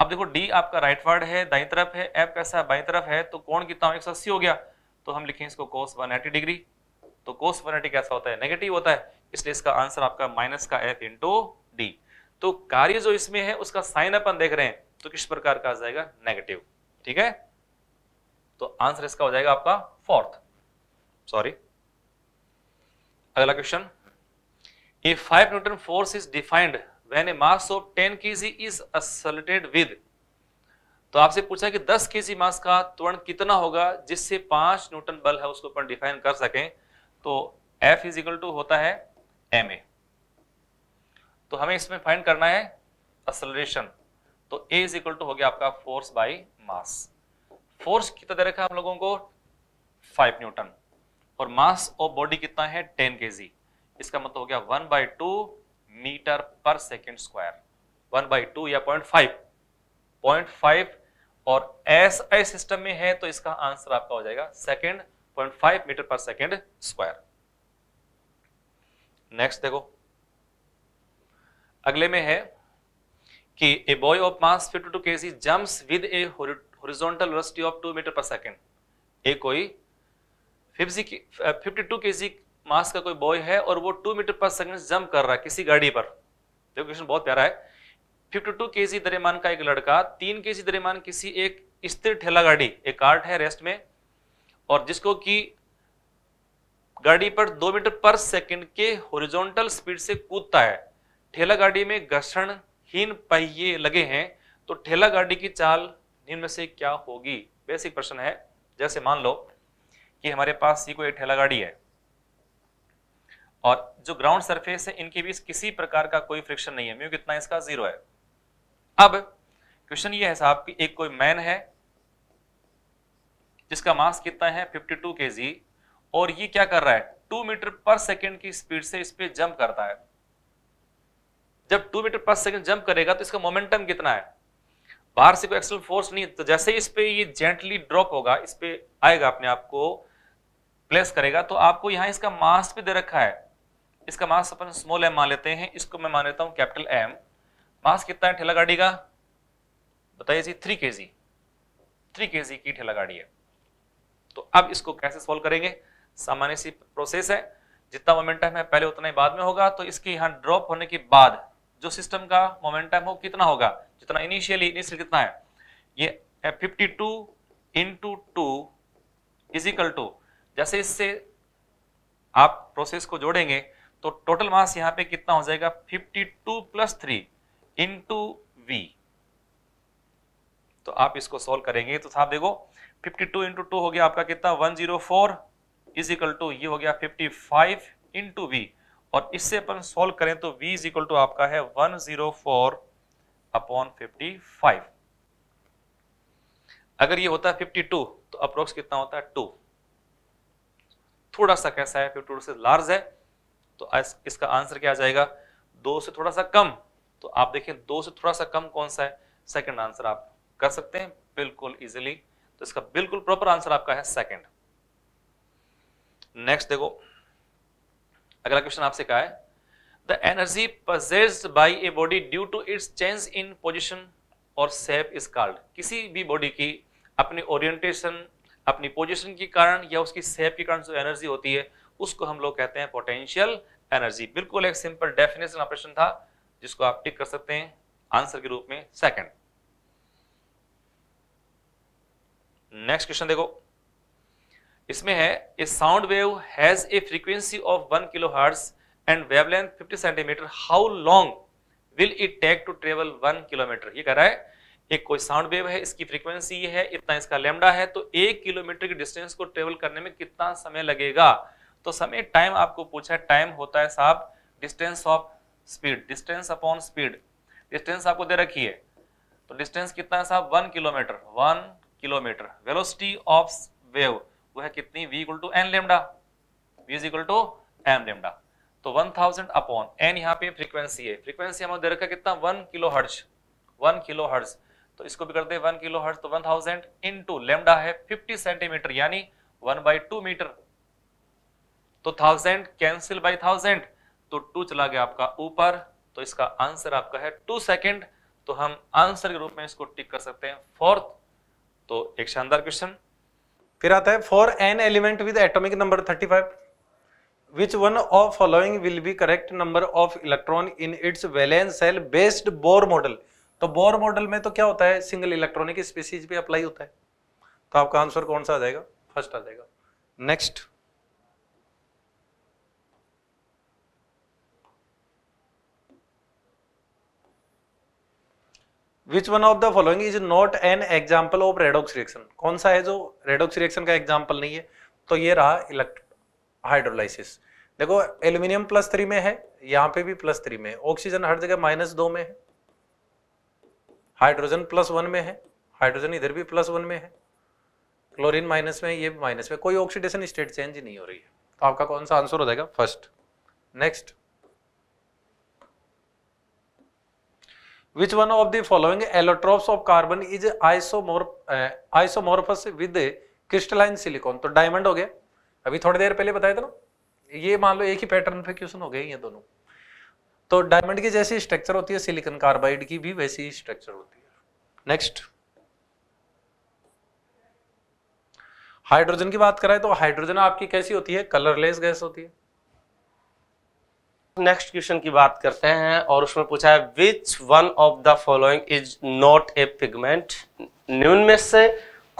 Speaker 3: अब देखो D आपका राइट वर्ड है दाई तरफ है F कैसा बाई तरफ है तो कौन कितना एक सौ हो गया तो हम लिखें इसको कोस 180 डिग्री तो कोस 180 कैसा होता है नेगेटिव होता है इसलिए इसका आंसर आपका माइनस का एफ इंटू डी तो कार्य जो इसमें है उसका साइन अपन देख रहे हैं तो किस प्रकार का आ जाएगा नेगेटिव ठीक है तो आंसर इसका हो जाएगा आपका फोर्थ सॉरी अगला question a five newton force is defined when a mass of ten K G is असलटेड with तो आपसे पूछा कि 10 के जी मास का त्वरण कितना होगा जिससे 5 न्यूटन बल है उसको अपन डिफाइन कर सकें तो F इज इक्वल टू होता है एम ए तो हमें इसमें फाइंड करना है असलेशन तो ए इज इक्वल टू हो गया आपका फोर्स बाई मास फोर्स कितना दे रखा है हम लोगों को फाइव न्यूटन और मास ऑफ बॉडी कितना है टेन के इसका मतलब हो गया one by two meter per second square one by two या पॉइंट फाइव पॉइंट फाइव और एस आई सिस्टम में है तो इसका आंसर आपका हो जाएगा second point five meter per second square next देखो अगले में है कि a boy of mass fifty two K G jumps with a horizontal velocity of two meter per second a कोई फिफ्टी टू के जी मास का कोई बॉय है और वो two meter per second jump कर रहा है किसी गाड़ी पर देखो क्वेश्चन बहुत प्यारा है 52 केजी दरिमान का एक लड़का 3 केजी दरिमान किसी एक स्थिर ठेला गाड़ी एक कार्ट है रेस्ट में और जिसको कि गाड़ी पर दो मीटर पर सेकंड के होरिजोनटल स्पीड से कूदता है ठेला गाड़ी में घर्षणहीन पहिए लगे हैं तो ठेला गाड़ी की चाल निम्न से क्या होगी बेसिक प्रश्न है जैसे मान लो कि हमारे पास ये कोई ठेला गाड़ी है और जो ग्राउंड सरफेस है इनके बीच किसी प्रकार का कोई फ्रिक्शन नहीं है म्यू कितना इसका जीरो है अब क्वेश्चन ये है साहब कि एक कोई मैन है जिसका मास कितना है 52 टू के जी और ये क्या कर रहा है टू मीटर पर सेकेंड की स्पीड से इस पर जंप करता है जब two meter per second jump करेगा तो इसका मोमेंटम कितना है बाहर से कोई एक्सल फोर्स नहीं तो जैसे इस पर ये जेंटली ड्रॉप होगा इस पर आएगा अपने आप को प्लेस करेगा तो आपको यहां इसका मास भी दे रखा है इसका मास अपन स्मॉल एम मान लेते हैं इसको मैं मान लेता हूं कैपिटल एम मास कितना है ठेला गाड़ी का बताइए जी थ्री के जी थ्री के जी की ठेला गाड़ी है तो अब इसको कैसे सॉल्व करेंगे सामान्य सी प्रोसेस है जितना मोमेंटम है पहले उतना ही बाद में होगा तो इसके यहाँ ड्रॉप होने के बाद जो सिस्टम का मोमेंटम हो कितना होगा जितना इनिशियली इनिशियल कितना है ये fifty two into two is equal to जैसे इससे आप प्रोसेस को जोड़ेंगे तो टोटल मास यहाँ पे कितना हो जाएगा 52 two plus three into V तो आप इसको सोल्व करेंगे तो साहब देखो 52 टू इंटू टू हो गया आपका कितना 104 इज इक्वल टू ये हो गया फिफ्टी फाइव इंटू वी और इससे अपन सॉल्व करें तो v इज इक्वल टू आपका है one zero four upon fifty five अगर ये होता है फिफ्टी टू तो अप्रोक्स कितना होता है टू थोड़ा सा कैसा है फिफ्टी टू से लार्ज है तो इसका आंसर क्या आ जाएगा दो से थोड़ा सा कम तो आप देखें दो से थोड़ा सा कम कौन सा है सेकंड आंसर आप कर सकते हैं बिल्कुल इजिली तो इसका बिल्कुल प्रॉपर आंसर आपका है सेकंड नेक्स्ट देखो अगला क्वेश्चन आपसे कहा है the energy possessed by a body due to its change in position और सेप इज कार्ड किसी भी बॉडी की अपनी ओरिएंटेशन अपनी पोजिशन के कारण या उसकी सेप के कारण जो एनर्जी होती है उसको हम लोग कहते हैं पोटेंशियल एनर्जी बिल्कुल एक सिंपल डेफिनेशन ऑपरेशन था जिसको आप टिक कर सकते हैं आंसर के रूप में सेकंड नेक्स्ट क्वेश्चन देखो इसमें है a sound wave has a frequency of one kilo hertz and wavelength 50 centimetre how long will it take to travel one kilometre ये कह रहा है एक कोई साउंड वेव है इसकी फ्रीक्वेंसी है इतना इसका लेमडा है तो एक किलोमीटर की डिस्टेंस को ट्रेवल करने में कितना समय लगेगा तो समय टाइम आपको पूछा है टाइम होता है साहब distance of speed distance upon speed distance आपको दे रखी है तो डिस्टेंस कितना है साहब one kilometre one kilometre velocity of wave वह कितनी v equal to n lambda v is equal to m lambda तो 1000 अपॉन एन यहाँ पे फ्रीक्वेंसी है फ्रीक्वेंसी हमें दे रखा कितना 1 किलो हर्ज 1 किलो हर्ज तो इसको भी करते हैं 1 किलो हर्ज तो 1000 थाउजेंड इंटू लेमडा है 50 सेंटीमीटर यानी 1 बाई टू मीटर तो 1000 कैंसिल बाई 1000 तो 2 चला गया आपका ऊपर तो इसका आंसर आपका है 2 सेकेंड तो हम आंसर के रूप में इसको टिक कर सकते हैं फोर्थ
Speaker 4: तो एक शानदार क्वेश्चन फिर आता है for an element with atomic number 35 which one of following will be correct number of electron in its valence shell based Bohr model तो बोर मॉडल में तो क्या होता है सिंगल इलेक्ट्रॉनिक स्पीसीज भी अप्लाई होता है तो आपका आंसर कौन सा आ जाएगा फर्स्ट आ जाएगा next which one of the following is not an example of redox reaction कौन सा है जो रेडोक्स रिएक्शन का एग्जाम्पल नहीं है तो ये रहा इलेक्ट हाइड्रोलाइसिस देखो एल्यूमिनियम प्लस थ्री में है यहां पे भी प्लस थ्री में ऑक्सीजन हर जगह माइनस दो में है हाइड्रोजन प्लस वन में है हाइड्रोजन इधर भी प्लस वन में है क्लोरीन माइनस में ये माइनस में कोई ऑक्सीडेशन स्टेट चेंज नहीं हो रही है तो आपका कौन सा आंसर हो जाएगा first next which one of the following allotropes of carbon is isomor isomorphous with crystalline silicon तो डायमंड हो गया अभी थोड़ी देर पहले बताया था ना ये मान लो एक ही पैटर्न पे क्वेश्चन हो गए ये दोनों तो डायमंड की जैसी स्ट्रक्चर होती है सिलिकॉन कार्बाइड की भी वैसी ही स्ट्रक्चर होती है नेक्स्ट हाइड्रोजन की बात करें तो हाइड्रोजन आपकी कैसी होती है कलरलेस गैस होती है नेक्स्ट क्वेश्चन की बात करते हैं और उसमें पूछा
Speaker 5: है which one of the following is not a pigment निम्न में से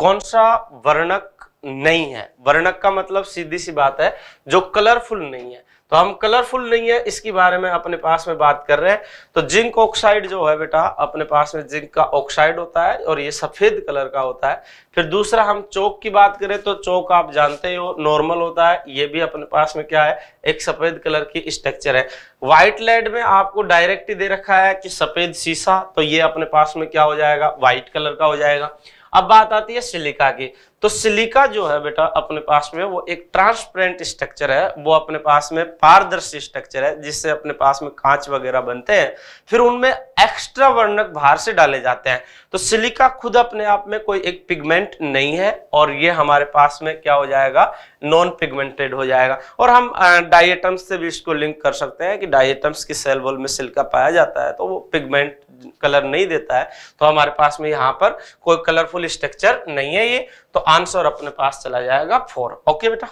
Speaker 5: कौन सा वर्णक नहीं है वर्णक का मतलब सीधी सी बात है जो कलरफुल नहीं है तो हम कलरफुल नहीं है इसके बारे में अपने पास में बात कर रहे हैं तो जिंक ऑक्साइड जो है बेटा अपने पास में जिंक का ऑक्साइड होता है और ये सफेद कलर का होता है फिर दूसरा हम चौक की बात करें तो चौक आप जानते हो नॉर्मल होता है ये भी अपने पास में क्या है एक सफेद कलर की स्ट्रक्चर है व्हाइट लेड में आपको डायरेक्ट दे रखा है कि सफेद शीशा तो ये अपने पास में क्या हो जाएगा व्हाइट कलर का हो जाएगा अब बात आती है सिलिका की तो सिलिका जो है बेटा अपने पास में वो एक ट्रांसपेरेंट स्ट्रक्चर है वो अपने पास में पारदर्शी स्ट्रक्चर है जिससे अपने पास में कांच वगैरह बनते हैं फिर उनमें एक्स्ट्रा वर्णक बाहर से डाले जाते हैं तो सिलिका खुद अपने आप में कोई एक पिगमेंट नहीं है और ये हमारे पास में क्या हो जाएगा नॉन पिगमेंटेड हो जाएगा और हम डाइटम्स से भी इसको लिंक कर सकते हैं कि डाइटम्स की सेल वॉल में सिलिका पाया जाता है तो वो पिगमेंट कलर नहीं देता है तो हमारे पास में यहाँ पर कोई कलरफुल स्ट्रक्चर नहीं है ये तो आंसर अपने पास चला जाएगा फोर ओके बेटा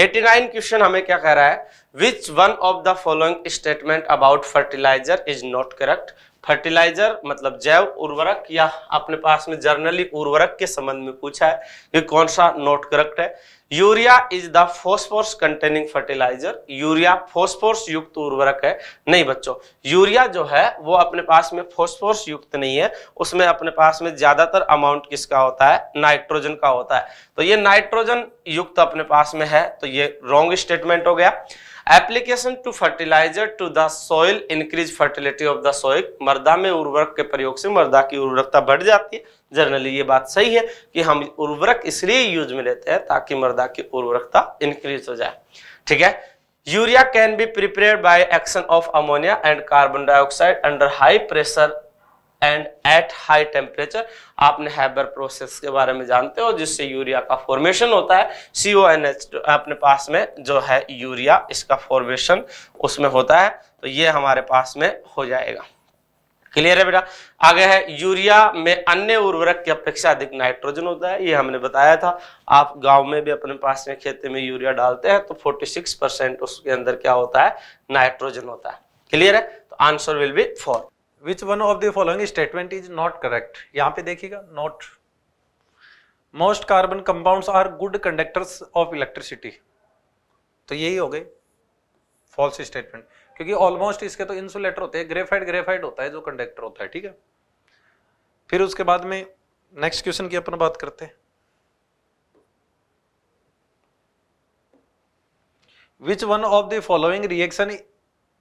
Speaker 5: 89 क्वेश्चन हमें क्या कह रहा है which one of the following statement about fertiliser is not correct fertiliser मतलब जैव उर्वरक या अपने पास में जर्नली उर्वरक के संबंध में पूछा है ये कौन सा नॉट करेक्ट है urea is the phosphorus containing fertiliser urea phosphorus युक्त उर्वरक है नहीं बच्चों यूरिया जो है वो अपने पास में फोस्फोर्स युक्त नहीं है उसमें अपने पास में ज्यादातर अमाउंट किसका होता है नाइट्रोजन का होता है तो ये नाइट्रोजन युक्त अपने पास में है तो ये रॉन्ग स्टेटमेंट हो गया application to fertiliser to the soil increase fertility of the soil मृदा में उर्वरक के प्रयोग से मृदा की उर्वरकता बढ़ जाती है जनरली ये बात सही है कि हम उर्वरक इसलिए यूज में लेते हैं ताकि मृदा की उर्वरकता इंक्रीज हो जाए ठीक है urea can be prepare by action of ammonia and carbon dioxide under high pressure and at high temperature आपने हैबर प्रोसेस के बारे में जानते हो जिससे यूरिया का फॉर्मेशन होता है सी ओ एन एच अपने पास में जो है यूरिया इसका फॉर्मेशन उसमें होता है तो ये हमारे पास में हो जाएगा क्लियर है बेटा आगे है यूरिया में अन्य उर्वरक की अपेक्षा अधिक नाइट्रोजन होता है ये हमने बताया था आप गांव में भी अपने पास में खेत में यूरिया डालते हैं तो 46 परसेंट उसके अंदर क्या होता है नाइट्रोजन होता है क्लियर है तो answer will be
Speaker 4: four which one of the following statement is not correct यहाँ पे देखिएगा not most carbon compound are good conductors of electricity तो यही हो गए फॉल्स स्टेटमेंट क्योंकि ऑलमोस्ट इसके तो इंसुलेटर होते हैं ग्रेफाइड ग्रेफाइड होता है जो कंडक्टर होता है ठीक है फिर उसके बाद में नेक्स्ट क्वेश्चन की अपन बात करते हैं which one of the following reaction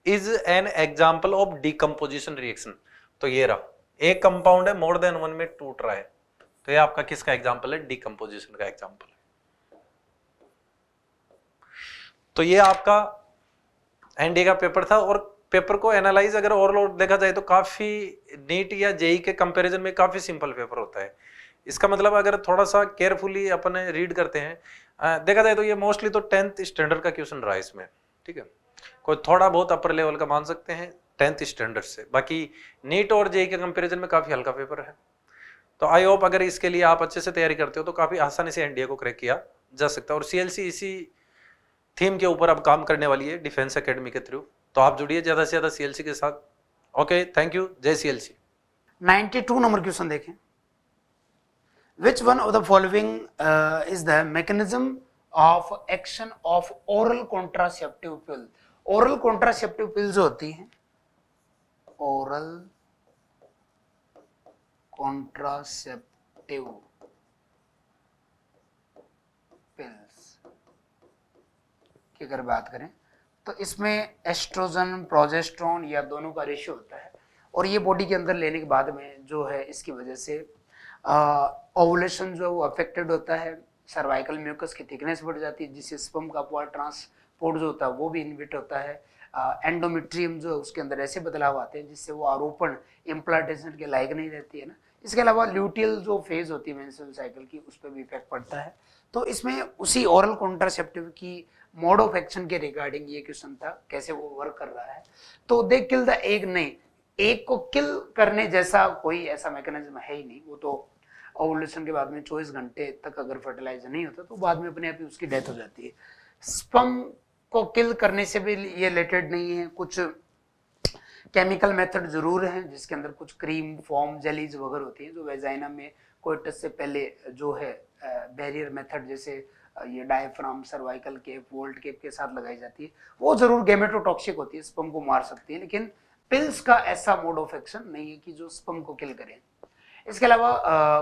Speaker 4: is an example of decomposition reaction तो ये रहा एक कंपाउंड है मोर देन वन में टूट रहा है तो ये आपका किसका एग्जाम्पल है डीकम्पोजिशन का एग्जाम्पल है तो ये आपका एनडीए का पेपर था और पेपर को एनालाइज अगर ओवरऑल देखा जाए तो काफ़ी नीट या जेई के कंपैरिजन में काफ़ी सिंपल पेपर होता है इसका मतलब अगर थोड़ा सा केयरफुली अपने रीड करते हैं देखा जाए तो ये मोस्टली तो टेंथ स्टैंडर्ड का क्वेश्चन रहा इसमें ठीक है कोई थोड़ा बहुत अपर लेवल का मान सकते हैं टेंथ स्टैंडर्ड से बाकी नीट और जेई के कंपेरिजन में काफ़ी हल्का पेपर है तो आई होप अगर इसके लिए आप अच्छे से तैयारी करते हो तो काफ़ी आसानी से एनडीए को क्रैक किया जा सकता है और सीएलसी इसी थीम के ऊपर अब काम करने वाली है डिफेंस अकेडमी के थ्रू तो आप जुड़िए ज़्यादा से ज़्यादा सीएलसी के साथ ओके थैंक यू जय सीएलसी
Speaker 6: 92 नंबर क्वेश्चन देखें which one of the following is the mechanism of action of oral contraceptive pill oral contraceptive pill जो होती हैं ओरल कॉन्ट्रासेप्टिव की अगर बात करें तो इसमें एस्ट्रोजन प्रोजेस्ट्रॉन या दोनों का रेशियो होता है और ये बॉडी के अंदर लेने के बाद में जो है इसकी वजह से ओवलेशन जो है वो अफेक्टेड होता है सर्वाइकल म्यूकस की थिकनेस बढ़ जाती है जिससे स्पम का अपवार ट्रांसपोर्ट जो होता है वो भी इन्विट होता है एंडोमेट्रियम जो है उसके अंदर ऐसे बदलाव आते हैं जिससे वो आरोपण इम्प्लांटेशन के लायक नहीं रहती है ना इसके अलावा ल्यूटियल जो फेज होती है मेंस्ट्रुअल साइकिल की उस पर भी इफेक्ट पड़ता है तो इसमें उसी ओरल कॉन्ट्रासेप्टिव की मोड ऑफ एक्शन के रिगार्डिंग ये क्वेश्चन था कैसे वो वर्क कर रहा है तो दे किल द एग नहीं एक को किल करने जैसा कोई ऐसा मैकेनिज्म है ही नहीं वो तो ओवुलेशन के बाद में चौबीस घंटे तक अगर फर्टिलाइज नहीं होता तो बाद में अपने आप ही उसकी डेथ हो जाती है स्पम को किल करने से भी ये रिलेटेड नहीं है कुछ केमिकल मेथड जरूर हैं जिसके अंदर कुछ क्रीम फॉर्म जेलीज वगैरह होती है जो वेजाइना में कोइटस से पहले जो है बैरियर मेथड जैसे ये diaphragm cervical cap vault cap के साथ लगाई जाती है वो जरूर गेमेटोटॉक्सिक होती है स्पम को मार सकती है लेकिन पिल्स का ऐसा मोड ऑफ एक्शन नहीं है कि जो स्पम को किल करें इसके अलावा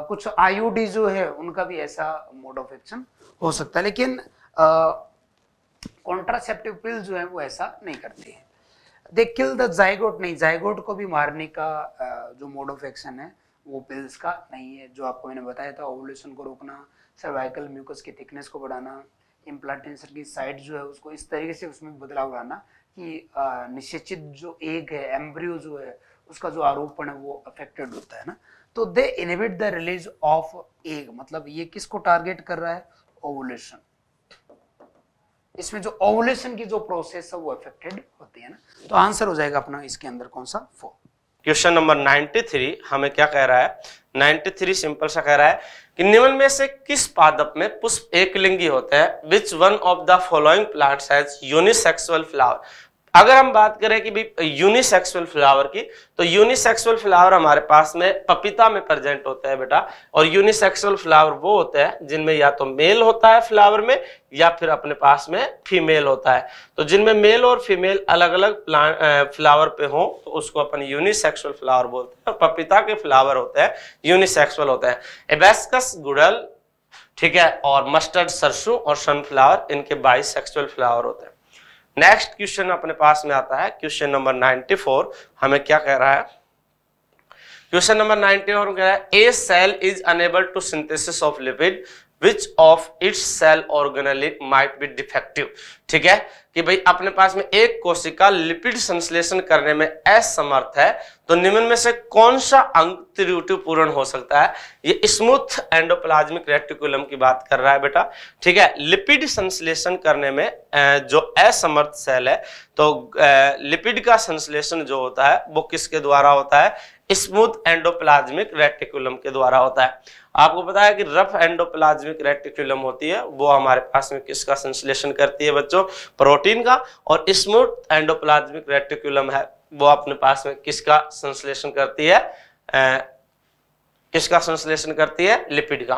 Speaker 6: कुछ आईओडी जो है उनका भी ऐसा मोड ऑफ एक्शन हो सकता है लेकिन कॉन्ट्रासेप्टिव पिल्स जो है वो ऐसा नहीं करती है दे किल द जायगोट नहीं जायगोट को भी मारने का आ, जो मोड ऑफ एक्शन है वो पिल्स का नहीं है जो आपको मैंने बताया था ओवलेशन को रोकना सर्वाइकल म्यूकस की थिकनेस को बढ़ाना इम्प्लांटेंसर की साइड जो है उसको इस तरीके से उसमें बदलाव लाना कि निश्चित जो एग है एम्ब्रियो जो है उसका जो आरोपण है वो अफेक्टेड होता है ना तो they inhibit the release of egg मतलब ये किसको टारगेट कर रहा है ओवुलेशन इसमें जो ओवुलेशन की जो प्रोसेस है वो अफेक्टेड होती है ना तो आंसर हो जाएगा अपना इसके अंदर कौन सा
Speaker 7: फोर
Speaker 5: क्वेश्चन नंबर 93 हमें क्या कह रहा है 93 सिंपल सा कह रहा है कि निम्न में से किस पादप में पुष्प एकलिंगी होते हैं which one of the following plants has unisexual flower अगर हम बात करें कि यूनिसेक्सुअल फ्लावर की तो यूनिसेक्सुअल फ्लावर हमारे पास में पपीता में प्रेजेंट होता है बेटा और यूनिसेक्सुअल फ्लावर वो होते हैं जिनमें या तो मेल होता है फ्लावर में या फिर अपने पास में फीमेल होता है तो जिनमें मेल और फीमेल अलग अलग प्लांट फ्लावर पे हो तो उसको अपन यूनिसेक्सुअल फ्लावर बोलते हैं और पपीता के फ्लावर होते हैं यूनिसेक्सुअल होते हैं एबेस्कस गुड़ल ठीक है और मस्टर्ड सरसों और सनफ्लावर इनके बाईस सेक्सुअल फ्लावर होते हैं नेक्स्ट क्वेश्चन अपने पास में आता है क्वेश्चन नंबर 94 हमें क्या कह रहा है क्वेश्चन नंबर 94 कह रहा है a cell is unable to synthesis of lipid which of its cell organelle might be defective ठीक है कि भाई अपने पास में एक कोशिका लिपिड संश्लेषण करने में असमर्थ है तो निम्न में से कौन सा अंग त्रिवटी पूर्ण हो सकता है ये स्मूथ एंडोप्लाज्मिक रेटिकुलम की बात कर रहा है बेटा ठीक है लिपिड संश्लेषण करने में जो असमर्थ सेल है तो लिपिड का संश्लेषण जो होता है वो किसके द्वारा होता है स्मूथ एंडोप्लाज्मिक रेटिकुलम के द्वारा होता है आपको पता है कि रफ एंडोप्लाज्मिक रेटिकुलम होती है वो हमारे पास में किसका संश्लेषण करती है बच्चों प्रोटीन का और स्मूथ एंडोप्लाज्मिक रेटिकुलम है वो अपने पास में किसका संश्लेषण करती है आ, किसका संश्लेषण करती है लिपिड का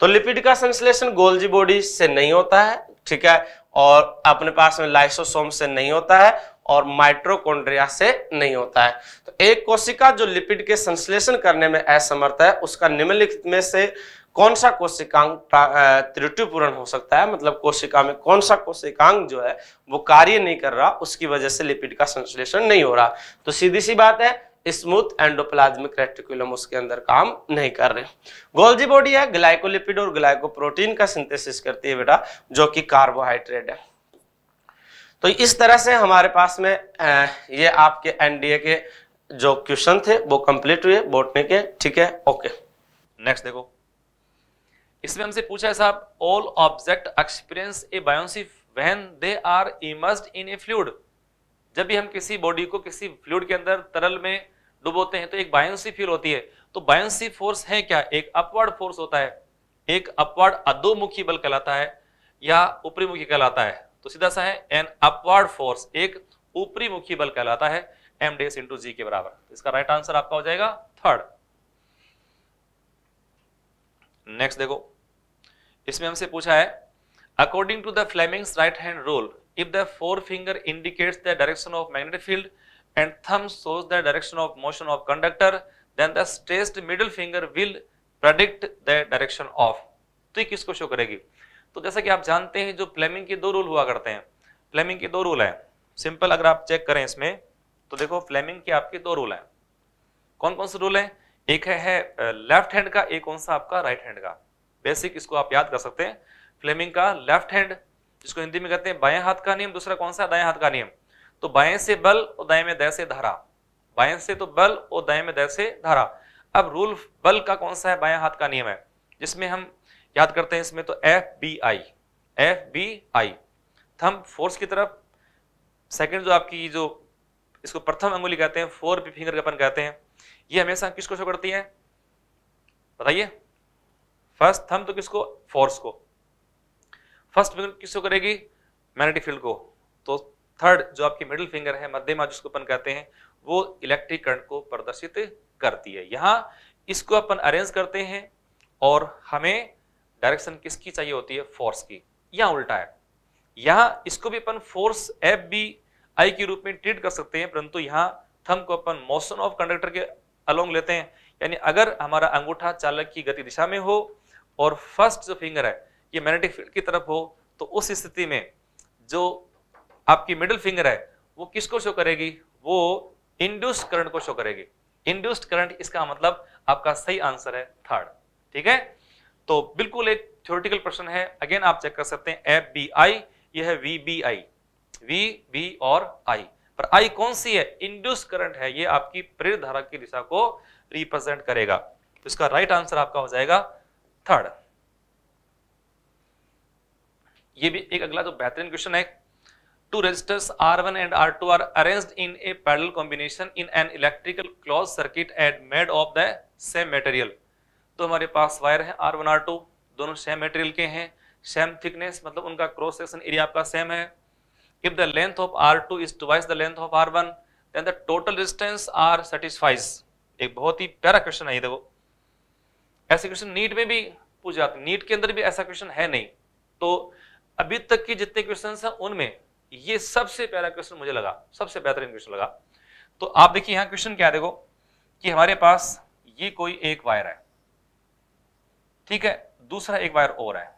Speaker 5: तो लिपिड का संश्लेषण गोल्जी बॉडी से नहीं होता है ठीक है और अपने पास में लाइसोसोम से नहीं होता है और माइट्रोकोन्ड्रिया से नहीं होता है तो एक कोशिका जो लिपिड के संश्लेषण करने में असमर्थ है उसका निम्नलिखित में से कौन सा कोशिकांग त्रुटिपूर्ण हो सकता है मतलब कोशिका में कौन सा कोशिकांग जो है वो कार्य नहीं कर रहा उसकी वजह से लिपिड का संश्लेषण नहीं हो रहा तो सीधी सी बात है स्मूथ एंडोप्लाज्मिक रेटिकुलम उसके अंदर काम नहीं कर रहे गोल्जी बॉडी है ग्लाइकोलिपिड और ग्लाइकोप्रोटीन का सिंथेसिस करती है बेटा जो कि कार्बोहाइड्रेट है
Speaker 7: तो इस तरह से
Speaker 5: हमारे पास में ये आपके एनडीए के जो क्वेश्चन थे वो कंप्लीट हुए बोटने के ठीक है ओके
Speaker 3: नेक्स्ट देखो इसमें हमसे पूछा है साहब all object experience a buoyancy when they are immersed in a fluid जब भी हम किसी बॉडी को किसी फ्लूड के अंदर तरल में डुबोते हैं तो एक बायोसी फील होती है तो बायोसी फोर्स है क्या एक अपवर्ड फोर्स होता है एक अपवर्ड अधोमुखी बल कहलाता है या ऊपरी मुखी कहलाता है तो सीधा सा है एन अपवर्ड फोर्स एक ऊपरी मुखी बल कहलाता है एम डेस इंटू जी के बराबर तो इसका राइट आंसर आपका हो जाएगा थर्ड नेक्स्ट देखो इसमें हमसे पूछा है according to the Fleming's right hand rule if the four finger indicates the direction of magnetic field and thumb shows the direction of motion of conductor then the stretched middle finger will predict the direction of तो ये किसको show करेगी तो जैसा कि आप जानते हैं जो फ्लेमिंग के दो रूल हुआ करते हैं फ्लेमिंग के दो रूल हैं सिंपल अगर आप चेक करें इसमें तो देखो फ्लेमिंग के आपके दो रूल हैं कौन कौन से रूल हैं एक है, है लेफ्ट हैंड का एक कौन सा आपका राइट हैंड का बेसिक इसको आप याद कर सकते हैं फ्लेमिंग का लेफ्ट हैंड जिसको हिंदी में कहते हैं बाएं हाथ का नियम दूसरा कौन सा दाएं हाथ का नियम तो बाएं से बल और दाएं में दय से धारा बाएं से तो बल और दाएं में दय से धारा अब रूल बल का कौन सा है बाएं हाथ का नियम है जिसमें हम याद करते हैं इसमें तो F B I F B I thumb force की तरफ सेकेंड जो आपकी जो इसको प्रथम अंगुली कहते हैं फोर फिंगर का अपन कहते हैं ये हमेशा किसको शो करती है बताइए फर्स्ट थम तो किसको फोर्स को फर्स्ट फिंगर किसको करेगी मैग्नेटिक फील्ड को तो थर्ड जो आपकी मिडिल फिंगर है मध्यमा जिसको अपन कहते हैं वो इलेक्ट्रिक करंट को प्रदर्शित करती है यहां इसको अपन अरेंज करते हैं और हमें डायरेक्शन किसकी चाहिए होती है फोर्स की या उल्टा है यहां इसको भी अपन फोर्स एफ बी आई के रूप में ट्रीट कर सकते हैं परंतु यहाँ थम को अपन मोशन ऑफ कंडक्टर के अलोंग लेते हैं यानी अगर हमारा अंगूठा चालक की गति दिशा में हो और फर्स्ट जो फिंगर है ये मैग्नेटिक फील्ड की तरफ हो तो उस स्थिति में जो आपकी मिडिल फिंगर है वो किसको शो करेगी वो इंड्यूस्ड करंट को शो करेगी इंड्यूस्ड करंट इसका मतलब आपका सही आंसर है थर्ड ठीक है तो बिल्कुल एक थ्योरेटिकल प्रश्न है अगेन आप चेक कर सकते हैं एफ बी आई यह है V B I V B और आई पर आई कौन सी है इंड्यूस करंट है ये आपकी प्रेरित धारा की दिशा को रिप्रेजेंट करेगा तो इसका राइट आंसर आपका हो जाएगा थर्ड ये भी एक अगला जो बेहतरीन क्वेश्चन है two resistors R one and R two are arrange in a parallel combination in an electrical closed circuit and made of the same material तो हमारे पास वायर है आर वन आर टू दोनों सेम मेटेरियल के हैं same thickness मतलब उनका cross section area आपका सेम है if the length of R two is twice the length of R1 then the total distance R satisfies एक बहुत ही प्यारा क्वेश्चन है ये देखो ऐसे क्वेश्चन नीट में भी पूछ जाते नीट के अंदर भी ऐसा क्वेश्चन है नहीं तो अभी तक के जितने क्वेश्चन हैं उनमें ये सबसे पहला क्वेश्चन मुझे लगा सबसे बेहतरीन क्वेश्चन लगा तो आप देखिए यहाँ क्वेश्चन क्या देखो कि हमारे पास ये कोई एक वायर है ठीक है दूसरा एक वायर और है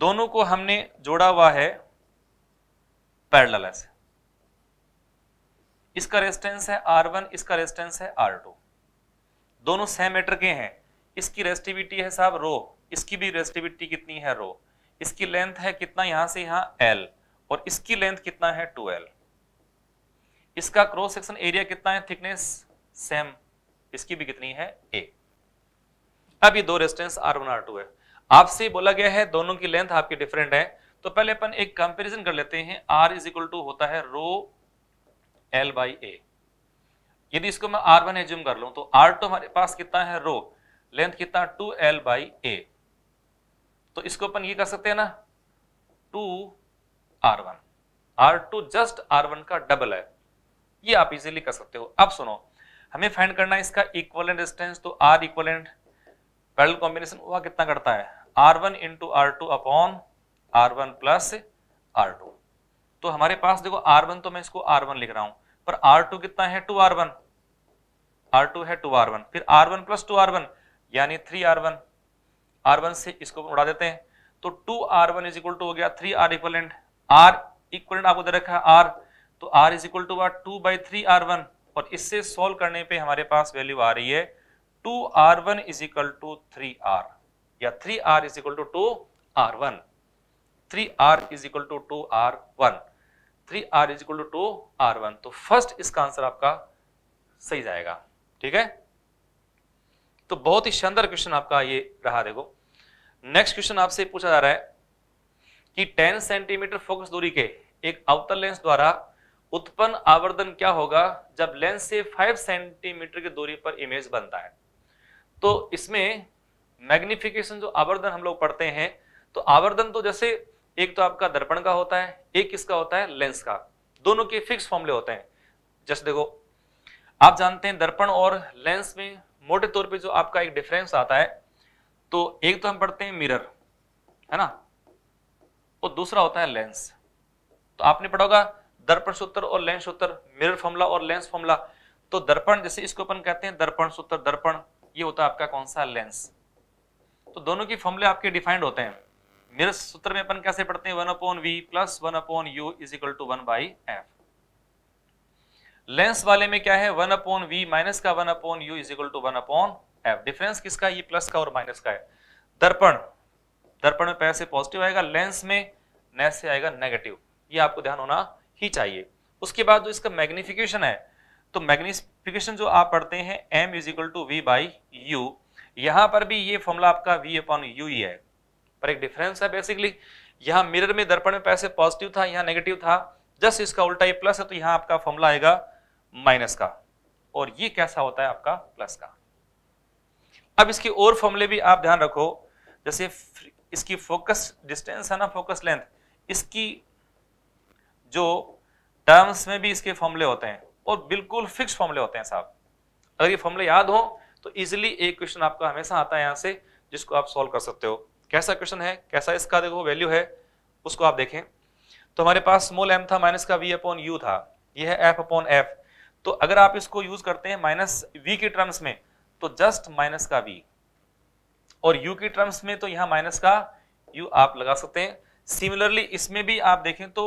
Speaker 3: दोनों को हमने जोड़ा हुआ है पैरेलल से इसका रेजिस्टेंस है R1 इसका रेजिस्टेंस है R2 दोनों सह मीटर के हैं इसकी रेस्टिविटी है साहब रो इसकी भी रेस्टिविटी कितनी है रो इसकी लेंथ है कितना यहां से यहां एल और इसकी लेंथ कितना है टू एल इसका क्रॉस सेक्शन एरिया कितना है थिकनेस सेम इसकी भी कितनी है ए अब ये दो resistance R one R two है आपसे बोला गया है दोनों की लेंथ आपकी डिफरेंट है तो पहले अपन एक कंपेरिजन कर लेते हैं आर इज इक्वल टू होता है रो एल बाई ए यदि इसको मैं आर वन एज्यूम कर लू तो आर टू हमारे पास कितना है रो लेंथ कितना टू एल बाई ए तो इसको अपन ये कर सकते हैं ना two R one R two just R one का डबल है ये आप इजीली कर सकते हो अब सुनो हमें फाइंड करना है इसका इक्वल डिस्टेंस तो आर इक्वल पैरल कॉम्बिनेशन वह कितना करता है R one into R two upon R one plus R two तो हमारे पास देखो आर वन तो मैं इसको आर वन लिख रहा हूं पर R2 कितना है two R one R two है टू आर वन फिर R one plus two R one यानी three R one R one से इसको उड़ा देते हैं तो two R one is equal to हो गया three R equivalent R equivalent आपको दे रखा है आर तो R is equal to R two by three R one और इससे सॉल्व करने पे हमारे पास वैल्यू आ रही है two R one is equal to three R या three R is equal to two R one three R is equal to two R one three R is equal to two R one तो first इसका answer आपका सही जाएगा ठीक है तो बहुत ही शानदार क्वेश्चन आपका ये रहा देखो नेक्स्ट क्वेश्चन आपसे पूछा जा रहा है कि 10 सेंटीमीटर फोकस दूरी के एक अवतल लेंस द्वारा उत्पन्न आवर्धन क्या होगा जब लेंस से 5 सेंटीमीटर की दूरी पर इमेज बनता है तो इसमें मैग्निफिकेशन जो आवर्धन हम लोग पढ़ते हैं तो आवर्धन तो जैसे एक तो आपका दर्पण का होता है एक किसका होता है लेंस का दोनों के फिक्स फॉर्मले होते हैं जस्ट देखो आप जानते हैं दर्पण और लेंस में मोटे तौर पे जो आपका एक डिफरेंस आता है तो एक तो हम पढ़ते हैं मिरर है ना और दूसरा होता है लेंस तो आपने पढ़ा होगा दर्पण सूत्र और लेंस सूत्र मिरर फॉर्मूला और लेंस फॉर्मूला तो दर्पण जैसे इसको अपन कहते हैं दर्पण सूत्र दर्पण ये होता है आपका कौन सा लेंस तो दोनों की फॉर्मूले आपके डिफाइंड होते हैं निरस सूत्र में अपन कैसे पढ़ते हैं one upon V plus one upon U is equal to one by F lens वाले में क्या है वन अपॉन वी माइनस का one upon U is equal to one upon F difference किसका ये e प्लस का और माइनस का है दर्पण दर्पण में पैसे पॉजिटिव आएगा लेंस में नेस से आएगा नेगेटिव ये आपको ध्यान होना ही चाहिए उसके बाद जो इसका मैग्निफिकेशन है तो मैग्निफिकेशन जो आप पढ़ते हैं M is equal to V by U यहां पर भी ये फॉर्मूला आपका वी अपॉन यू ही है पर एक डिफरेंस है बेसिकली यहाँ मिरर में दर्पण में पैसे पॉजिटिव था यहाँ नेगेटिव था जस्ट इसका उल्टा ये प्लस है तो यहाँ आपका फॉर्मूला आएगा माइनस का और ये कैसा होता है आपका प्लस का अब इसके और फॉर्मूले भी आप ध्यान रखो जैसे इसकी फोकस डिस्टेंस है ना फोकस लेंथ इसकी जो टर्म्स में भी इसके फॉर्मूले होते हैं और बिल्कुल फिक्स फॉर्मूले होते हैं साहब अगर ये फॉर्मूले याद हो तो इजिली एक क्वेश्चन आपका हमेशा आता है यहां से जिसको आप सॉल्व कर सकते हो कैसा क्वेश्चन है कैसा इसका देखो वैल्यू है उसको आप देखें तो हमारे पास स्मॉल एम था माइनस का वी अपॉन यू था ये है एफ अपॉन एफ तो अगर आप इसको यूज करते हैं माइनस वी के टर्म्स में तो जस्ट माइनस का वी और यू के टर्म्स में तो यहाँ माइनस का यू आप लगा सकते हैं सिमिलरली इसमें भी आप देखें तो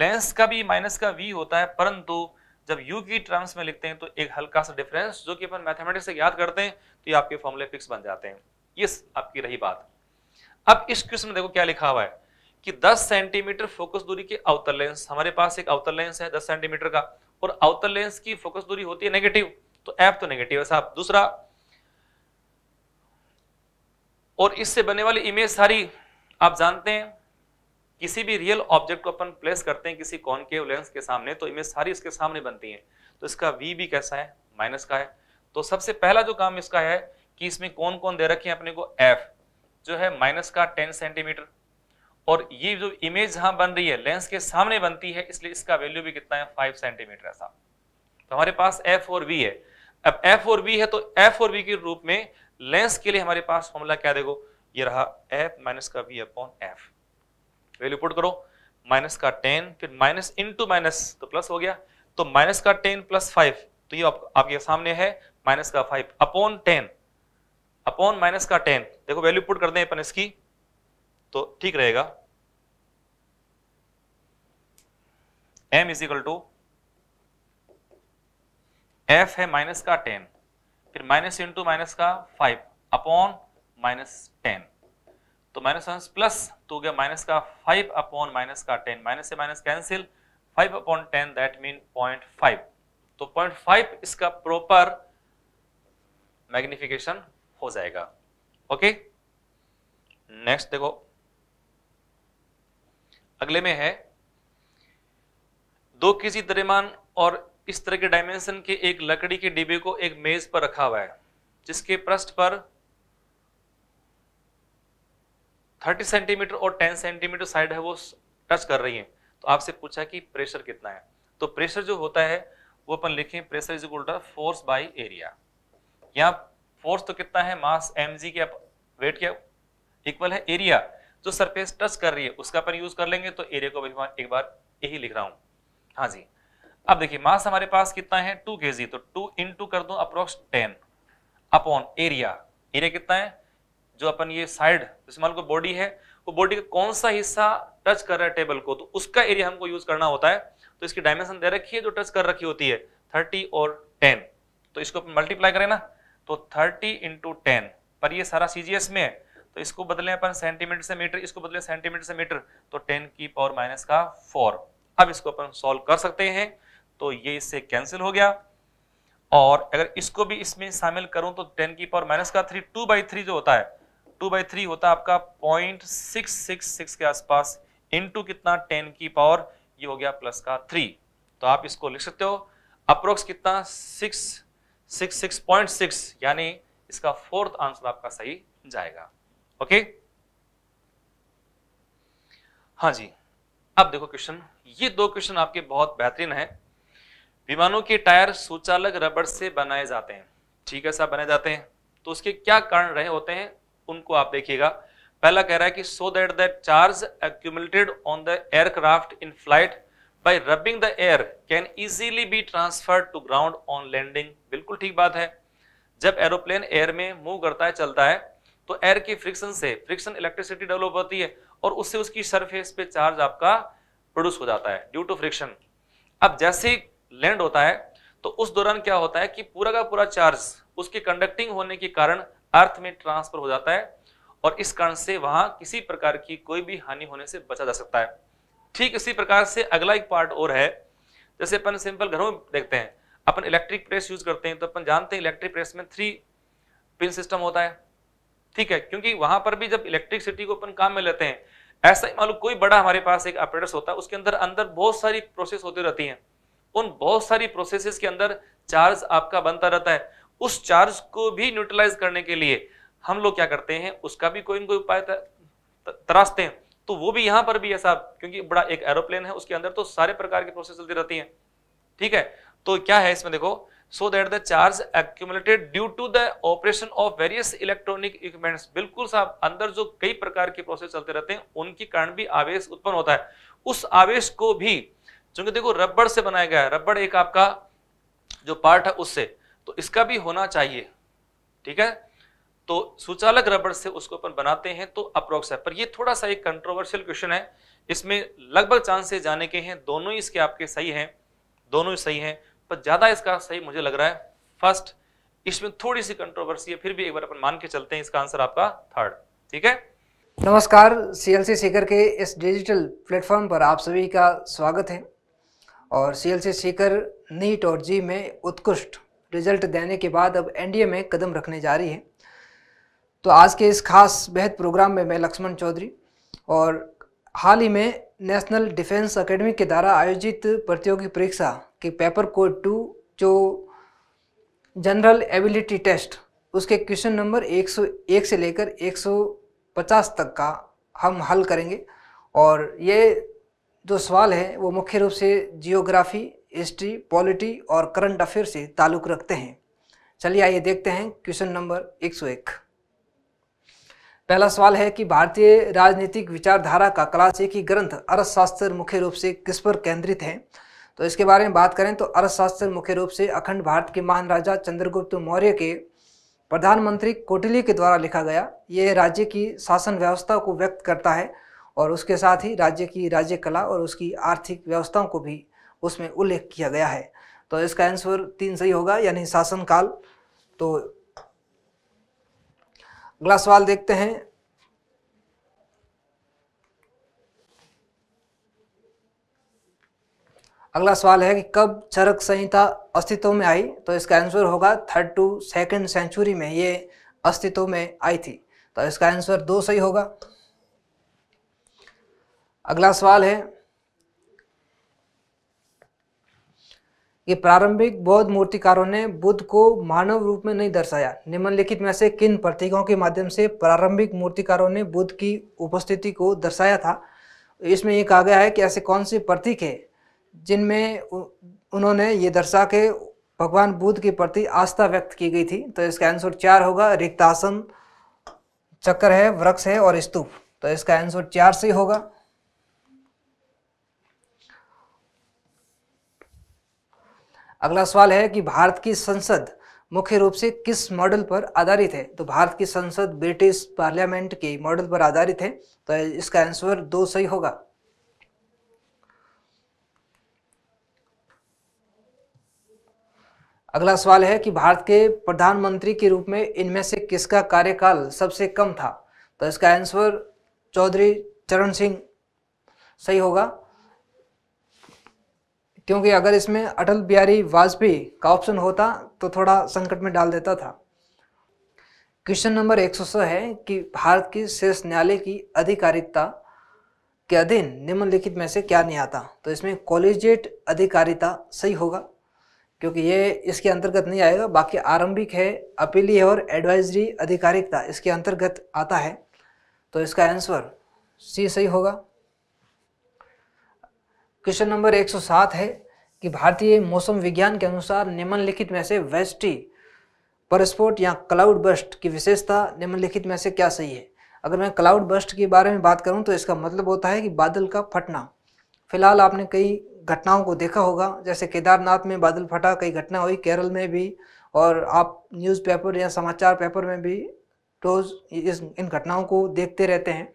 Speaker 3: लेंस का भी माइनस का वी होता है परंतु जब यू की टर्म्स में लिखते हैं तो एक हल्का सा डिफरेंस जो कि अपन मैथमेटिक्स से याद करते हैं तो ये आपके फॉर्मूले फिक्स बन जाते हैं ये आपकी रही बात अब इस क्वेश्चन में देखो क्या लिखा हुआ है कि 10 सेंटीमीटर फोकस दूरी के आउटर लेंस हमारे पास एक आउटर लेंस है 10 सेंटीमीटर का और आउटर लेंस की फोकस दूरी होती है नेगेटिव तो ऐप तो नेगेटिव है साहब दूसरा और इससे बनने वाली इमेज सारी आप जानते हैं किसी भी रियल ऑब्जेक्ट को अपन प्लेस करते हैं किसी कौन के लेंस के सामने तो इमेज सारी इसके सामने बनती है तो इसका वी भी कैसा है माइनस का है तो सबसे पहला जो काम इसका है कि इसमें कौन कौन दे रखे हैं अपने को एफ जो है माइनस का टेन सेंटीमीटर और ये जो इमेज जहां बन रही है लेंस के सामने बनती है इसलिए इसका वैल्यू भी कितना है फाइव सेंटीमीटर ऐसा तो हमारे पास एफ और बी है अब एफ और बी है तो एफ और बी के रूप में लेंस के लिए हमारे पास फॉर्मूला क्या देखो ये रहा एफ माइनस का V upon F value put करो माइनस का टेन फिर माइनस इंटू माइनस तो प्लस हो गया तो माइनस का टेन प्लस फाइव तो ये आप, आपके सामने है माइनस का five upon ten upon minus का टेन देखो वैल्यू पुट कर दें अपन इसकी तो ठीक रहेगा m is equal to F है माइनस का टेन फिर माइनस इंटू माइनस का फाइव अपॉन माइनस टेन तो माइनस माइनस प्लस तो हो गया माइनस का फाइव अपॉन माइनस का टेन माइनस से minus cancel five upon ten that mean point five तो पॉइंट फाइव इसका प्रॉपर मैग्निफिकेशन हो जाएगा ओके नेक्स्ट देखो अगले में है दो केजी द्रव्यमान दरमान और इस तरह के डायमेंशन के एक लकड़ी के डिब्बे को एक मेज पर रखा हुआ है जिसके पृष्ठ पर 30 सेंटीमीटर और 10 सेंटीमीटर साइड है वो टच कर रही है तो आपसे पूछा कि प्रेशर कितना है तो प्रेशर जो होता है वो अपन लिखें pressure is equal to force by area यहां फोर्स तो कितना है मास एम जी के वेट क्या इक्वल है एरिया जो सरफेस टच कर रही है उसका अपन यूज कर लेंगे तो एरिया को भी एक बार यही लिख रहा हूं हाँ जी अब देखिए मास हमारे पास कितना है टू के तो टू इन कर दो approx ten upon area area कितना है जो अपन ये साइड जिस मान बॉडी है वो बॉडी का कौन सा हिस्सा टच कर रहा है टेबल को तो उसका एरिया हमको यूज करना होता है तो इसकी डायमेंशन दे रखी है जो टच कर रखी होती है थर्टी और टेन तो इसको मल्टीप्लाई करें ना तो 30 इंटू टेन पर ये सारा सीजीएस में है तो इसको बदले अपन सेंटीमीटर से मीटर इसको बदले सेंटीमीटर से मीटर तो 10 की पावर माइनस का 4 अब इसको अपन सॉल्व कर सकते हैं तो ये इससे कैंसिल हो गया और अगर इसको भी इसमें शामिल करूं तो 10 की पावर माइनस का 3 2 बाई थ्री जो होता है 2 बाई थ्री होता है आपका पॉइंट सिक्स सिक्स सिक्स के आसपास इंटू कितना टेन की पावर ये हो गया प्लस का थ्री तो आप इसको लिख सकते हो अप्रोक्स कितना सिक्स 66.6 यानी इसका फोर्थ आंसर आपका सही जाएगा ओके हाँ जी अब देखो क्वेश्चन ये दो क्वेश्चन आपके बहुत बेहतरीन है विमानों के टायर सुचालक रबड़ से बनाए जाते हैं ठीक है साहब बनाए जाते हैं तो उसके क्या कारण रहे होते हैं उनको आप देखिएगा पहला कह रहा है कि so that the charge accumulated on the aircraft in flight by rubbing the air can easily be transferred to ground on landing बिल्कुल ठीक बात है जब एरोप्लेन एयर में मूव करता है चलता है तो एयर की फ्रिक्शन से फ्रिक्शन इलेक्ट्रिसिटी डेवलप होती है और उससे उसकी सरफेस पे चार्ज आपका प्रोड्यूस हो जाता है ड्यू टू फ्रिक्शन अब जैसे लैंड होता है तो उस दौरान क्या होता है कि पूरा का पूरा चार्ज उसके कंडक्टिंग होने के कारण अर्थ में ट्रांसफर हो जाता है और इस कारण से वहां किसी प्रकार की कोई भी हानि होने से बचा जा सकता है ठीक इसी प्रकार से अगला एक पार्ट और है जैसे अपन सिंपल घरों में देखते हैं अपन इलेक्ट्रिक प्रेस यूज करते हैं तो अपन जानते हैं इलेक्ट्रिक प्रेस में थ्री पिन सिस्टम होता है ठीक है क्योंकि वहां पर भी जब इलेक्ट्रिसिटी को अपन काम में लेते हैं ऐसा ही मान लो कोई बड़ा हमारे पास एक ऑपरेटर्स होता है उसके अंदर अंदर बहुत सारी प्रोसेस होती रहती है उन बहुत सारी प्रोसेस के अंदर चार्ज आपका बनता रहता है उस चार्ज को भी न्यूट्रलाइज करने के लिए हम लोग क्या करते हैं उसका भी कोई ना कोई उपाय तराशते हैं तो वो भी यहां पर भी है साहब क्योंकि बड़ा एक एरोप्लेन है उसके अंदर तो सारे प्रकार की प्रोसेस चलती रहती हैं ठीक है तो क्या है इसमें देखो so that the charge accumulated due to the operation of various electronic equipments बिल्कुल साहब अंदर जो कई प्रकार के प्रोसेस चलते रहते हैं उनके कारण भी आवेश उत्पन्न होता है उस आवेश को भी चूंकि देखो रबड़ से बनाया गया है रबड़ एक आपका जो पार्ट है उससे तो इसका भी होना चाहिए ठीक है तो सुचालक रबड़ से उसको अपन बनाते हैं तो अप्रोक्स है पर ये थोड़ा सा एक कंट्रोवर्शियल क्वेश्चन है इसमें लगभग चांसेस जाने के हैं दोनों ही इसके आपके सही हैं दोनों ही सही हैं पर ज़्यादा इसका सही मुझे लग रहा है फर्स्ट इसमें थोड़ी सी कंट्रोवर्सी है फिर भी एक बार अपन मान के चलते हैं इसका आंसर आपका थर्ड ठीक है
Speaker 7: नमस्कार सीएलसी सीकर के इस डिजिटल प्लेटफॉर्म पर आप सभी का स्वागत है और सीएलसी सीकर नीट और जी में उत्कृष्ट रिजल्ट देने के बाद अब एनडीए में कदम रखने जा रही है तो आज के इस खास बेहद प्रोग्राम में मैं लक्ष्मण चौधरी और हाल ही में नेशनल डिफेंस अकेडमी के द्वारा आयोजित प्रतियोगी परीक्षा के पेपर कोड टू जो जनरल एबिलिटी टेस्ट उसके क्वेश्चन नंबर 101 से लेकर 150 तक का हम हल करेंगे और ये जो सवाल है वो मुख्य रूप से जियोग्राफी हिस्ट्री पॉलिटी और करंट अफेयर से ताल्लुक़ रखते हैं चलिए आइए देखते हैं क्वेश्चन नंबर 101 पहला सवाल है कि भारतीय राजनीतिक विचारधारा का क्लासिकी ग्रंथ अर्थशास्त्र मुख्य रूप से किस पर केंद्रित है तो इसके बारे में बात करें तो अर्थशास्त्र मुख्य रूप से अखंड भारत के महान राजा चंद्रगुप्त मौर्य के प्रधानमंत्री कोटली के द्वारा लिखा गया ये राज्य की शासन व्यवस्था को व्यक्त करता है और उसके साथ ही राज्य की राज्य कला और उसकी आर्थिक व्यवस्थाओं को भी उसमें उल्लेख किया गया है तो इसका आंसर तीन सही होगा यानी शासनकाल तो अगला सवाल देखते हैं अगला सवाल है कि कब चरक संहिता अस्तित्व में आई तो इसका आंसर होगा थर्ड टू सेकेंड सेंचुरी में ये अस्तित्व में आई थी तो इसका आंसर दो सही होगा अगला सवाल है ये प्रारंभिक बौद्ध मूर्तिकारों ने बुद्ध को मानव रूप में नहीं दर्शाया निम्नलिखित में से किन प्रतीकों के माध्यम से प्रारंभिक मूर्तिकारों ने बुद्ध की उपस्थिति को दर्शाया था इसमें ये कहा गया है कि ऐसे कौन से प्रतीक है जिनमें उन्होंने ये दर्शा के भगवान बुद्ध के प्रति आस्था व्यक्त की गई थी तो इसका आंसर चार होगा रिक्तासन चक्र है वृक्ष है और स्तूप तो इसका आंसर चार से होगा अगला सवाल है कि भारत की संसद मुख्य रूप से किस मॉडल पर आधारित है तो भारत की संसद ब्रिटिश पार्लियामेंट के मॉडल पर आधारित है तो इसका आंसर दो सही होगा अगला सवाल है कि भारत के प्रधानमंत्री के रूप में इनमें से किसका कार्यकाल सबसे कम था तो इसका आंसर चौधरी चरण सिंह सही होगा क्योंकि अगर इसमें अटल बिहारी वाजपेयी का ऑप्शन होता तो थोड़ा संकट में डाल देता था क्वेश्चन नंबर एक है कि भारत की शीर्ष न्यायालय की आधिकारिकता के अधीन निम्नलिखित में से क्या नहीं आता तो इसमें कॉलेजेट अधिकारिता सही होगा क्योंकि ये इसके अंतर्गत नहीं आएगा बाकी आरंभिक है अपीलीय और एडवाइजरी अधिकारिकता इसके अंतर्गत आता है तो इसका आंसर सी सही होगा क्वेश्चन नंबर 107 है कि भारतीय मौसम विज्ञान के अनुसार निम्नलिखित में से वेस्टी परस्पोर्ट या क्लाउड बस्ट की विशेषता निम्नलिखित में से क्या सही है अगर मैं क्लाउड बस्ट के बारे में बात करूं तो इसका मतलब होता है कि बादल का फटना फिलहाल आपने कई घटनाओं को देखा होगा जैसे केदारनाथ में बादल फटा कई घटना हुई केरल में भी और आप न्यूज़पेपर या समाचार पेपर में भी रोज़ इस इन घटनाओं को देखते रहते हैं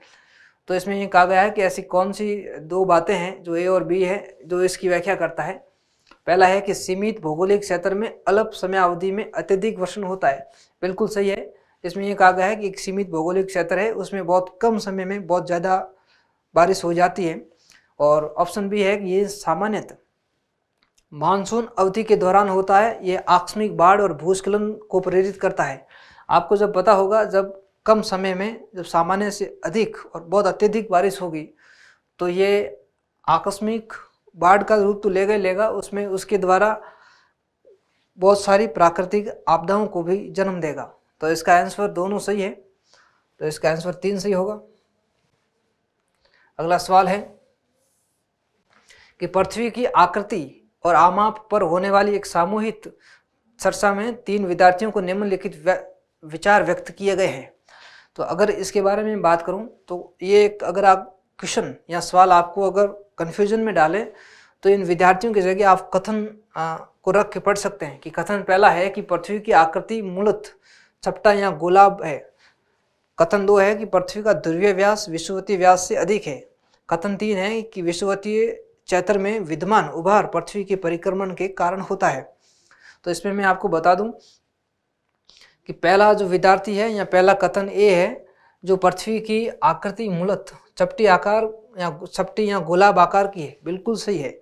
Speaker 7: तो इसमें ये कहा गया है कि ऐसी कौन सी दो बातें हैं जो ए और बी है जो इसकी व्याख्या करता है पहला है कि सीमित भौगोलिक क्षेत्र में अल्प समय अवधि में अत्यधिक वर्षण होता है बिल्कुल सही है इसमें यह कहा गया है कि एक सीमित भौगोलिक क्षेत्र है उसमें बहुत कम समय में बहुत ज़्यादा बारिश हो जाती है और ऑप्शन बी है कि ये सामान्यतः मानसून अवधि के दौरान होता है ये आकस्मिक बाढ़ और भूस्खलन को प्रेरित करता है आपको जब पता होगा जब कम समय में जब सामान्य से अधिक और बहुत अत्यधिक बारिश होगी तो ये आकस्मिक बाढ़ का रूप तो लेगा ही लेगा उसमें उसके द्वारा बहुत सारी प्राकृतिक आपदाओं को भी जन्म देगा तो इसका आंसर दोनों सही है तो इसका आंसर तीन सही होगा अगला सवाल है कि पृथ्वी की आकृति और आमाप पर होने वाली एक सामूहिक चर्चा में तीन विद्यार्थियों को निम्नलिखित विचार व्यक्त किए गए हैं तो अगर इसके बारे में बात करूँ तो ये एक अगर आप क्वेश्चन या सवाल आपको अगर कन्फ्यूजन में डाले तो इन विद्यार्थियों के जरिए आप कथन आ, को रख के पढ़ सकते हैं कि कथन पहला है कि पृथ्वी की आकृति मूलत चपटा या गोलाब है कथन दो है कि पृथ्वी का ध्रुवीय व्यास विश्ववती व्यास से अधिक है कथन तीन है कि विश्ववतीय चैत्र में विद्यमान उभार पृथ्वी के परिक्रमण के कारण होता है तो इसमें मैं आपको बता दूं कि पहला जो विद्यार्थी है या पहला कथन ए है जो पृथ्वी की आकृति मूलत चपटी आकार या चपटी या गोलाब आकार की है बिल्कुल सही है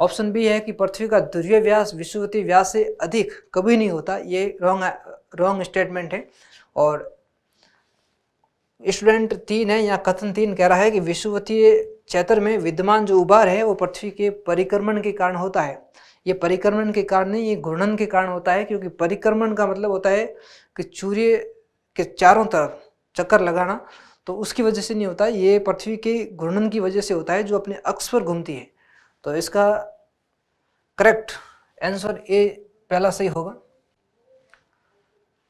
Speaker 7: ऑप्शन बी है कि पृथ्वी का ध्रुवीय व्यास विश्ववती व्यास से अधिक कभी नहीं होता ये रॉन्ग रॉन्ग स्टेटमेंट है और स्टूडेंट तीन है या कथन तीन कह रहा है कि विश्ववतीय चैत्र में विद्यमान जो उभार है वो पृथ्वी के परिक्रमण के कारण होता है ये परिक्रमण के कारण नहीं ये घूर्णन के कारण होता है क्योंकि परिक्रमण का मतलब होता है कि सूर्य के चारों तरफ चक्कर लगाना तो उसकी वजह से नहीं होता ये पृथ्वी के घूर्णन की वजह से होता है जो अपने अक्ष पर घूमती है तो इसका करेक्ट आंसर ए पहला सही होगा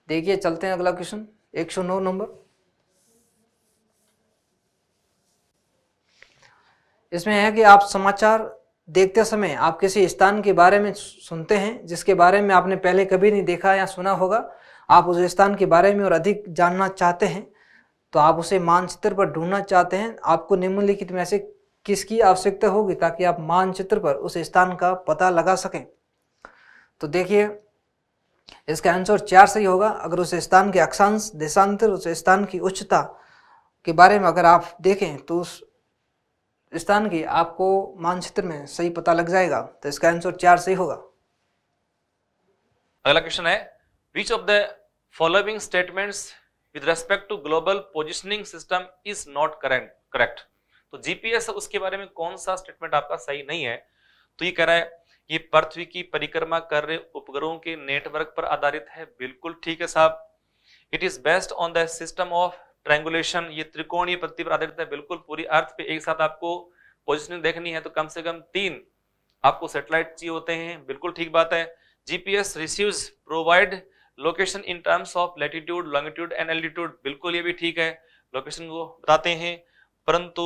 Speaker 7: देखिए चलते हैं अगला क्वेश्चन 109 नंबर इसमें है कि आप समाचार देखते समय आप किसी स्थान के बारे में सुनते हैं जिसके बारे में आपने पहले कभी नहीं देखा या सुना होगा आप उस स्थान के बारे में और अधिक जानना चाहते हैं तो आप उसे मानचित्र पर ढूंढना चाहते हैं आपको निम्नलिखित में से किसकी आवश्यकता होगी ताकि आप मानचित्र पर उस स्थान का पता लगा सकें तो देखिए इसका आंसर चार सही होगा अगर उस स्थान के अक्षांश देशांतर उस स्थान की उच्चता के बारे में अगर आप देखें तो उस स्थान की आपको मानचित्र में सही पता लग जाएगा तो इसका आंसर चार सही होगा
Speaker 3: अगला क्वेश्चन है which of the following statements with respect to global positioning system is not correct correct तो जीपीएस उसके बारे में कौन सा स्टेटमेंट आपका सही नहीं है तो ये कह रहा है ये पृथ्वी की परिक्रमा कर रहे उपग्रहों के नेटवर्क पर आधारित है बिल्कुल ठीक है साहब it is based on the system of triangulation ये त्रिकोणीय पद्धति पर आधारित है बिल्कुल पूरी अर्थ पे एक साथ आपको पोजिशनिंग देखनी है तो कम से कम तीन आपको सेटेलाइट चाहिए होते हैं बिल्कुल ठीक बात है GPS receives provide location in terms of latitude longitude and altitude बिल्कुल ये भी ठीक है लोकेशन को बताते हैं परंतु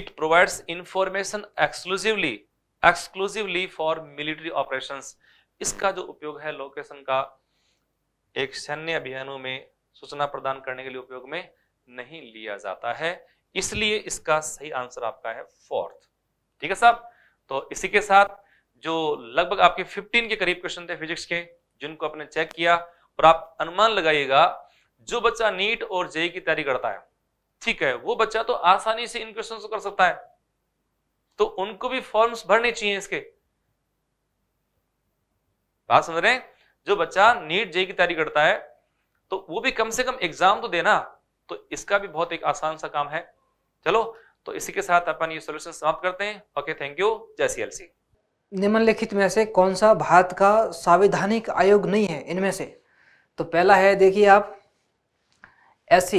Speaker 3: it provides information exclusively exclusively for military operations इसका जो उपयोग है लोकेशन का एक सैन्य अभियानों में सूचना प्रदान करने के लिए उपयोग में नहीं लिया जाता है इसलिए इसका सही आंसर आपका है फोर्थ ठीक है साहब तो इसी के साथ जो लगभग आपके 15 के करीब क्वेश्चन थे फिजिक्स के जिनको आपने चेक किया और आप अनुमान लगाइएगा जो बच्चा नीट और जेई की तैयारी करता है ठीक है वो बच्चा तो आसानी से इन क्वेश्चन को कर सकता है तो उनको भी फॉर्म्स भरने चाहिए इसके बात समझ रहे हैं जो बच्चा नीट जेई की तैयारी करता है तो वो भी कम से कम एग्जाम तो देना तो इसका भी बहुत एक आसान सा काम है चलो तो इसी के साथ अपन ये सोल्यूशन समाप्त करते हैं ओके थैंक यू जय सी एल सी
Speaker 7: निम्नलिखित में से कौन सा भारत का संविधानिक आयोग नहीं है इनमें से तो पहला है देखिए आप एस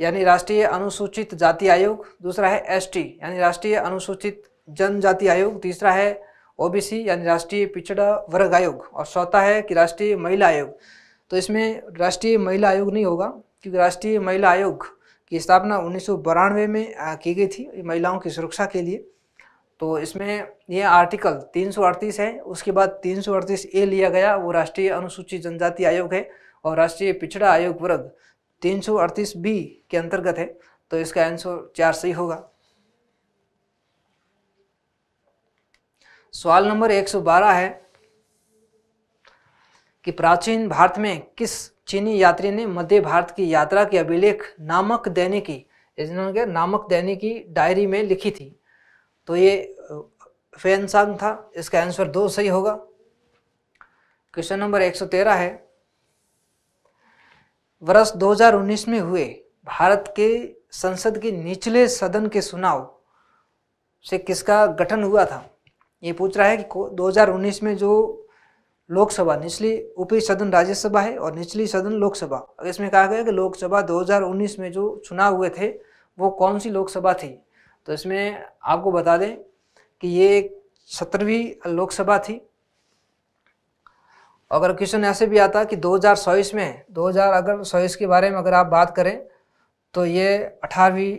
Speaker 7: यानी राष्ट्रीय अनुसूचित जाति आयोग दूसरा है एस यानी राष्ट्रीय अनुसूचित जनजाति आयोग तीसरा है ओबीसी यानी राष्ट्रीय पिछड़ा वर्ग आयोग और चौथा है कि राष्ट्रीय महिला आयोग तो इसमें राष्ट्रीय महिला आयोग नहीं होगा क्योंकि राष्ट्रीय महिला आयोग की स्थापना उन्नीस में की गई थी महिलाओं की सुरक्षा के लिए तो इसमें यह आर्टिकल तीन है उसके बाद तीन ए लिया गया वो राष्ट्रीय अनुसूचित जनजाति आयोग है और राष्ट्रीय पिछड़ा आयोग वर्ग तीन बी के अंतर्गत है तो इसका आंसर चार सही होगा सवाल नंबर 112 है कि प्राचीन भारत में किस चीनी यात्री ने मध्य भारत की यात्रा के अभिलेख नामक दैनिक की नामक दैनिक की डायरी में लिखी थी तो ये सांग था इसका आंसर दो सही होगा क्वेश्चन नंबर 113 है वर्ष 2019 में हुए भारत के संसद के निचले सदन के चुनाव से किसका गठन हुआ था ये पूछ रहा है कि 2019 में जो लोकसभा निचली ऊपरी सदन राज्यसभा है और निचली सदन लोकसभा और इसमें कहा गया कि लोकसभा 2019 में जो चुनाव हुए थे वो कौन सी लोकसभा थी तो इसमें आपको बता दें कि ये सत्रहवीं लोकसभा थी अगर क्वेश्चन ऐसे भी आता कि 2024 में 2000 अगर सोईस के बारे में अगर आप बात करें तो ये अठारहवीं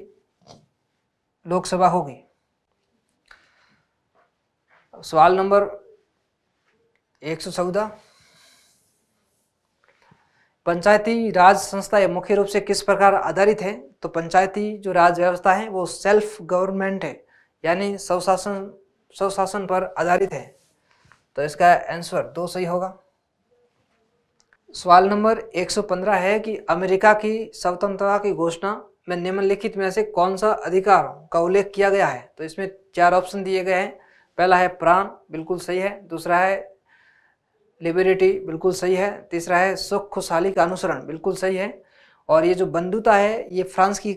Speaker 7: लोकसभा होगी सवाल नंबर एक सौ चौदह पंचायती राज संस्थाएं मुख्य रूप से किस प्रकार आधारित है तो पंचायती जो राज व्यवस्था है वो सेल्फ गवर्नमेंट है यानी स्वशासन स्वशासन पर आधारित है तो इसका आंसर दो सही होगा सवाल नंबर 115 है कि अमेरिका की स्वतंत्रता की घोषणा में निम्नलिखित में से कौन सा अधिकार का उल्लेख किया गया है तो इसमें चार ऑप्शन दिए गए हैं पहला है प्राण बिल्कुल सही है दूसरा है लिबरिटी बिल्कुल सही है तीसरा है सुख खुशहाली का अनुसरण बिल्कुल सही है और ये जो बंधुता है ये फ्रांस की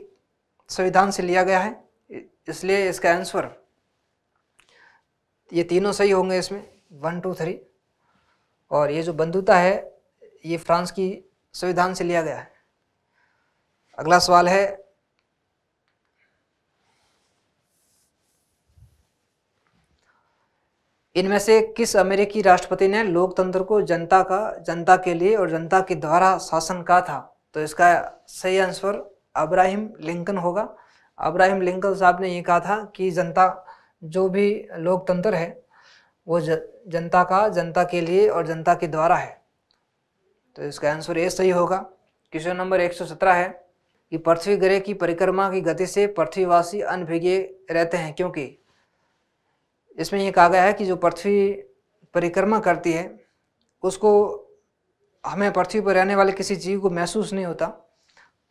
Speaker 7: संविधान से लिया गया है इसलिए इसका आंसर ये तीनों सही होंगे इसमें वन टू थ्री और ये जो बंधुता है ये फ्रांस की संविधान से लिया गया है अगला सवाल है इनमें से किस अमेरिकी राष्ट्रपति ने लोकतंत्र को जनता का जनता के लिए और जनता के द्वारा शासन कहा था तो इसका सही आंसर अब्राहिम लिंकन होगा अब्राहिम लिंकन साहब ने ये कहा था कि जनता जो भी लोकतंत्र है वो जनता का जनता के लिए और जनता के द्वारा है तो इसका आंसर ये सही होगा क्वेश्चन नंबर 117 है कि पृथ्वी ग्रह की परिक्रमा की गति से पृथ्वीवासी अनभिगे रहते हैं क्योंकि इसमें ये कहा गया है कि जो पृथ्वी परिक्रमा करती है उसको हमें पृथ्वी पर रहने वाले किसी जीव को महसूस नहीं होता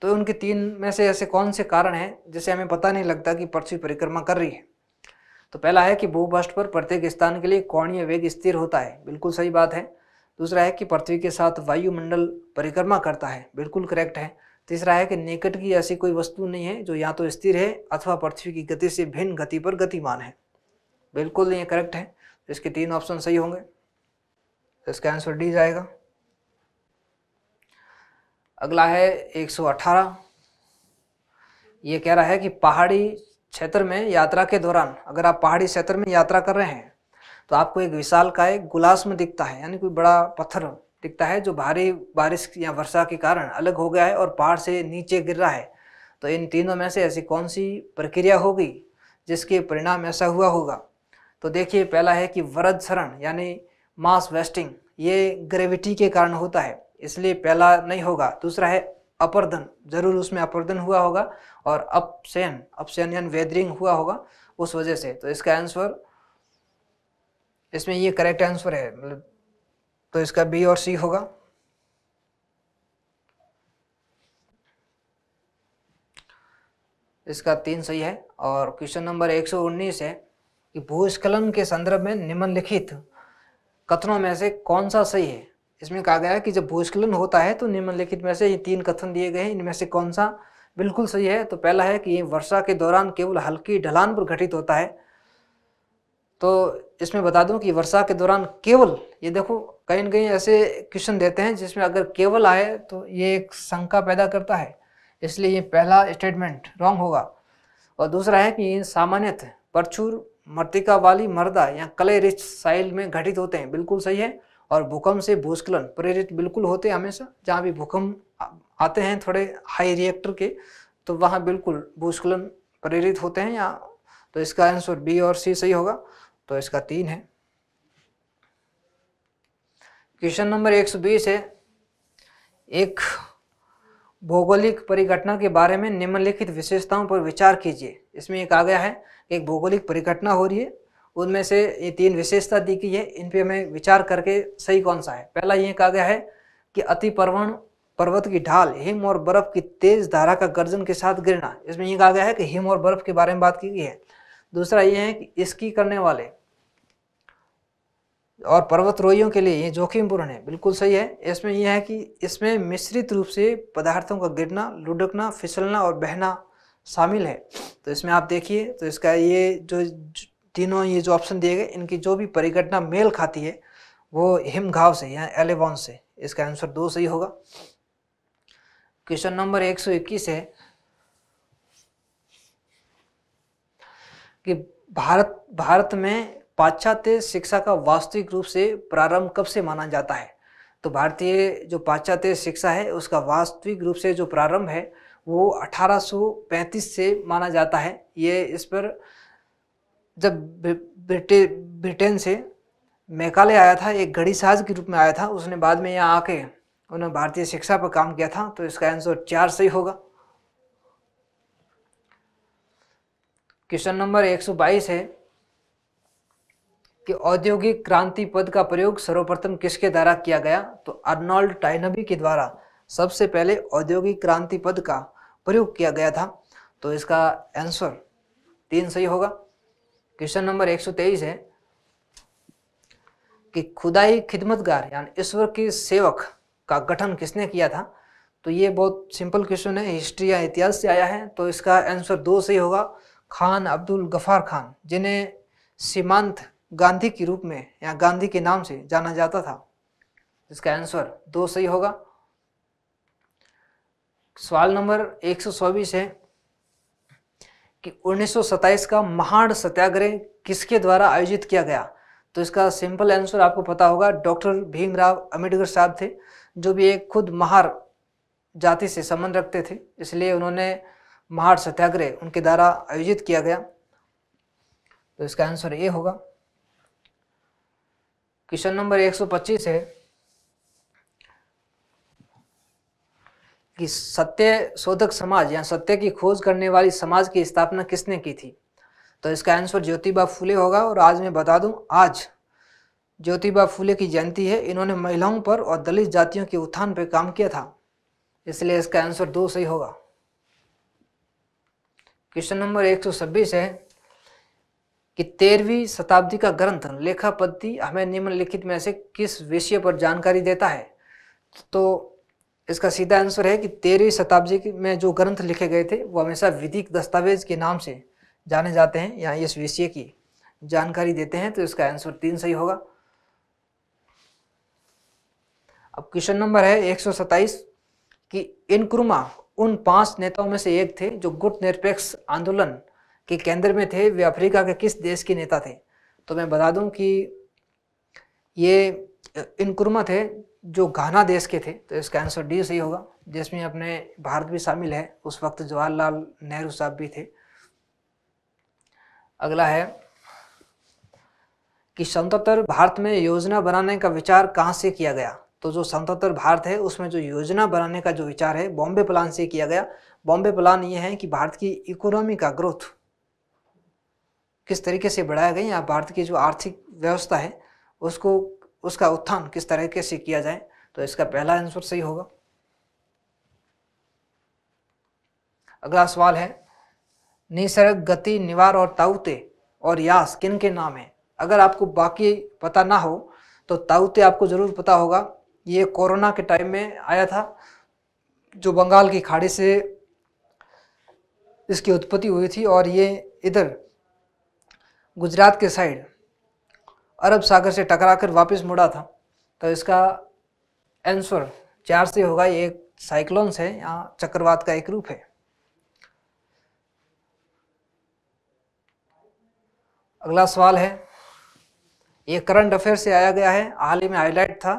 Speaker 7: तो उनके तीन में से ऐसे कौन से कारण हैं जिसे हमें पता नहीं लगता कि पृथ्वी परिक्रमा कर रही है तो पहला है कि भूपृष्ठ पर प्रत्येक स्थान के लिए कोणीय वेग स्थिर होता है बिल्कुल सही बात है दूसरा है कि पृथ्वी के साथ वायुमंडल परिक्रमा करता है बिल्कुल करेक्ट है तीसरा है कि निकट की ऐसी कोई वस्तु नहीं है जो या तो स्थिर है अथवा पृथ्वी की गति से भिन्न गति पर गतिमान है बिल्कुल ये करेक्ट है तो इसके तीन ऑप्शन सही होंगे तो इसका आंसर डी जाएगा अगला है 118 ये कह रहा है कि पहाड़ी क्षेत्र में यात्रा के दौरान अगर आप पहाड़ी क्षेत्र में यात्रा कर रहे हैं तो आपको एक विशाल का एक गुलास में दिखता है यानी कोई बड़ा पत्थर दिखता है जो भारी बारिश या वर्षा के कारण अलग हो गया है और पहाड़ से नीचे गिर रहा है तो इन तीनों में से ऐसी कौन सी प्रक्रिया होगी जिसके परिणाम ऐसा हुआ होगा तो देखिए पहला है कि वरद शरण यानी मास वेस्टिंग ये ग्रेविटी के कारण होता है इसलिए पहला नहीं होगा दूसरा है अपर्दन जरूर उसमें अपर्दन हुआ होगा और अपसेन अपसेन यानी वेदरिंग हुआ होगा उस वजह से तो इसका आंसर इसमें ये करेक्ट आंसर है मतलब तो इसका बी और सी होगा इसका तीन सही है और क्वेश्चन नंबर 119 है कि भूस्खलन के संदर्भ में निम्नलिखित कथनों में से कौन सा सही है इसमें कहा गया कि जब भूस्खलन होता है तो निम्नलिखित में से ये तीन कथन दिए गए हैं इनमें से कौन सा बिल्कुल सही है तो पहला है कि ये वर्षा के दौरान केवल हल्की ढलान पर घटित होता है तो इसमें बता दूं कि वर्षा के दौरान केवल ये देखो कहीं ना कहीं ऐसे क्वेश्चन देते हैं जिसमें अगर केवल आए तो ये एक शंका पैदा करता है इसलिए ये पहला स्टेटमेंट रॉन्ग होगा और दूसरा है कि सामान्यतः प्रचुर मृतिका वाली मर्दा या कले रिच साइल में घटित होते हैं बिल्कुल सही है और भूकंप से भूस्खलन प्रेरित बिल्कुल होते हैं हमेशा जहाँ भी भूकंप आते हैं थोड़े हाई रिएक्टर के तो वहाँ बिल्कुल भूस्खलन प्रेरित होते हैं या तो इसका आंसर बी और सी सही होगा तो इसका तीन है क्वेश्चन नंबर 120 है एक भौगोलिक परिघटना के बारे में निम्नलिखित विशेषताओं पर विचार कीजिए इसमें एक आ गया है एक भौगोलिक परिघटना हो रही है उनमें से ये तीन विशेषता दी गई है इन पे हमें विचार करके सही कौन सा है पहला ये कहा गया है कि अति पर्वण पर्वत की ढाल हिम और बर्फ की तेज धारा का गर्जन के साथ गिरना इसमें यह कहा गया है कि हिम और बर्फ के बारे में बात की गई है दूसरा ये है कि इसकी करने वाले और पर्वतरोहियों के लिए ये जोखिमपूर्ण है बिल्कुल सही है इसमें यह है कि इसमें मिश्रित रूप से पदार्थों का गिरना लुढ़कना फिसलना और बहना शामिल है तो इसमें आप देखिए तो इसका ये जो तीनों ये जो ऑप्शन दिए गए इनकी जो भी परिघटना मेल खाती है वो हिमघाव से या एलेवन से इसका आंसर दो सही होगा क्वेश्चन नंबर 121 है कि भारत भारत में पाश्चात्य शिक्षा का वास्तविक रूप से प्रारंभ कब से माना जाता है तो भारतीय जो पाश्चात्य शिक्षा है उसका वास्तविक रूप से जो प्रारंभ है वो 1835 से माना जाता है ये इस पर जब ब्रिटे ब्रिटेन से मेकाले आया था एक घड़ी साज के रूप में आया था उसने बाद में यहाँ आके उन्होंने भारतीय शिक्षा पर काम किया था तो इसका आंसर चार सही होगा क्वेश्चन नंबर 122 है कि औद्योगिक क्रांति पद का प्रयोग सर्वप्रथम किसके द्वारा किया गया तो अर्नोल्ड टाइनबी के द्वारा सबसे पहले औद्योगिक क्रांति पद का प्रयोग किया गया था तो इसका आंसर तीन सही होगा क्वेश्चन नंबर 123 है कि खुदाई खिदमतगार यानी ईश्वर के सेवक का गठन किसने किया था तो ये बहुत सिंपल क्वेश्चन है हिस्ट्री या इतिहास से आया है तो इसका आंसर दो सही होगा खान अब्दुल गफार खान जिन्हें सीमांत गांधी के रूप में या गांधी के नाम से जाना जाता था इसका आंसर दो सही होगा सवाल नंबर चौबीस है कि 1927 का महान सत्याग्रह किसके द्वारा आयोजित किया गया तो इसका सिंपल आंसर आपको पता होगा डॉक्टर भीमराव अम्बेडकर साहब थे जो भी एक खुद महार जाति से संबंध रखते थे इसलिए उन्होंने महार सत्याग्रह उनके द्वारा आयोजित किया गया तो इसका आंसर ये होगा क्वेश्चन नंबर 125 है कि सत्य शोधक समाज या सत्य की खोज करने वाली समाज की स्थापना किसने की थी तो इसका आंसर ज्योतिबा फूले होगा और आज मैं बता दूं आज ज्योतिबा फूले की जयंती है इन्होंने महिलाओं पर और दलित जातियों के उत्थान पर काम किया था इसलिए इसका आंसर दो सही होगा क्वेश्चन नंबर एक है कि तेरहवीं शताब्दी का ग्रंथ लेखा पद्धति हमें निम्नलिखित में से किस विषय पर जानकारी देता है तो इसका सीधा आंसर है कि तेरहवीं शताब्दी में जो ग्रंथ लिखे गए थे वो हमेशा विधिक दस्तावेज के नाम से जाने जाते हैं यहाँ इस विषय की जानकारी देते हैं तो इसका आंसर तीन सही होगा अब क्वेश्चन नंबर है एक कि इनक्रुमा उन पांच नेताओं में से एक थे जो गुट निरपेक्ष आंदोलन के केंद्र में थे वे अफ्रीका के किस देश के नेता थे तो मैं बता दूं कि ये इनक्रुमा थे जो घाना देश के थे तो इसका आंसर डी सही होगा जिसमें अपने भारत भी शामिल है उस वक्त जवाहरलाल नेहरू साहब भी थे अगला है कि संतोत्तर भारत में योजना बनाने का विचार कहाँ से किया गया तो जो संतोत्तर भारत है उसमें जो योजना बनाने का जो विचार है बॉम्बे प्लान से किया गया बॉम्बे प्लान ये है कि भारत की इकोनॉमी का ग्रोथ किस तरीके से बढ़ाया गया या भारत की जो आर्थिक व्यवस्था है उसको उसका उत्थान किस तरीके से किया जाए तो इसका पहला आंसर सही होगा अगला सवाल है निसर्ग गति निवार और ताउते और यास किन के नाम है अगर आपको बाकी पता ना हो तो ताउते आपको ज़रूर पता होगा ये कोरोना के टाइम में आया था जो बंगाल की खाड़ी से इसकी उत्पत्ति हुई थी और ये इधर गुजरात के साइड अरब सागर से टकराकर वापस मुड़ा था तो इसका आंसर चार से होगा ये एक साइक्लोन्स है यहाँ चक्रवात का एक रूप है अगला सवाल है ये करंट अफेयर से आया गया है हाल ही में हाईलाइट था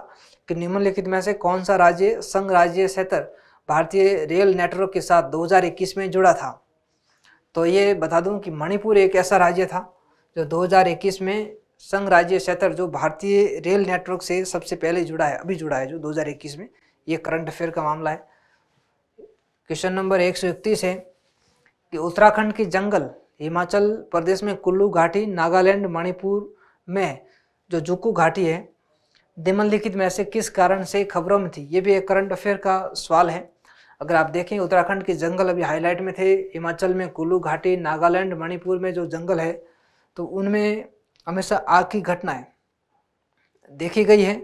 Speaker 7: कि निम्नलिखित में से कौन सा राज्य संघ राज्य क्षेत्र भारतीय रेल नेटवर्क के साथ 2021 में जुड़ा था तो ये बता दूं कि मणिपुर एक ऐसा राज्य था जो 2021 में संघ राज्य क्षेत्र जो भारतीय रेल नेटवर्क से सबसे पहले जुड़ा है अभी जुड़ा है जो 2021 में ये करंट अफेयर का मामला है क्वेश्चन नंबर एक सौ इकतीस है कि उत्तराखंड के जंगल हिमाचल प्रदेश में कुल्लू घाटी नागालैंड मणिपुर में जो जुकू घाटी है निम्नलिखित में से किस कारण से खबरों में थी ये भी एक करंट अफेयर का सवाल है अगर आप देखें उत्तराखंड के जंगल अभी हाईलाइट में थे हिमाचल में कुल्लू घाटी नागालैंड मणिपुर में जो जंगल है तो उनमें हमेशा आग की घटनाएं देखी गई है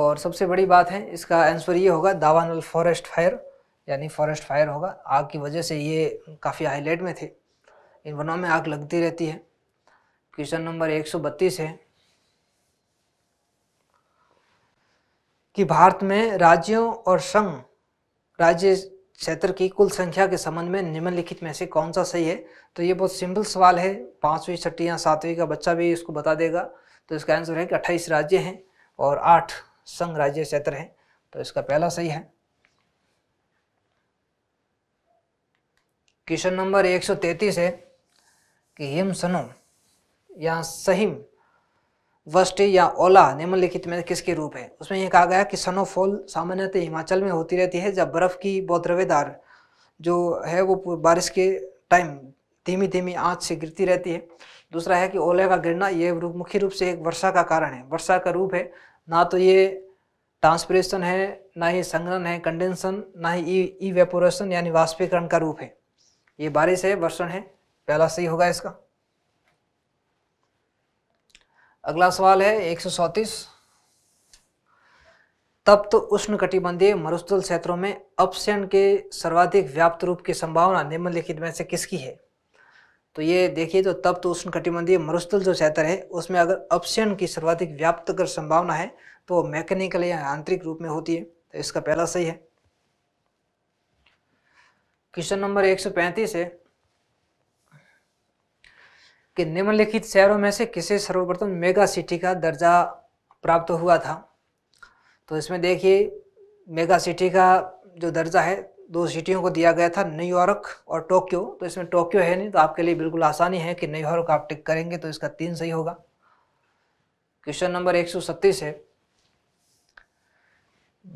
Speaker 7: और सबसे बड़ी बात है इसका आंसर ये होगा दावानल फॉरेस्ट फायर यानी फॉरेस्ट फायर होगा आग की वजह से ये काफ़ी हाईलाइट में थे इन वनों में आग लगती रहती है क्वेश्चन नंबर 132 है कि भारत में राज्यों और संघ राज्य क्षेत्र की कुल संख्या के संबंध में निम्नलिखित में से कौन सा सही है तो ये बहुत सिंपल सवाल है पाँचवीं छठी या सातवीं का बच्चा भी इसको बता देगा तो इसका आंसर है कि अट्ठाईस राज्य हैं और आठ संघ राज्य क्षेत्र हैं तो इसका पहला सही है क्वेश्चन नंबर 133 है कि हिम सनम या सहिम वस्टि या ओला निम्नलिखित में किसके रूप है उसमें यह कहा गया कि सनोफॉल सामान्यतः हिमाचल में होती रहती है जब बर्फ़ की रवेदार जो है वो बारिश के टाइम धीमी धीमी आँच से गिरती रहती है दूसरा है कि ओले का गिरना ये मुख्य रूप से एक वर्षा का कारण है वर्षा का रूप है ना तो ये ट्रांसपरेशन है ना ही संग्रहण है कंडेंसन ना ही ई वेपोरेशन यानी वाष्पीकरण का रूप है ये बारिश है वर्षण है पहला सही होगा इसका अगला सवाल है एक सौ सौतीस तप्त तो उष्ण कटिबंधीय मरुस्थल क्षेत्रों में अपशयन के सर्वाधिक व्याप्त रूप की संभावना निम्नलिखित में से किसकी है तो ये देखिए तो तप्त तो उष्ण कटिबंधीय मरुस्थल जो क्षेत्र है उसमें अगर अपसयन की सर्वाधिक व्याप्त अगर संभावना है तो मैकेनिकल या आंतरिक रूप में होती है तो इसका पहला सही है क्वेश्चन नंबर पैंतीस है कि निम्नलिखित शहरों में से किसे सर्वप्रथम मेगा सिटी का दर्जा प्राप्त हुआ था तो इसमें देखिए मेगा सिटी का जो दर्जा है दो सिटियों को दिया गया था न्यूयॉर्क और टोक्यो तो इसमें टोक्यो है नहीं तो आपके लिए बिल्कुल आसानी है कि न्यूयॉर्क आप टिक करेंगे तो इसका तीन सही होगा क्वेश्चन नंबर एक है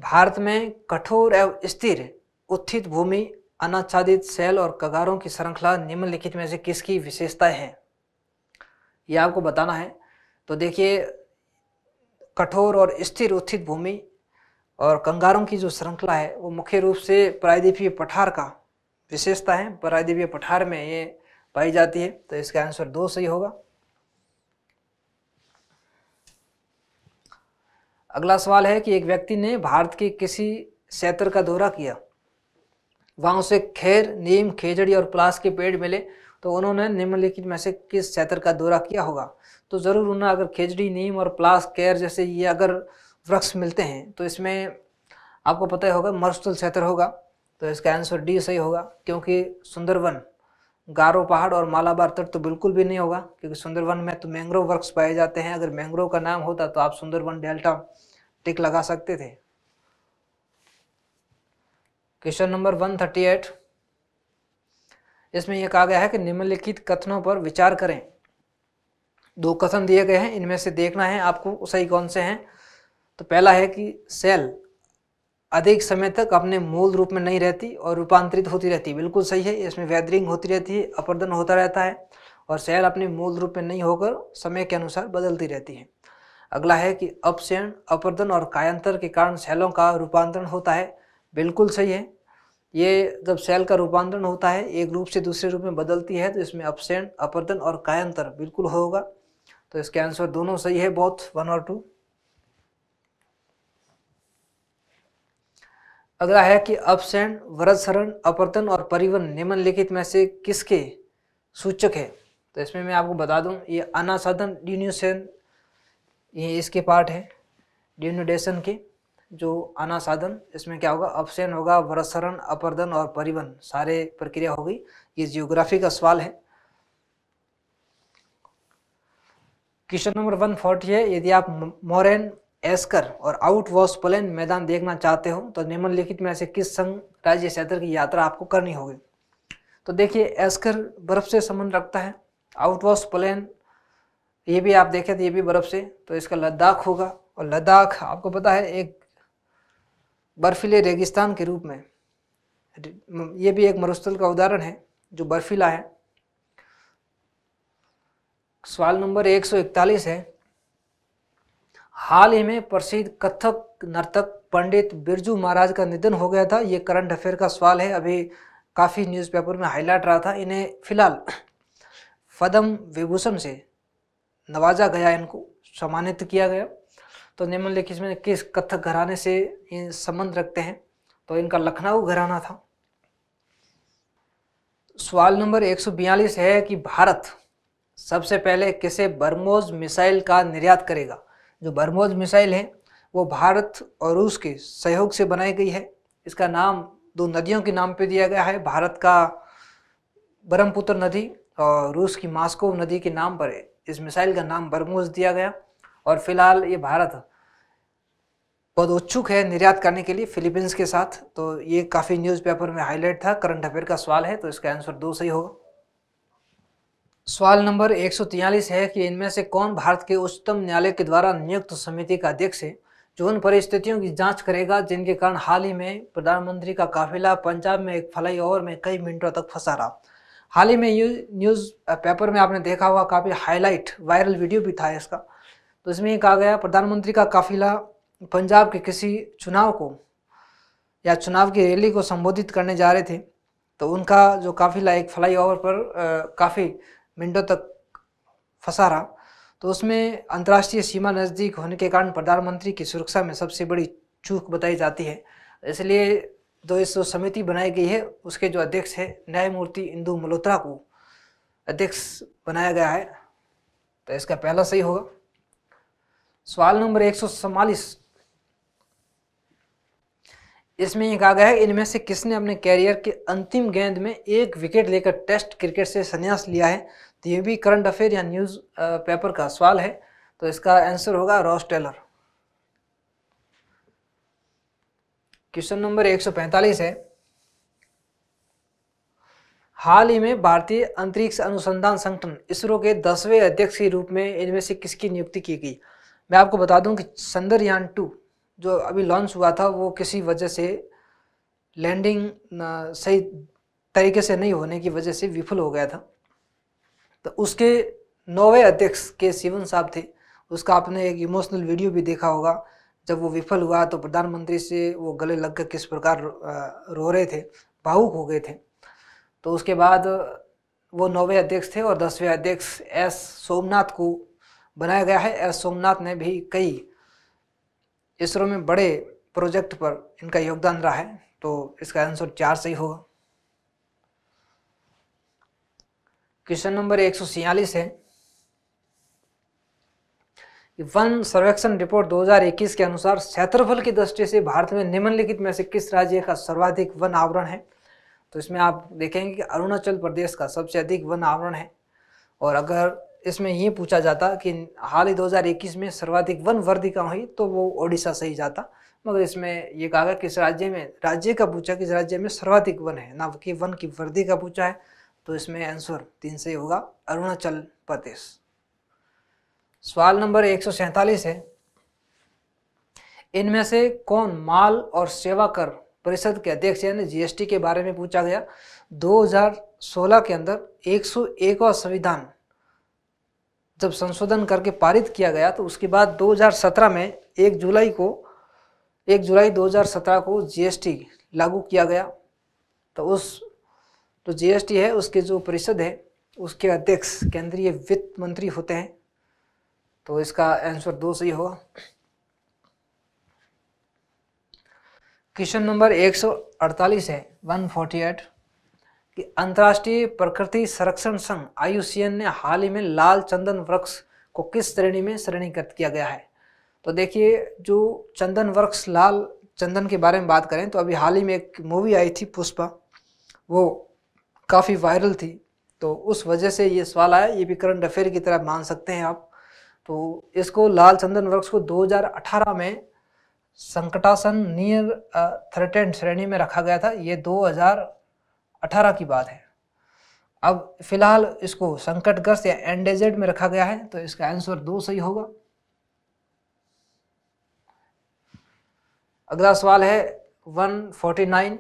Speaker 7: भारत में कठोर एवं स्थिर उत्थित भूमि अनाच्छादित सेल और कगारों की श्रृंखला निम्नलिखित में से किसकी विशेषता है ये आपको बताना है तो देखिए कठोर और स्थिर उत्थित भूमि और कंगारों की जो श्रृंखला है वो मुख्य रूप से प्रायद्वीपीय पठार का विशेषता है प्रायद्वीपीय पठार में ये पाई जाती है तो इसका आंसर दो सही होगा अगला सवाल है कि एक व्यक्ति ने भारत के किसी क्षेत्र का दौरा किया वहाँ उसे खैर नीम खेजड़ी और प्लास के पेड़ मिले तो उन्होंने निम्नलिखित में से किस क्षेत्र का दौरा किया होगा तो ज़रूर उन्हें अगर खेजड़ी नीम और प्लास केयर जैसे ये अगर वृक्ष मिलते हैं तो इसमें आपको पता ही होगा मरुस्थल क्षेत्र होगा तो इसका आंसर डी सही होगा क्योंकि सुंदरवन गारो पहाड़ और मालाबार तट तो बिल्कुल भी नहीं होगा क्योंकि सुंदरवन में तो मैंग्रोव वृक्ष पाए जाते हैं अगर मैंग्रोव का नाम होता तो आप सुंदरवन डेल्टा टिक लगा सकते थे question number one thirty eight इसमें यह कहा गया है कि निम्नलिखित कथनों पर विचार करें दो कथन दिए गए हैं इनमें से देखना है आपको सही कौन से हैं तो पहला है कि सेल अधिक समय तक अपने मूल रूप में नहीं रहती और रूपांतरित होती रहती है बिल्कुल सही है इसमें वेदरिंग होती रहती है अपर्दन होता रहता है और सेल अपने मूल रूप में नहीं होकर समय के अनुसार बदलती रहती है अगला है कि अपशयन अपर्दन और कायांतर के कारण सेलों का रूपांतरण होता है बिल्कुल सही है ये जब सेल का रूपांतरण होता है एक रूप से दूसरे रूप में बदलती है तो इसमें अपसेंट अपरदन और कायंतर बिल्कुल होगा तो इसके आंसर दोनों सही है बहुत वन और टू अगला है कि अपसेंट वरदसरण अपर्तन और परिवहन निम्नलिखित में से किसके सूचक है तो इसमें मैं आपको बता दूं ये अनासाधन ड्यून्यूसन ये इसके पार्ट है ड्यून्यूडेशन के जो आना साधन इसमें क्या होगा अपसेन होगा वरसरण अपरदन और परिवहन सारे प्रक्रिया होगी ये जियोग्राफी का सवाल है क्वेश्चन नंबर वन फोर्टी है यदि आप मोरेन एस्कर और आउट वॉस प्लेन मैदान देखना चाहते हो तो निम्नलिखित में से किस संघ राज्य क्षेत्र की यात्रा आपको करनी होगी तो देखिए एस्कर बर्फ से संबंध रखता है आउट वॉस प्लेन ये भी आप देखें तो ये भी बर्फ से तो इसका लद्दाख होगा और लद्दाख आपको पता है एक बर्फीले रेगिस्तान के रूप में ये भी एक मरुस्थल का उदाहरण है जो बर्फीला है सवाल नंबर 141 है हाल ही में प्रसिद्ध कथक नर्तक पंडित बिरजू महाराज का निधन हो गया था ये करंट अफेयर का सवाल है अभी काफ़ी न्यूज़पेपर में हाईलाइट रहा था इन्हें फिलहाल पदम विभूषण से नवाजा गया इनको सम्मानित किया गया तो निम्नलिखित में किस कथक घराने से संबंध रखते हैं तो इनका लखनऊ घराना था सवाल नंबर 142 है कि भारत सबसे पहले किसे बर्मोज मिसाइल का निर्यात करेगा जो बर्मोज मिसाइल है वो भारत और रूस के सहयोग से बनाई गई है इसका नाम दो नदियों के नाम पे दिया गया है भारत का ब्रह्मपुत्र नदी और रूस की मास्को नदी के नाम पर इस मिसाइल का नाम बर्मोज दिया गया और फिलहाल ये भारत बहुत उत्सुक है निर्यात करने के लिए फिलीपींस के साथ तो ये काफ़ी न्यूज़पेपर में हाईलाइट था करंट अफेयर का सवाल है तो इसका आंसर दो सही होगा सवाल नंबर एक है कि इनमें से कौन भारत के उच्चतम न्यायालय के द्वारा नियुक्त समिति का अध्यक्ष है जो उन परिस्थितियों की जांच करेगा जिनके कारण हाल ही में प्रधानमंत्री का काफिला पंजाब में एक फ्लाई ओवर में कई मिनटों तक फंसा रहा हाल ही में न्यूज़ पेपर में आपने देखा हुआ काफ़ी हाईलाइट वायरल वीडियो भी था इसका तो इसमें कहा गया प्रधानमंत्री का काफिला पंजाब के किसी चुनाव को या चुनाव की रैली को संबोधित करने जा रहे थे तो उनका जो काफिला एक फ्लाई ओवर पर काफ़ी मिनटों तक फंसा रहा तो उसमें अंतर्राष्ट्रीय सीमा नज़दीक होने के कारण प्रधानमंत्री की सुरक्षा में सबसे बड़ी चूक बताई जाती है इसलिए जो इस समिति बनाई गई है उसके जो अध्यक्ष है न्यायमूर्ति इंदू मल्होत्रा को अध्यक्ष बनाया गया है तो इसका पहला सही होगा सवाल नंबर एक इसमें ये कहा गया है इनमें से किसने अपने कैरियर के अंतिम गेंद में एक विकेट लेकर टेस्ट क्रिकेट से संन्यास लिया है तो ये भी करंट अफेयर या न्यूज़ पेपर का सवाल है तो इसका आंसर होगा रॉस टेलर क्वेश्चन नंबर 145 है हाल ही में भारतीय अंतरिक्ष अनुसंधान संगठन इसरो के दसवें अध्यक्ष के रूप में इनमें से किसकी नियुक्ति की गई मैं आपको बता दूं कि चंद्रयान टू जो अभी लॉन्च हुआ था वो किसी वजह से लैंडिंग सही तरीके से नहीं होने की वजह से विफल हो गया था तो उसके नौवे अध्यक्ष के सीवन साहब थे उसका आपने एक इमोशनल वीडियो भी देखा होगा जब वो विफल हुआ तो प्रधानमंत्री से वो गले लग कर किस प्रकार रो रहे थे भावुक हो गए थे तो उसके बाद वो नौवे अध्यक्ष थे और दसवें अध्यक्ष एस सोमनाथ को बनाया गया है एस सोमनाथ ने भी कई इसरो में बड़े प्रोजेक्ट पर इनका योगदान रहा है तो इसका आंसर चार सही होगा क्वेश्चन नंबर एक सौ छियालीस है वन सर्वेक्षण रिपोर्ट 2021 के अनुसार क्षेत्रफल की दृष्टि से भारत में निम्नलिखित में से किस राज्य का सर्वाधिक वन आवरण है तो इसमें आप देखेंगे कि अरुणाचल प्रदेश का सबसे अधिक वन आवरण है और अगर इसमें ये पूछा जाता कि हाल ही 2021 में सर्वाधिक वन वर्धिका हुई तो वो ओडिशा से ही जाता मगर इसमें ये कहा गया किस राज्य में राज्य का पूछा किस राज्य में सर्वाधिक वन है ना कि वन की वर्दी का पूछा है तो इसमें आंसर तीन से होगा अरुणाचल प्रदेश सवाल नंबर एक है इनमें से कौन माल और सेवा कर परिषद के अध्यक्ष यानी जीएसटी के बारे में पूछा गया 2016 के अंदर एक संविधान जब संशोधन करके पारित किया गया तो उसके बाद 2017 में 1 जुलाई को 1 जुलाई 2017 को जीएसटी लागू किया गया तो उस जो तो जीएसटी है उसके जो परिषद है उसके अध्यक्ष केंद्रीय वित्त मंत्री होते हैं तो इसका आंसर दो सही होगा क्वेश्चन नंबर 148 है 148 कि अंतर्राष्ट्रीय प्रकृति संरक्षण संघ आयुसीएन ने हाल ही में लाल चंदन वृक्ष को किस श्रेणी में श्रेणीकृत किया गया है तो देखिए जो चंदन वृक्ष लाल चंदन के बारे में बात करें तो अभी हाल ही में एक मूवी आई थी पुष्पा वो काफ़ी वायरल थी तो उस वजह से ये सवाल आया ये भी करंट अफेयर की तरह मान सकते हैं आप तो इसको लाल चंदन वृक्ष को 2018 में संकटासन नियर थ्रेटेंड श्रेणी में रखा गया था ये 2018 की बात है अब फिलहाल इसको संकटग्रस्त या एंडेजेड में रखा गया है तो इसका आंसर दो सही होगा अगला सवाल है 149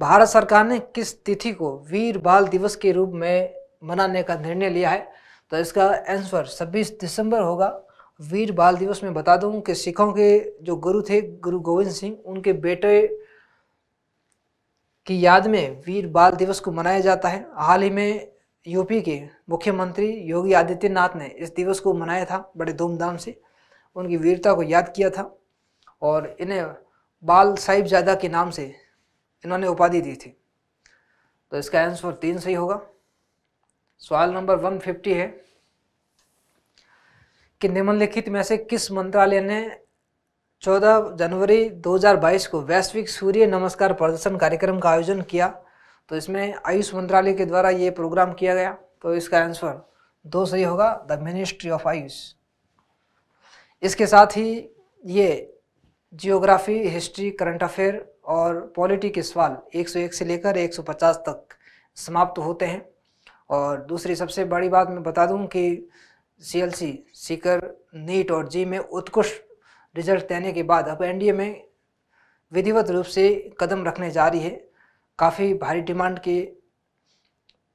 Speaker 7: भारत सरकार ने किस तिथि को वीर बाल दिवस के रूप में मनाने का निर्णय लिया है तो इसका आंसर 26 दिसंबर होगा वीर बाल दिवस में बता दूं कि सिखों के जो गुरु थे गुरु गोविंद सिंह उनके बेटे की याद में वीर बाल दिवस को मनाया जाता है हाल ही में यूपी के मुख्यमंत्री योगी आदित्यनाथ ने इस दिवस को मनाया था बड़े धूमधाम से उनकी वीरता को याद किया था और इन्हें बाल साहिबजादा के नाम से इन्होंने उपाधि दी थी तो इसका आंसर तीन सही होगा सवाल नंबर 150 है कि निम्नलिखित में से किस मंत्रालय ने 14 जनवरी 2022 को वैश्विक सूर्य नमस्कार प्रदर्शन कार्यक्रम का आयोजन किया तो इसमें आयुष मंत्रालय के द्वारा ये प्रोग्राम किया गया तो इसका आंसर दो सही होगा द मिनिस्ट्री ऑफ आयुष इसके साथ ही ये जियोग्राफी हिस्ट्री करंट अफेयर और पॉलिटी के सवाल 101 से लेकर 150 तक समाप्त होते हैं और दूसरी सबसे बड़ी बात मैं बता दूं कि सीएलसी सीकर नीट और जी में उत्कृष्ट रिजल्ट देने के बाद अब एनडीए में विधिवत रूप से कदम रखने जा रही है काफ़ी भारी डिमांड के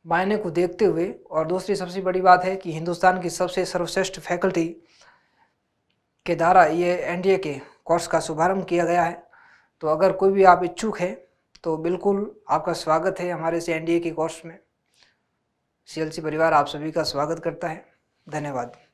Speaker 7: मायने को देखते हुए और दूसरी सबसे बड़ी बात है कि हिंदुस्तान की सबसे सर्वश्रेष्ठ फैकल्टी के द्वारा ये एनडीए के कोर्स का शुभारंभ किया गया है तो अगर कोई भी आप इच्छुक हैं तो बिल्कुल आपका स्वागत है हमारे से एनडीए के कोर्स में सीएलसी परिवार आप सभी का स्वागत करता है धन्यवाद